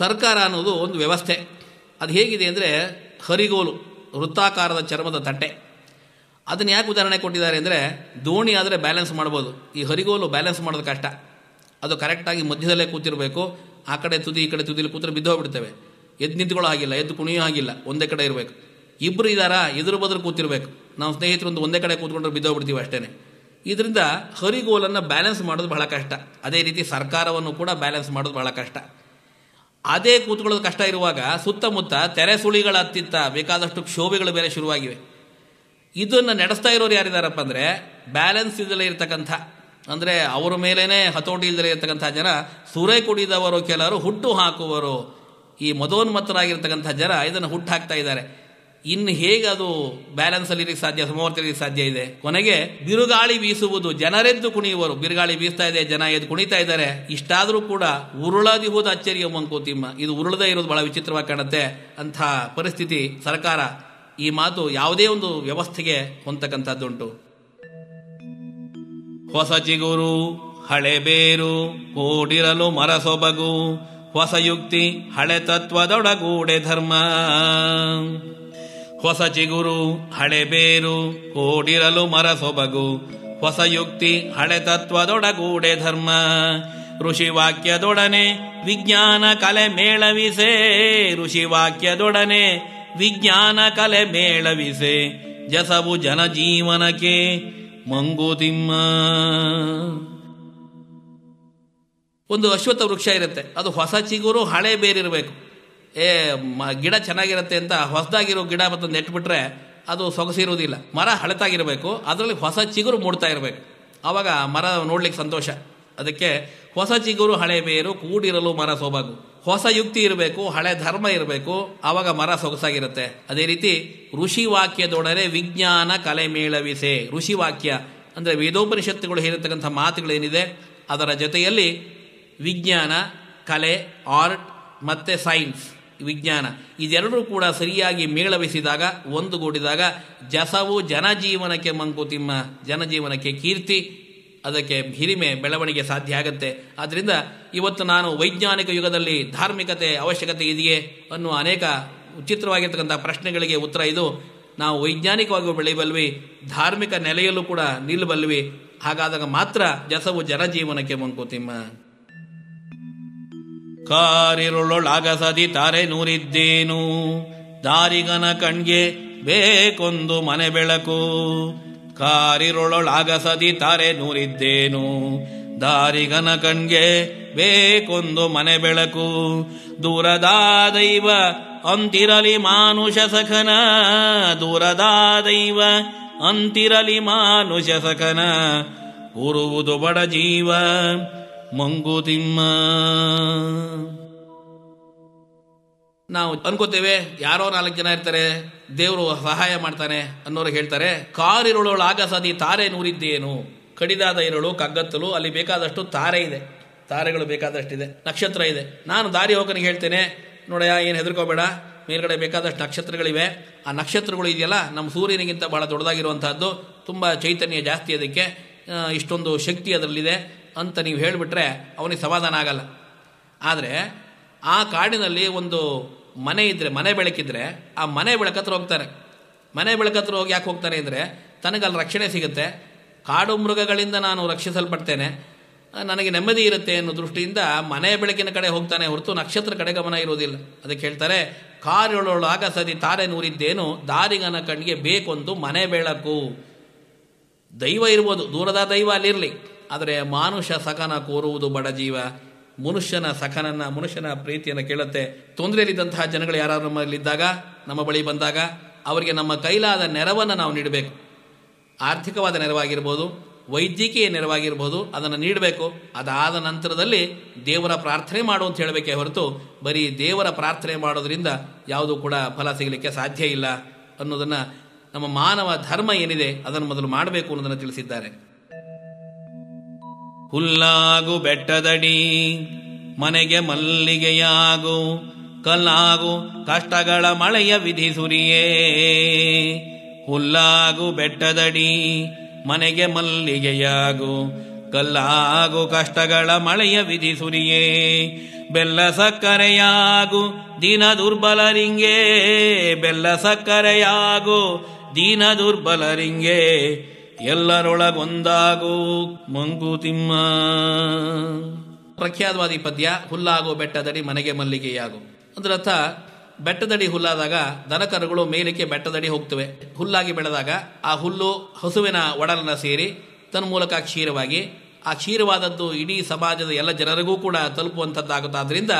ಸರ್ಕಾರ ಅನ್ನೋದು ಒಂದು ವ್ಯವಸ್ಥೆ ಅದು ಹೇಗಿದೆ ಅಂದರೆ ಹರಿಗೋಲು ವೃತ್ತಾಕಾರದ ಚರ್ಮದ ತಟ್ಟೆ ಅದನ್ನು ಯಾಕೆ ಉದಾಹರಣೆ ಕೊಟ್ಟಿದ್ದಾರೆ ಅಂದರೆ ದೋಣಿ ಆದರೆ ಬ್ಯಾಲೆನ್ಸ್ ಮಾಡ್ಬೋದು ಈ ಹರಿಗೋಲು ಬ್ಯಾಲೆನ್ಸ್ ಮಾಡೋದು ಕಷ್ಟ ಅದು ಕರೆಕ್ಟಾಗಿ ಮಧ್ಯದಲ್ಲೇ ಕೂತಿರಬೇಕು ಆ ಕಡೆ ತುದಿ ಈ ಕಡೆ ತುದಿಲಿ ಕೂತ್ರೆ ಹೋಗ್ಬಿಡ್ತೇವೆ ಎದ್ದು ನಿಂತ್ಕೊಳ್ಳೋ ಆಗಿಲ್ಲ ಎದ್ದು ಕುಣಿಯೋ ಆಗಿಲ್ಲ ಒಂದೇ ಕಡೆ ಇರಬೇಕು ಇಬ್ಬರು ಇದ್ದಾರಾ ಎದುರು ಬದುಲು ಕೂತಿರಬೇಕು ನಾವು ಸ್ನೇಹಿತರೊಂದು ಒಂದೇ ಕಡೆ ಕೂತ್ಕೊಂಡ್ರೆ ಹೋಗ್ಬಿಡ್ತೀವಿ ಅಷ್ಟೇ ಇದರಿಂದ ಹರಿಗೋಲನ್ನು ಬ್ಯಾಲೆನ್ಸ್ ಮಾಡೋದು ಬಹಳ ಕಷ್ಟ ಅದೇ ರೀತಿ ಸರ್ಕಾರವನ್ನು ಕೂಡ ಬ್ಯಾಲೆನ್ಸ್ ಮಾಡೋದು ಬಹಳ ಕಷ್ಟ ಅದೇ ಕೂತ್ಕೊಳ್ಳೋದು ಕಷ್ಟ ಇರುವಾಗ ಸುತ್ತಮುತ್ತ ತೆರೆ ಸುಳಿಗಳ ಅತ್ತಿತ್ತ ಬೇಕಾದಷ್ಟು ಕ್ಷೋಭೆಗಳು ಬೇರೆ ಶುರುವಾಗಿವೆ ಇದನ್ನು ನಡೆಸ್ತಾ ಇರೋರು ಯಾರಿದಾರಪ್ಪ ಅಂದರೆ ಬ್ಯಾಲೆನ್ಸ್ ಇಲ್ಲದೆ ಇರತಕ್ಕಂಥ ಅಂದರೆ ಅವರ ಮೇಲೇ ಹತೋಟಿ ಇಲ್ಲದೆ ಇರತಕ್ಕಂಥ ಜನ ಸುರೆ ಕುಡಿದವರು ಕೆಲವರು ಹುಟ್ಟು ಹಾಕುವರು ಈ ಮದೋನ್ಮತ್ತರಾಗಿರ್ತಕ್ಕಂಥ ಜನ ಇದನ್ನು ಹುಟ್ಟು ಹಾಕ್ತಾ ಇದ್ದಾರೆ ಇನ್ನು ಹೇಗೆ ಅದು ಬ್ಯಾಲೆನ್ಸ್ ಅಲ್ಲಿ ಸಾಧ್ಯ ಸಮವರ್ತಲಿಕ್ಕೆ ಸಾಧ್ಯ ಇದೆ ಕೊನೆಗೆ ಬಿರುಗಾಳಿ ಬೀಸುವುದು ಜನರೆದ್ದು ಕುಣಿಯುವರು ಬಿರುಗಾಳಿ ಬೀಸ್ತಾ ಇದೆ ಜನ ಎದ್ದು ಕುಣಿತಾ ಇದ್ದಾರೆ ಇಷ್ಟಾದರೂ ಕೂಡ ಉರುಳದಿ ಹೋದ ಅಚ್ಚರಿಯ ಮಂಕೋತಿಮ್ಮ ಇದು ಉರುಳದೇ ಇರೋದು ಬಹಳ ವಿಚಿತ್ರವಾಗಿ ಕಾಣುತ್ತೆ ಅಂಥ ಪರಿಸ್ಥಿತಿ ಸರ್ಕಾರ ಈ ಮಾತು ಯಾವುದೇ ಒಂದು ವ್ಯವಸ್ಥೆಗೆ ಹೊಂದಕ್ಕಂಥದ್ದುಂಟು ಹೊಸ ಚಿಗುರು ಹಳೆ ಬೇರು ಕೂಡಿರಲು ಮರಸೊಬಗು ಹೊಸ ಯುಕ್ತಿ ಹಳೆ ತತ್ವದೊಡಗೂಡೆ ಧರ್ಮ ಹೊಸ ಚಿಗುರು ಹಳೆ ಬೇರು ಕೂಡಿರಲು ಮರಸೊಬಗು ಹೊಸ ಯುಕ್ತಿ ಹಳೆ ತತ್ವದೊಡಗೂಡೆ ಧರ್ಮ ಋಷಿ ವಾಕ್ಯದೊಡನೆ ವಿಜ್ಞಾನ ಕಲೆ ಮೇಳವಿಸೆ ಋಷಿ ವಾಕ್ಯದೊಡನೆ ವಿಜ್ಞಾನ ಕಲೆ ಮೇಳವಿಸೆ ಜಸವು ಜನಜೀವನಕ್ಕೆ ಮಂಗುತಿಮ್ಮ ಒಂದು ಅಶ್ವತ್ಥ ವೃಕ್ಷ ಇರುತ್ತೆ ಅದು ಹೊಸ ಚಿಗುರು ಹಳೆ ಬೇರಿರಬೇಕು ಏ ಮ ಗಿಡ ಚೆನ್ನಾಗಿರುತ್ತೆ ಅಂತ ಹೊಸದಾಗಿರೋ ಗಿಡ ಮತ್ತು ನೆಟ್ಬಿಟ್ರೆ ಅದು ಸೊಗಸಿರುವುದಿಲ್ಲ ಮರ ಹಳತಾಗಿರಬೇಕು ಅದರಲ್ಲಿ ಹೊಸ ಚಿಗುರು ಮೂಡ್ತಾ ಇರಬೇಕು ಆವಾಗ ಮರ ನೋಡ್ಲಿಕ್ಕೆ ಸಂತೋಷ ಅದಕ್ಕೆ ಹೊಸ ಚಿಗುರು ಹಳೆ ಬೇರು ಕೂಡಿರಲು ಮರ ಸೊಬಗು ಹೊಸ ಯುಕ್ತಿ ಇರಬೇಕು ಹಳೆ ಧರ್ಮ ಇರಬೇಕು ಆವಾಗ ಮರ ಸೊಗಸಾಗಿರುತ್ತೆ ಅದೇ ರೀತಿ ಋಷಿ ವಾಕ್ಯದೊಡನೆ ವಿಜ್ಞಾನ ಕಲೆ ಮೇಳವಿಸೆ ಋಷಿ ವಾಕ್ಯ ಅಂದರೆ ವೇದೋಪನಿಷತ್ತುಗಳು ಹೇಳಿರ್ತಕ್ಕಂಥ ಮಾತುಗಳೇನಿದೆ ಅದರ ಜೊತೆಯಲ್ಲಿ ವಿಜ್ಞಾನ ಕಲೆ ಆರ್ಟ್ ಮತ್ತು ಸೈನ್ಸ್ ವಿಜ್ಞಾನ ಇದೆರಡೂ ಕೂಡ ಸರಿಯಾಗಿ ಮೇಳವಿಸಿದಾಗ ಒಂದುಗೂಡಿದಾಗ ಜಸವು ಜನಜೀವನಕ್ಕೆ ಮಂಕುತಿಮ್ಮ ಜನಜೀವನಕ್ಕೆ ಕೀರ್ತಿ ಅದಕ್ಕೆ ಹಿರಿಮೆ ಬೆಳವಣಿಗೆ ಸಾಧ್ಯ ಆಗುತ್ತೆ ಆದ್ದರಿಂದ ಇವತ್ತು ನಾನು ವೈಜ್ಞಾನಿಕ ಯುಗದಲ್ಲಿ ಧಾರ್ಮಿಕತೆ ಅವಶ್ಯಕತೆ ಇದೆಯೇ ಅನ್ನುವ ಅನೇಕ ವಿಚಿತ್ರವಾಗಿರ್ತಕ್ಕಂಥ ಪ್ರಶ್ನೆಗಳಿಗೆ ಉತ್ತರ ಇದು ನಾವು ವೈಜ್ಞಾನಿಕವಾಗಿ ಬೆಳೆಯಬಲ್ವಿ ಧಾರ್ಮಿಕ ನೆಲೆಯಲ್ಲೂ ಕೂಡ ನಿಲ್ಲಬಲ್ವಿ ಹಾಗಾದಾಗ ಮಾತ್ರ ಜಸವು ಜನಜೀವನಕ್ಕೆ ಮಂಕುತಿಮ್ಮ ಕಾರಿರುಳೊಳಗಸದಿ ತಾರೆ ನೂರಿದ್ದೇನು ದಾರಿಗನ ಕಣ್ಗೆ ಬೇಕೊಂದು ಮನೆ ಬೆಳಕು ಕಾರಿರುಳೊಳಗಸದಿ ತಾರೆ ನೂರಿದ್ದೇನು ದಾರಿಗನ ಕಣ್ಗೆ ಬೇಕೊಂದು ಮನೆ ಬೆಳಕು ದೂರದ ದೈವ ಅಂತಿರಲಿ ಮಾನುಷ ಸಖನ ದೂರದ ದೈವ ಅಂತಿರಲಿ ಮಾನುಷ ಸಖನ ಉರುವುದು ಬಡ ಜೀವ ಮಂಗುತಿಮ್ಮ ನಾವು ಅನ್ಕೋತೇವೆ ಯಾರೋ ನಾಲ್ಕು ಜನ ಇರ್ತಾರೆ ದೇವರು ಸಹಾಯ ಮಾಡ್ತಾನೆ ಅನ್ನೋರು ಹೇಳ್ತಾರೆ ಕಾರಿರುಳು ಸದಿ ತಾರೆ ನೂರಿದ್ದೇನು ಕಡಿದಾದ ಇರುಳು ಕಗ್ಗತ್ತಲು ಅಲ್ಲಿ ಬೇಕಾದಷ್ಟು ತಾರೆ ಇದೆ ತಾರೆಗಳು ಬೇಕಾದಷ್ಟಿದೆ ನಕ್ಷತ್ರ ಇದೆ ನಾನು ದಾರಿ ಹೋಗನಿಗೆ ಹೇಳ್ತೇನೆ ನೋಡಯ್ಯ ಏನು ಹೆದರ್ಕೋಬೇಡ ಮೇಲ್ಗಡೆ ಬೇಕಾದಷ್ಟು ನಕ್ಷತ್ರಗಳಿವೆ ಆ ನಕ್ಷತ್ರಗಳು ಇದೆಯಲ್ಲ ನಮ್ಮ ಸೂರ್ಯನಿಗಿಂತ ಬಹಳ ದೊಡ್ಡದಾಗಿರುವಂತಹದ್ದು ತುಂಬ ಚೈತನ್ಯ ಜಾಸ್ತಿ ಅದಕ್ಕೆ ಇಷ್ಟೊಂದು ಶಕ್ತಿ ಅದರಲ್ಲಿದೆ ಅಂತ ನೀವು ಹೇಳಿಬಿಟ್ರೆ ಅವನಿಗೆ ಸಮಾಧಾನ ಆಗಲ್ಲ ಆದರೆ ಆ ಕಾಡಿನಲ್ಲಿ ಒಂದು ಮನೆ ಇದ್ದರೆ ಮನೆ ಬೆಳಕಿದ್ರೆ ಆ ಮನೆ ಬೆಳಕತ್ರ ಹೋಗ್ತಾರೆ ಮನೆ ಬೆಳಕತ್ರ ಹೋಗಿ ಯಾಕೆ ಹೋಗ್ತಾರೆ ಅಂದರೆ ತನಗಲ್ಲಿ ರಕ್ಷಣೆ ಸಿಗುತ್ತೆ ಕಾಡು ಮೃಗಗಳಿಂದ ನಾನು ರಕ್ಷಿಸಲ್ಪಡ್ತೇನೆ ನನಗೆ ನೆಮ್ಮದಿ ಇರುತ್ತೆ ಅನ್ನೋ ದೃಷ್ಟಿಯಿಂದ ಮನೆ ಬೆಳಕಿನ ಕಡೆ ಹೋಗ್ತಾನೆ ಹೊರತು ನಕ್ಷತ್ರ ಕಡೆ ಗಮನ ಇರುವುದಿಲ್ಲ ಅದಕ್ಕೆ ಹೇಳ್ತಾರೆ ಆಗ ಸದಿ ತಾರೆ ನೂರಿದ್ದೇನು ದಾರಿಗನ ಕಣ್ಣಿಗೆ ಬೇಕೊಂದು ಮನೆ ಬೆಳಕು ದೈವ ಇರ್ಬೋದು ದೂರದ ದೈವ ಅಲ್ಲಿರಲಿ ಆದರೆ ಮಾನುಷ ಸಖನ ಕೋರುವುದು ಬಡ ಜೀವ ಮನುಷ್ಯನ ಸಖನನ್ನು ಮನುಷ್ಯನ ಪ್ರೀತಿಯನ್ನು ಕೇಳುತ್ತೆ ತೊಂದರೆಯಲ್ಲಿದ್ದಂತಹ ಜನಗಳು ಯಾರಾದರೂ ನಮ್ಮಲ್ಲಿದ್ದಾಗ ನಮ್ಮ ಬಳಿ ಬಂದಾಗ ಅವರಿಗೆ ನಮ್ಮ ಕೈಲಾದ ನೆರವನ್ನು ನಾವು ನೀಡಬೇಕು ಆರ್ಥಿಕವಾದ ನೆರವಾಗಿರ್ಬೋದು ವೈದ್ಯಕೀಯ ನೆರವಾಗಿರ್ಬೋದು ಅದನ್ನು ನೀಡಬೇಕು ಅದಾದ ನಂತರದಲ್ಲಿ ದೇವರ ಪ್ರಾರ್ಥನೆ ಮಾಡು ಅಂತ ಹೇಳಬೇಕೇ ಹೊರತು ಬರೀ ದೇವರ ಪ್ರಾರ್ಥನೆ ಮಾಡೋದರಿಂದ ಯಾವುದೂ ಕೂಡ ಫಲ ಸಿಗಲಿಕ್ಕೆ ಸಾಧ್ಯ ಇಲ್ಲ ಅನ್ನೋದನ್ನು ನಮ್ಮ ಮಾನವ ಧರ್ಮ ಏನಿದೆ ಅದನ್ನು ಮೊದಲು ಮಾಡಬೇಕು ಅನ್ನೋದನ್ನು ತಿಳಿಸಿದ್ದಾರೆ ಹುಲ್ಲಾಗು ಬೆಟ್ಟದಡಿ ಮನೆಗೆ ಮಲ್ಲಿಗೆಯಾಗು ಕಲ್ಲಾಗು ಕಷ್ಟಗಳ ಮಳೆಯ ವಿಧಿ ಸುರಿಯೇ ಹುಲ್ಲಾಗು ಬೆಟ್ಟದಡಿ ಮನೆಗೆ ಮಲ್ಲಿಗೆಯಾಗು ಕಲ್ಲಾಗು ಕಷ್ಟಗಳ ಮಳೆಯ ವಿಧಿ ಸುರಿಯೇ ಬೆಲ್ಲ ಸಕ್ಕರೆಯಾಗು ದೀನ ದುರ್ಬಲರಿಂಗೇ ಬೆಲ್ಲ ಸಕ್ಕರೆಯಾಗು ದೀನ ದುರ್ಬಲರಿಂಗೇ ಎಲ್ಲರೊಳಗೊಂದಾಗೋ ಮಂಕುತಿಮ್ಮ ಪ್ರಖ್ಯಾತವಾದಿ ಪದ್ಯ ಹುಲ್ಲಾಗೋ ಬೆಟ್ಟದಡಿ ಮನೆಗೆ ಮಲ್ಲಿಗೆಯಾಗೋ ಅದರರ್ಥ ಬೆಟ್ಟದಡಿ ಹುಲ್ಲಾದಾಗ ದನಕರುಗಳು ಮೇಲಕ್ಕೆ ಬೆಟ್ಟದಡಿ ಹೋಗ್ತವೆ ಹುಲ್ಲಾಗಿ ಬೆಳೆದಾಗ ಆ ಹುಲ್ಲು ಹಸುವಿನ ಒಡಲನ್ನ ಸೇರಿ ತನ್ನ ಮೂಲಕ ಕ್ಷೀರವಾಗಿ ಆ ಕ್ಷೀರವಾದದ್ದು ಇಡೀ ಸಮಾಜದ ಎಲ್ಲ ಜನರಿಗೂ ಕೂಡ ತಲುಪುವಂಥದ್ದಾಗುತ್ತಾದ್ರಿಂದ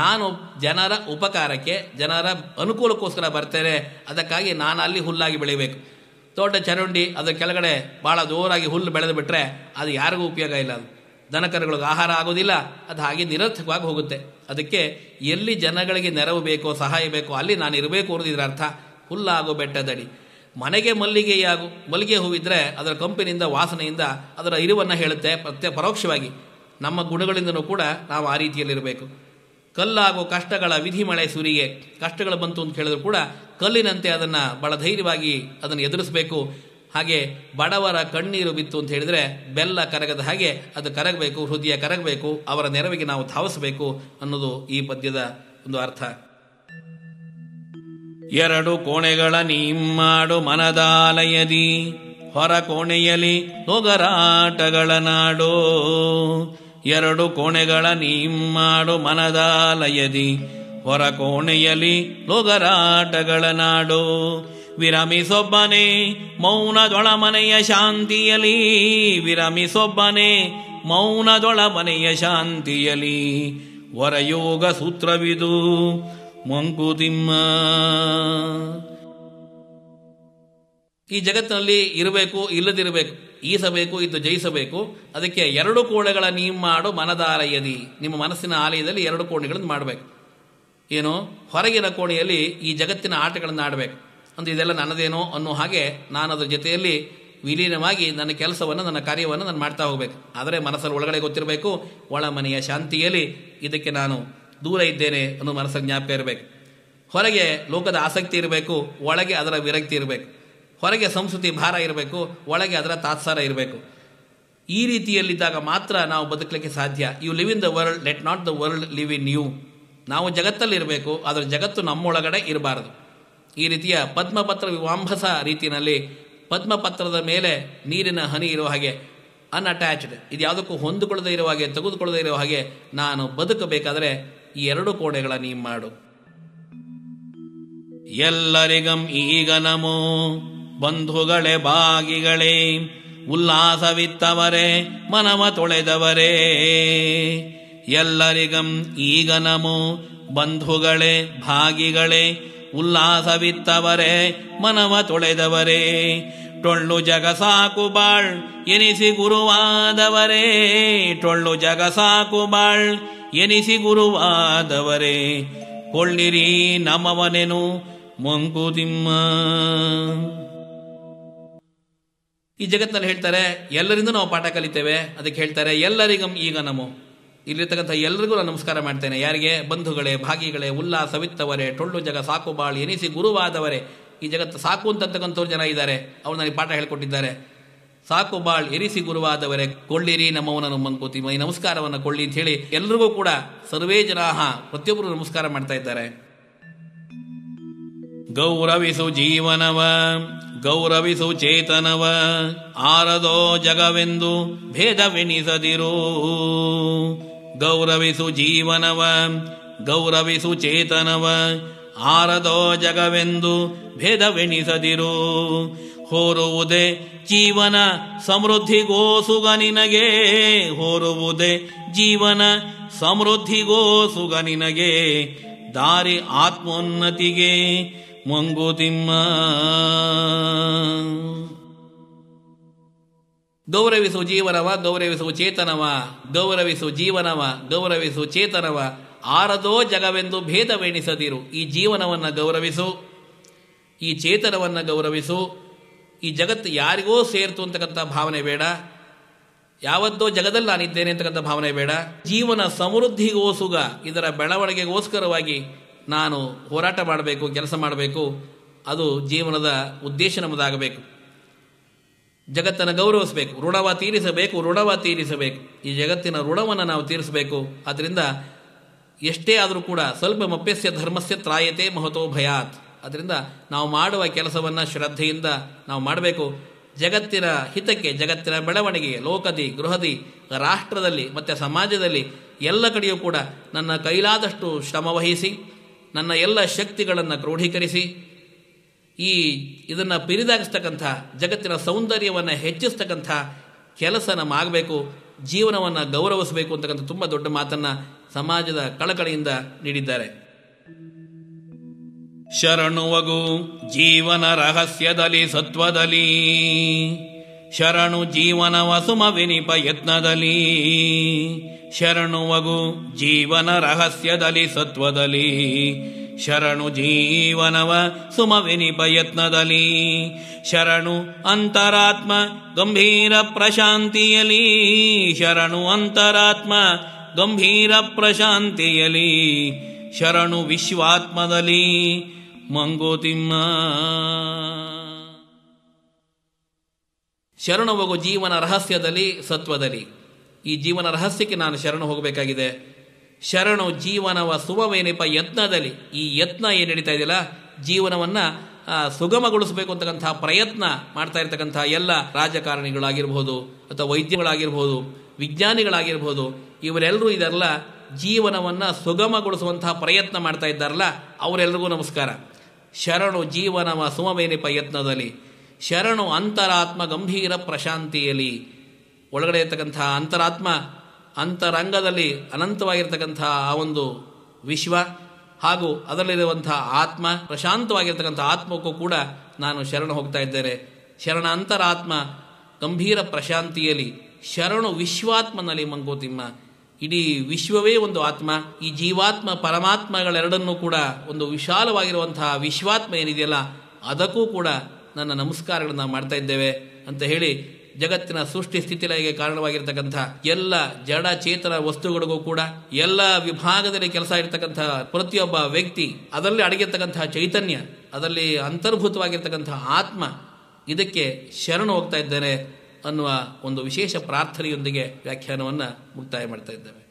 ನಾನು ಜನರ ಉಪಕಾರಕ್ಕೆ ಜನರ ಅನುಕೂಲಕ್ಕೋಸ್ಕರ ಬರ್ತೇನೆ ಅದಕ್ಕಾಗಿ ನಾನು ಅಲ್ಲಿ ಹುಲ್ಲಾಗಿ ಬೆಳಿಬೇಕು ದೊಡ್ಡ ಚರಂಡಿ ಅದರ ಕೆಳಗಡೆ ಭಾಳ ಜೋರಾಗಿ ಹುಲ್ಲು ಬೆಳೆದು ಬಿಟ್ಟರೆ ಅದು ಯಾರಿಗೂ ಉಪಯೋಗ ಇಲ್ಲ ಅದು ದನಕರುಗಳಿಗೆ ಆಹಾರ ಆಗೋದಿಲ್ಲ ಅದು ಹಾಗೆ ನಿರರ್ಥಕವಾಗಿ ಹೋಗುತ್ತೆ ಅದಕ್ಕೆ ಎಲ್ಲಿ ಜನಗಳಿಗೆ ನೆರವು ಬೇಕೋ ಸಹಾಯ ಬೇಕೋ ಅಲ್ಲಿ ನಾನು ಇರಬೇಕು ಅನ್ನೋದು ಇದರ ಅರ್ಥ ಹುಲ್ಲಾಗೋ ಬೆಟ್ಟದಡಿ ಮನೆಗೆ ಮಲ್ಲಿಗೆಯಾಗು ಮಲ್ಲಿಗೆ ಹೂವಿದ್ರೆ ಅದರ ಕಂಪಿನಿಂದ ವಾಸನೆಯಿಂದ ಅದರ ಇರುವನ್ನು ಹೇಳುತ್ತೆ ಪ್ರತ್ಯ ಪರೋಕ್ಷವಾಗಿ ನಮ್ಮ ಗುಣಗಳಿಂದನೂ ಕೂಡ ನಾವು ಆ ರೀತಿಯಲ್ಲಿರಬೇಕು ಕಲ್ಲಾಗೋ ಕಷ್ಟಗಳ ವಿಧಿ ಮಳೆ ಸುರಿಗೆ ಕಷ್ಟಗಳು ಬಂತು ಅಂತ ಹೇಳಿದ್ರು ಕೂಡ ಕಲ್ಲಿನಂತೆ ಅದನ್ನು ಬಹಳ ಧೈರ್ಯವಾಗಿ ಅದನ್ನು ಎದುರಿಸಬೇಕು ಹಾಗೆ ಬಡವರ ಕಣ್ಣೀರು ಬಿತ್ತು ಅಂತ ಹೇಳಿದರೆ ಬೆಲ್ಲ ಕರಗದ ಹಾಗೆ ಅದು ಕರಗಬೇಕು ಹೃದಯ ಕರಗಬೇಕು ಅವರ ನೆರವಿಗೆ ನಾವು ಧಾವಿಸಬೇಕು ಅನ್ನೋದು ಈ ಪದ್ಯದ ಒಂದು ಅರ್ಥ ಎರಡು ಕೋಣೆಗಳ ನಿಮ್ಮಾಡು ಮನದಾಲಯದಿ ಹೊರ ಕೋಣೆಯಲ್ಲಿ ಹೋಗರಾಟಗಳ ನಾಡೋ ಎರಡು ಕೋಣೆಗಳ ನಿಮ್ಮಾಡು ಮನದಾಲಯದಿ ಹೊರಕೋಣೆಯಲ್ಲಿ ಲೋಗರಾಟಗಳ ನಾಡು ವಿರಮಿಸೊಬ್ಬನೇ ಮನೆಯ ಶಾಂತಿಯಲಿ ಮೌನದೊಳ ಮನೆಯ ಶಾಂತಿಯಲಿ ಯೋಗ ಸೂತ್ರವಿದು ಮಂಕುತಿಮ್ಮ ಈ ಜಗತ್ತಿನಲ್ಲಿ ಇರಬೇಕು ಇಲ್ಲದಿರಬೇಕು ಈಸಬೇಕು ಇದು ಜಯಿಸಬೇಕು ಅದಕ್ಕೆ ಎರಡು ಕೋಣೆಗಳ ನೀ ಮಾಡು ಮನದಾಲಯದಿ ನಿಮ್ಮ ಮನಸ್ಸಿನ ಆಲಯದಲ್ಲಿ ಎರಡು ಕೋಣೆಗಳನ್ನು ಮಾಡಬೇಕು ಏನು ಹೊರಗಿನ ಕೋಣೆಯಲ್ಲಿ ಈ ಜಗತ್ತಿನ ಆಟಗಳನ್ನು ಆಡಬೇಕು ಅಂದರೆ ಇದೆಲ್ಲ ನನ್ನದೇನೋ ಅನ್ನೋ ಹಾಗೆ ನಾನು ಅದರ ಜೊತೆಯಲ್ಲಿ ವಿಲೀನವಾಗಿ ನನ್ನ ಕೆಲಸವನ್ನು ನನ್ನ ಕಾರ್ಯವನ್ನು ನಾನು ಮಾಡ್ತಾ ಹೋಗಬೇಕು ಆದರೆ ಮನಸ್ಸಲ್ಲಿ ಒಳಗಡೆ ಗೊತ್ತಿರಬೇಕು ಒಳ ಮನೆಯ ಶಾಂತಿಯಲ್ಲಿ ಇದಕ್ಕೆ ನಾನು ದೂರ ಇದ್ದೇನೆ ಅನ್ನೋ ಮನಸ್ಸಲ್ಲಿ ಜ್ಞಾಪಕ ಇರಬೇಕು ಹೊರಗೆ ಲೋಕದ ಆಸಕ್ತಿ ಇರಬೇಕು ಒಳಗೆ ಅದರ ವಿರಕ್ತಿ ಇರಬೇಕು ಹೊರಗೆ ಸಂಸ್ಕೃತಿ ಭಾರ ಇರಬೇಕು ಒಳಗೆ ಅದರ ತಾತ್ಸಾರ ಇರಬೇಕು ಈ ರೀತಿಯಲ್ಲಿದ್ದಾಗ ಮಾತ್ರ ನಾವು ಬದುಕಲಿಕ್ಕೆ ಸಾಧ್ಯ you live in the world let not the world live in you ನಾವು ಜಗತ್ತಲ್ಲಿರಬೇಕು ಆದರೆ ಜಗತ್ತು ನಮ್ಮೊಳಗಡೆ ಇರಬಾರದು ಈ ರೀತಿಯ ಪದ್ಮಪತ್ರ ವಿವಾಂಭಸ ರೀತಿಯಲ್ಲಿ ಪದ್ಮಪತ್ರದ ಮೇಲೆ ನೀರಿನ ಹನಿ ಇರುವ ಹಾಗೆ ಅನ್ಅಟ್ಯಾಚ್ಡ್ ಇದು ಯಾವುದಕ್ಕೂ ಹೊಂದಿಕೊಳ್ಳದೆ ಇರುವ ಹಾಗೆ ತೆಗೆದುಕೊಳ್ಳದೆ ಇರುವ ಹಾಗೆ ನಾನು ಬದುಕಬೇಕಾದರೆ ಈ ಎರಡು ಕೋಣೆಗಳ ನೀ ಮಾಡು ಎಲ್ಲರಿಗಂ ಈಗ ನಮೋ ಬಂಧುಗಳೇ ಬಾಗಿಗಳೇ ಉಲ್ಲಾಸವಿತ್ತವರೇ ಮನವ ತೊಳೆದವರೇ ಎಲ್ಲರಿಗಂ ಈಗ ನಮೋ ಬಂಧುಗಳೇ ಭಾಗಿಗಳೇ ಉಲ್ಲಾಸವಿತ್ತವರೇ ಮನವ ತೊಳೆದವರೇ ಟೊಳ್ಳು ಜಗ ಸಾಕು ಬಾಳ್ ಎನಿಸಿ ಗುರುವಾದವರೇ ಟೊಳ್ಳು ಜಗ ಸಾಕು ಬಾಳ್ ಎನಿಸಿ ಗುರುವಾದವರೇ ಕೊಳ್ಳಿರಿ ನಮವನೆನು ಮಂಕುತಿಮ್ಮ ಈ ಜಗತ್ತಿನಲ್ಲಿ ಹೇಳ್ತಾರೆ ಎಲ್ಲರಿಂದ ನಾವು ಪಾಠ ಕಲಿತೇವೆ ಅದಕ್ಕೆ ಹೇಳ್ತಾರೆ ಎಲ್ಲರಿಗಂ ಈಗ ನಮೋ ಇಲ್ಲಿರ್ತಕ್ಕಂಥ ಎಲ್ಲರಿಗೂ ನಾನು ನಮಸ್ಕಾರ ಮಾಡ್ತೇನೆ ಯಾರಿಗೆ ಬಂಧುಗಳೇ ಭಾಗಿಗಳೇ ಉಲ್ಲಾಸವಿತ್ತವರೇ ಟೊಳ್ಳು ಜಗ ಸಾಕು ಬಾಳು ಎನಿಸಿ ಗುರುವಾದವರೇ ಈ ಜಗತ್ತು ಸಾಕು ಅಂತಕ್ಕಂಥವ್ರು ಜನ ಇದ್ದಾರೆ ಅವ್ರು ನನಗೆ ಪಾಠ ಹೇಳಿಕೊಟ್ಟಿದ್ದಾರೆ ಸಾಕು ಬಾಳ್ ಎರಿಸಿ ಗುರುವಾದವರೇ ಕೊಳ್ಳಿರಿ ನಮ್ಮವನ ನಮ್ಮಂಕೋತಿ ಈ ನಮಸ್ಕಾರವನ್ನು ಕೊಳ್ಳಿ ಅಂತ ಹೇಳಿ ಎಲ್ರಿಗೂ ಕೂಡ ಸರ್ವೇ ಜನಾಹ ಪ್ರತಿಯೊಬ್ಬರು ನಮಸ್ಕಾರ ಮಾಡ್ತಾ ಇದ್ದಾರೆ ಗೌರವಿಸು ಜೀವನವ ಗೌರವಿಸು ಚೇತನವ ಆರದೋ ಜಗವೆಂದು ಭೇದವೆನಿಸದಿರು ಗೌರವಿಸು ಜೀವನವ ಗೌರವಿಸು ಚೇತನವ ಆರದೋ ಜಗವೆಂದು ಭೇದವೆಣಿಸದಿರು ಹೋರುವುದೇ ಜೀವನ ಸಮೃದ್ಧಿಗೋಸುಗ ನಿನಗೆ ಹೋರುವುದೇ ಜೀವನ ಸಮೃದ್ಧಿಗೋಸುಗ ನಿನಗೆ ದಾರಿ ಆತ್ಮೋನ್ನತಿಗೆ ಮಂಗುತಿಮ್ಮ ಗೌರವಿಸು ಜೀವನವ ಗೌರವಿಸು ಚೇತನವ ಗೌರವಿಸು ಜೀವನವ ಗೌರವಿಸು ಚೇತನವ ಆರದೋ ಜಗವೆಂದು ಭೇದವೆಣಿಸದಿರು ಈ ಜೀವನವನ್ನು ಗೌರವಿಸು ಈ ಚೇತನವನ್ನು ಗೌರವಿಸು ಈ ಜಗತ್ತು ಯಾರಿಗೋ ಸೇರ್ತು ಅಂತಕ್ಕಂಥ ಭಾವನೆ ಬೇಡ ಯಾವತ್ತೋ ಜಗದಲ್ಲಿ ನಾನಿದ್ದೇನೆ ಅಂತಕ್ಕಂಥ ಭಾವನೆ ಬೇಡ ಜೀವನ ಸಮೃದ್ಧಿಗೋಸುಗ ಇದರ ಬೆಳವಣಿಗೆಗೋಸ್ಕರವಾಗಿ ನಾನು ಹೋರಾಟ ಮಾಡಬೇಕು ಕೆಲಸ ಮಾಡಬೇಕು ಅದು ಜೀವನದ ಉದ್ದೇಶ ನಮ್ಮದಾಗಬೇಕು ಜಗತ್ತನ್ನು ಗೌರವಿಸಬೇಕು ಋಣವ ತೀರಿಸಬೇಕು ಋಣವ ತೀರಿಸಬೇಕು ಈ ಜಗತ್ತಿನ ಋಣವನ್ನು ನಾವು ತೀರಿಸಬೇಕು ಆದ್ದರಿಂದ ಎಷ್ಟೇ ಆದರೂ ಕೂಡ ಸ್ವಲ್ಪ ಮಪ್ಯಸ್ಯ ಧರ್ಮಸ್ಯ ತ್ರಾಯತೆ ಮಹತೋ ಭಯಾತ್ ಅದರಿಂದ ನಾವು ಮಾಡುವ ಕೆಲಸವನ್ನು ಶ್ರದ್ಧೆಯಿಂದ ನಾವು ಮಾಡಬೇಕು ಜಗತ್ತಿನ ಹಿತಕ್ಕೆ ಜಗತ್ತಿನ ಬೆಳವಣಿಗೆ ಲೋಕದಿ ಗೃಹದಿ ರಾಷ್ಟ್ರದಲ್ಲಿ ಮತ್ತು ಸಮಾಜದಲ್ಲಿ ಎಲ್ಲ ಕಡೆಯೂ ಕೂಡ ನನ್ನ ಕೈಲಾದಷ್ಟು ಶ್ರಮವಹಿಸಿ ನನ್ನ ಎಲ್ಲ ಶಕ್ತಿಗಳನ್ನು ಕ್ರೋಢೀಕರಿಸಿ ಈ ಇದನ್ನು ಪಿರಿದಾಗಿಸ್ತಕ್ಕಂಥ ಜಗತ್ತಿನ ಸೌಂದರ್ಯವನ್ನು ಹೆಚ್ಚಿಸ್ತಕ್ಕಂಥ ಕೆಲಸ ನಮ್ಮಾಗಬೇಕು ಜೀವನವನ್ನು ಗೌರವಿಸಬೇಕು ಅಂತಕ್ಕಂಥ ತುಂಬ ದೊಡ್ಡ ಮಾತನ್ನು ಸಮಾಜದ ಕಳಕಳಿಯಿಂದ ನೀಡಿದ್ದಾರೆ ಶರಣುವಗು ಜೀವನ ರಹಸ್ಯದಲ್ಲಿ ಸತ್ವದಲ್ಲಿ ಶರಣು ಜೀವನ ವಸುಮ ವಿನಿಪ ಯತ್ನದಲ್ಲಿ ಶರಣುವಗು ಜೀವನ ರಹಸ್ಯದಲ್ಲಿ ಸತ್ವದಲ್ಲಿ ಶರಣು ಜೀವನವ ಸುಮವಿನಿ ಪ್ರಯತ್ನದಲ್ಲಿ ಶರಣು ಅಂತರಾತ್ಮ ಗಂಭೀರ ಪ್ರಶಾಂತಿಯಲಿ ಶರಣು ಅಂತರಾತ್ಮ ಗಂಭೀರ ಪ್ರಶಾಂತಿಯಲಿ ಶರಣು ವಿಶ್ವಾತ್ಮದಲ್ಲಿ ಮಂಗೋತಿಮ್ಮ ಶರಣು ಹೋಗು ಜೀವನ ರಹಸ್ಯದಲ್ಲಿ ಸತ್ವದಲ್ಲಿ ಈ ಜೀವನ ರಹಸ್ಯಕ್ಕೆ ನಾನು ಶರಣು ಹೋಗಬೇಕಾಗಿದೆ ಶರಣು ಜೀವನವ ಸುಮವೇನೆಪ ಯತ್ನದಲ್ಲಿ ಈ ಯತ್ನ ಏನು ನಡೀತಾ ಇದೆಯಲ್ಲ ಜೀವನವನ್ನು ಸುಗಮಗೊಳಿಸಬೇಕು ಅಂತಕ್ಕಂಥ ಪ್ರಯತ್ನ ಮಾಡ್ತಾ ಇರತಕ್ಕಂಥ ಎಲ್ಲ ರಾಜಕಾರಣಿಗಳಾಗಿರ್ಬೋದು ಅಥವಾ ವೈದ್ಯಗಳಾಗಿರ್ಬೋದು ವಿಜ್ಞಾನಿಗಳಾಗಿರ್ಬೋದು ಇವರೆಲ್ಲರೂ ಇದೆಲ್ಲ ಜೀವನವನ್ನು ಸುಗಮಗೊಳಿಸುವಂತಹ ಪ್ರಯತ್ನ ಮಾಡ್ತಾ ಇದ್ದಾರಲ್ಲ ಅವರೆಲ್ಲರಿಗೂ ನಮಸ್ಕಾರ ಶರಣು ಜೀವನವ ಸುಮವೇನಿಪ ಯತ್ನದಲ್ಲಿ ಶರಣು ಅಂತರಾತ್ಮ ಗಂಭೀರ ಪ್ರಶಾಂತಿಯಲ್ಲಿ ಒಳಗಡೆ ಇರ್ತಕ್ಕಂಥ ಅಂತರಾತ್ಮ ಅಂತರಂಗದಲ್ಲಿ ಅನಂತವಾಗಿರ್ತಕ್ಕಂಥ ಆ ಒಂದು ವಿಶ್ವ ಹಾಗೂ ಅದರಲ್ಲಿರುವಂಥ ಆತ್ಮ ಪ್ರಶಾಂತವಾಗಿರ್ತಕ್ಕಂಥ ಆತ್ಮಕ್ಕೂ ಕೂಡ ನಾನು ಶರಣ ಹೋಗ್ತಾ ಇದ್ದೇನೆ ಶರಣ ಆತ್ಮ ಗಂಭೀರ ಪ್ರಶಾಂತಿಯಲ್ಲಿ ಶರಣು ವಿಶ್ವಾತ್ಮನಲ್ಲಿ ಮಂಗೋತಿಮ್ಮ ಇಡೀ ವಿಶ್ವವೇ ಒಂದು ಆತ್ಮ ಈ ಜೀವಾತ್ಮ ಪರಮಾತ್ಮಗಳೆರಡನ್ನೂ ಕೂಡ ಒಂದು ವಿಶಾಲವಾಗಿರುವಂತಹ ವಿಶ್ವಾತ್ಮ ಏನಿದೆಯಲ್ಲ ಅದಕ್ಕೂ ಕೂಡ ನನ್ನ ನಮಸ್ಕಾರಗಳನ್ನು ಮಾಡ್ತಾ ಇದ್ದೇವೆ ಅಂತ ಹೇಳಿ ಜಗತ್ತಿನ ಸೃಷ್ಟಿ ಸ್ಥಿತಿಲಿಗೆ ಕಾರಣವಾಗಿರ್ತಕ್ಕಂಥ ಎಲ್ಲ ಜಡ ಚೇತನ ವಸ್ತುಗಳಿಗೂ ಕೂಡ ಎಲ್ಲ ವಿಭಾಗದಲ್ಲಿ ಕೆಲಸ ಇರತಕ್ಕಂಥ ಪ್ರತಿಯೊಬ್ಬ ವ್ಯಕ್ತಿ ಅದರಲ್ಲಿ ಅಡಗಿರ್ತಕ್ಕಂತಹ ಚೈತನ್ಯ ಅದರಲ್ಲಿ ಅಂತರ್ಭೂತವಾಗಿರ್ತಕ್ಕಂಥ ಆತ್ಮ ಇದಕ್ಕೆ ಶರಣು ಹೋಗ್ತಾ ಇದ್ದೇನೆ ಅನ್ನುವ ಒಂದು ವಿಶೇಷ ಪ್ರಾರ್ಥನೆಯೊಂದಿಗೆ ವ್ಯಾಖ್ಯಾನವನ್ನು ಮುಕ್ತಾಯ ಮಾಡ್ತಾ ಇದ್ದೇವೆ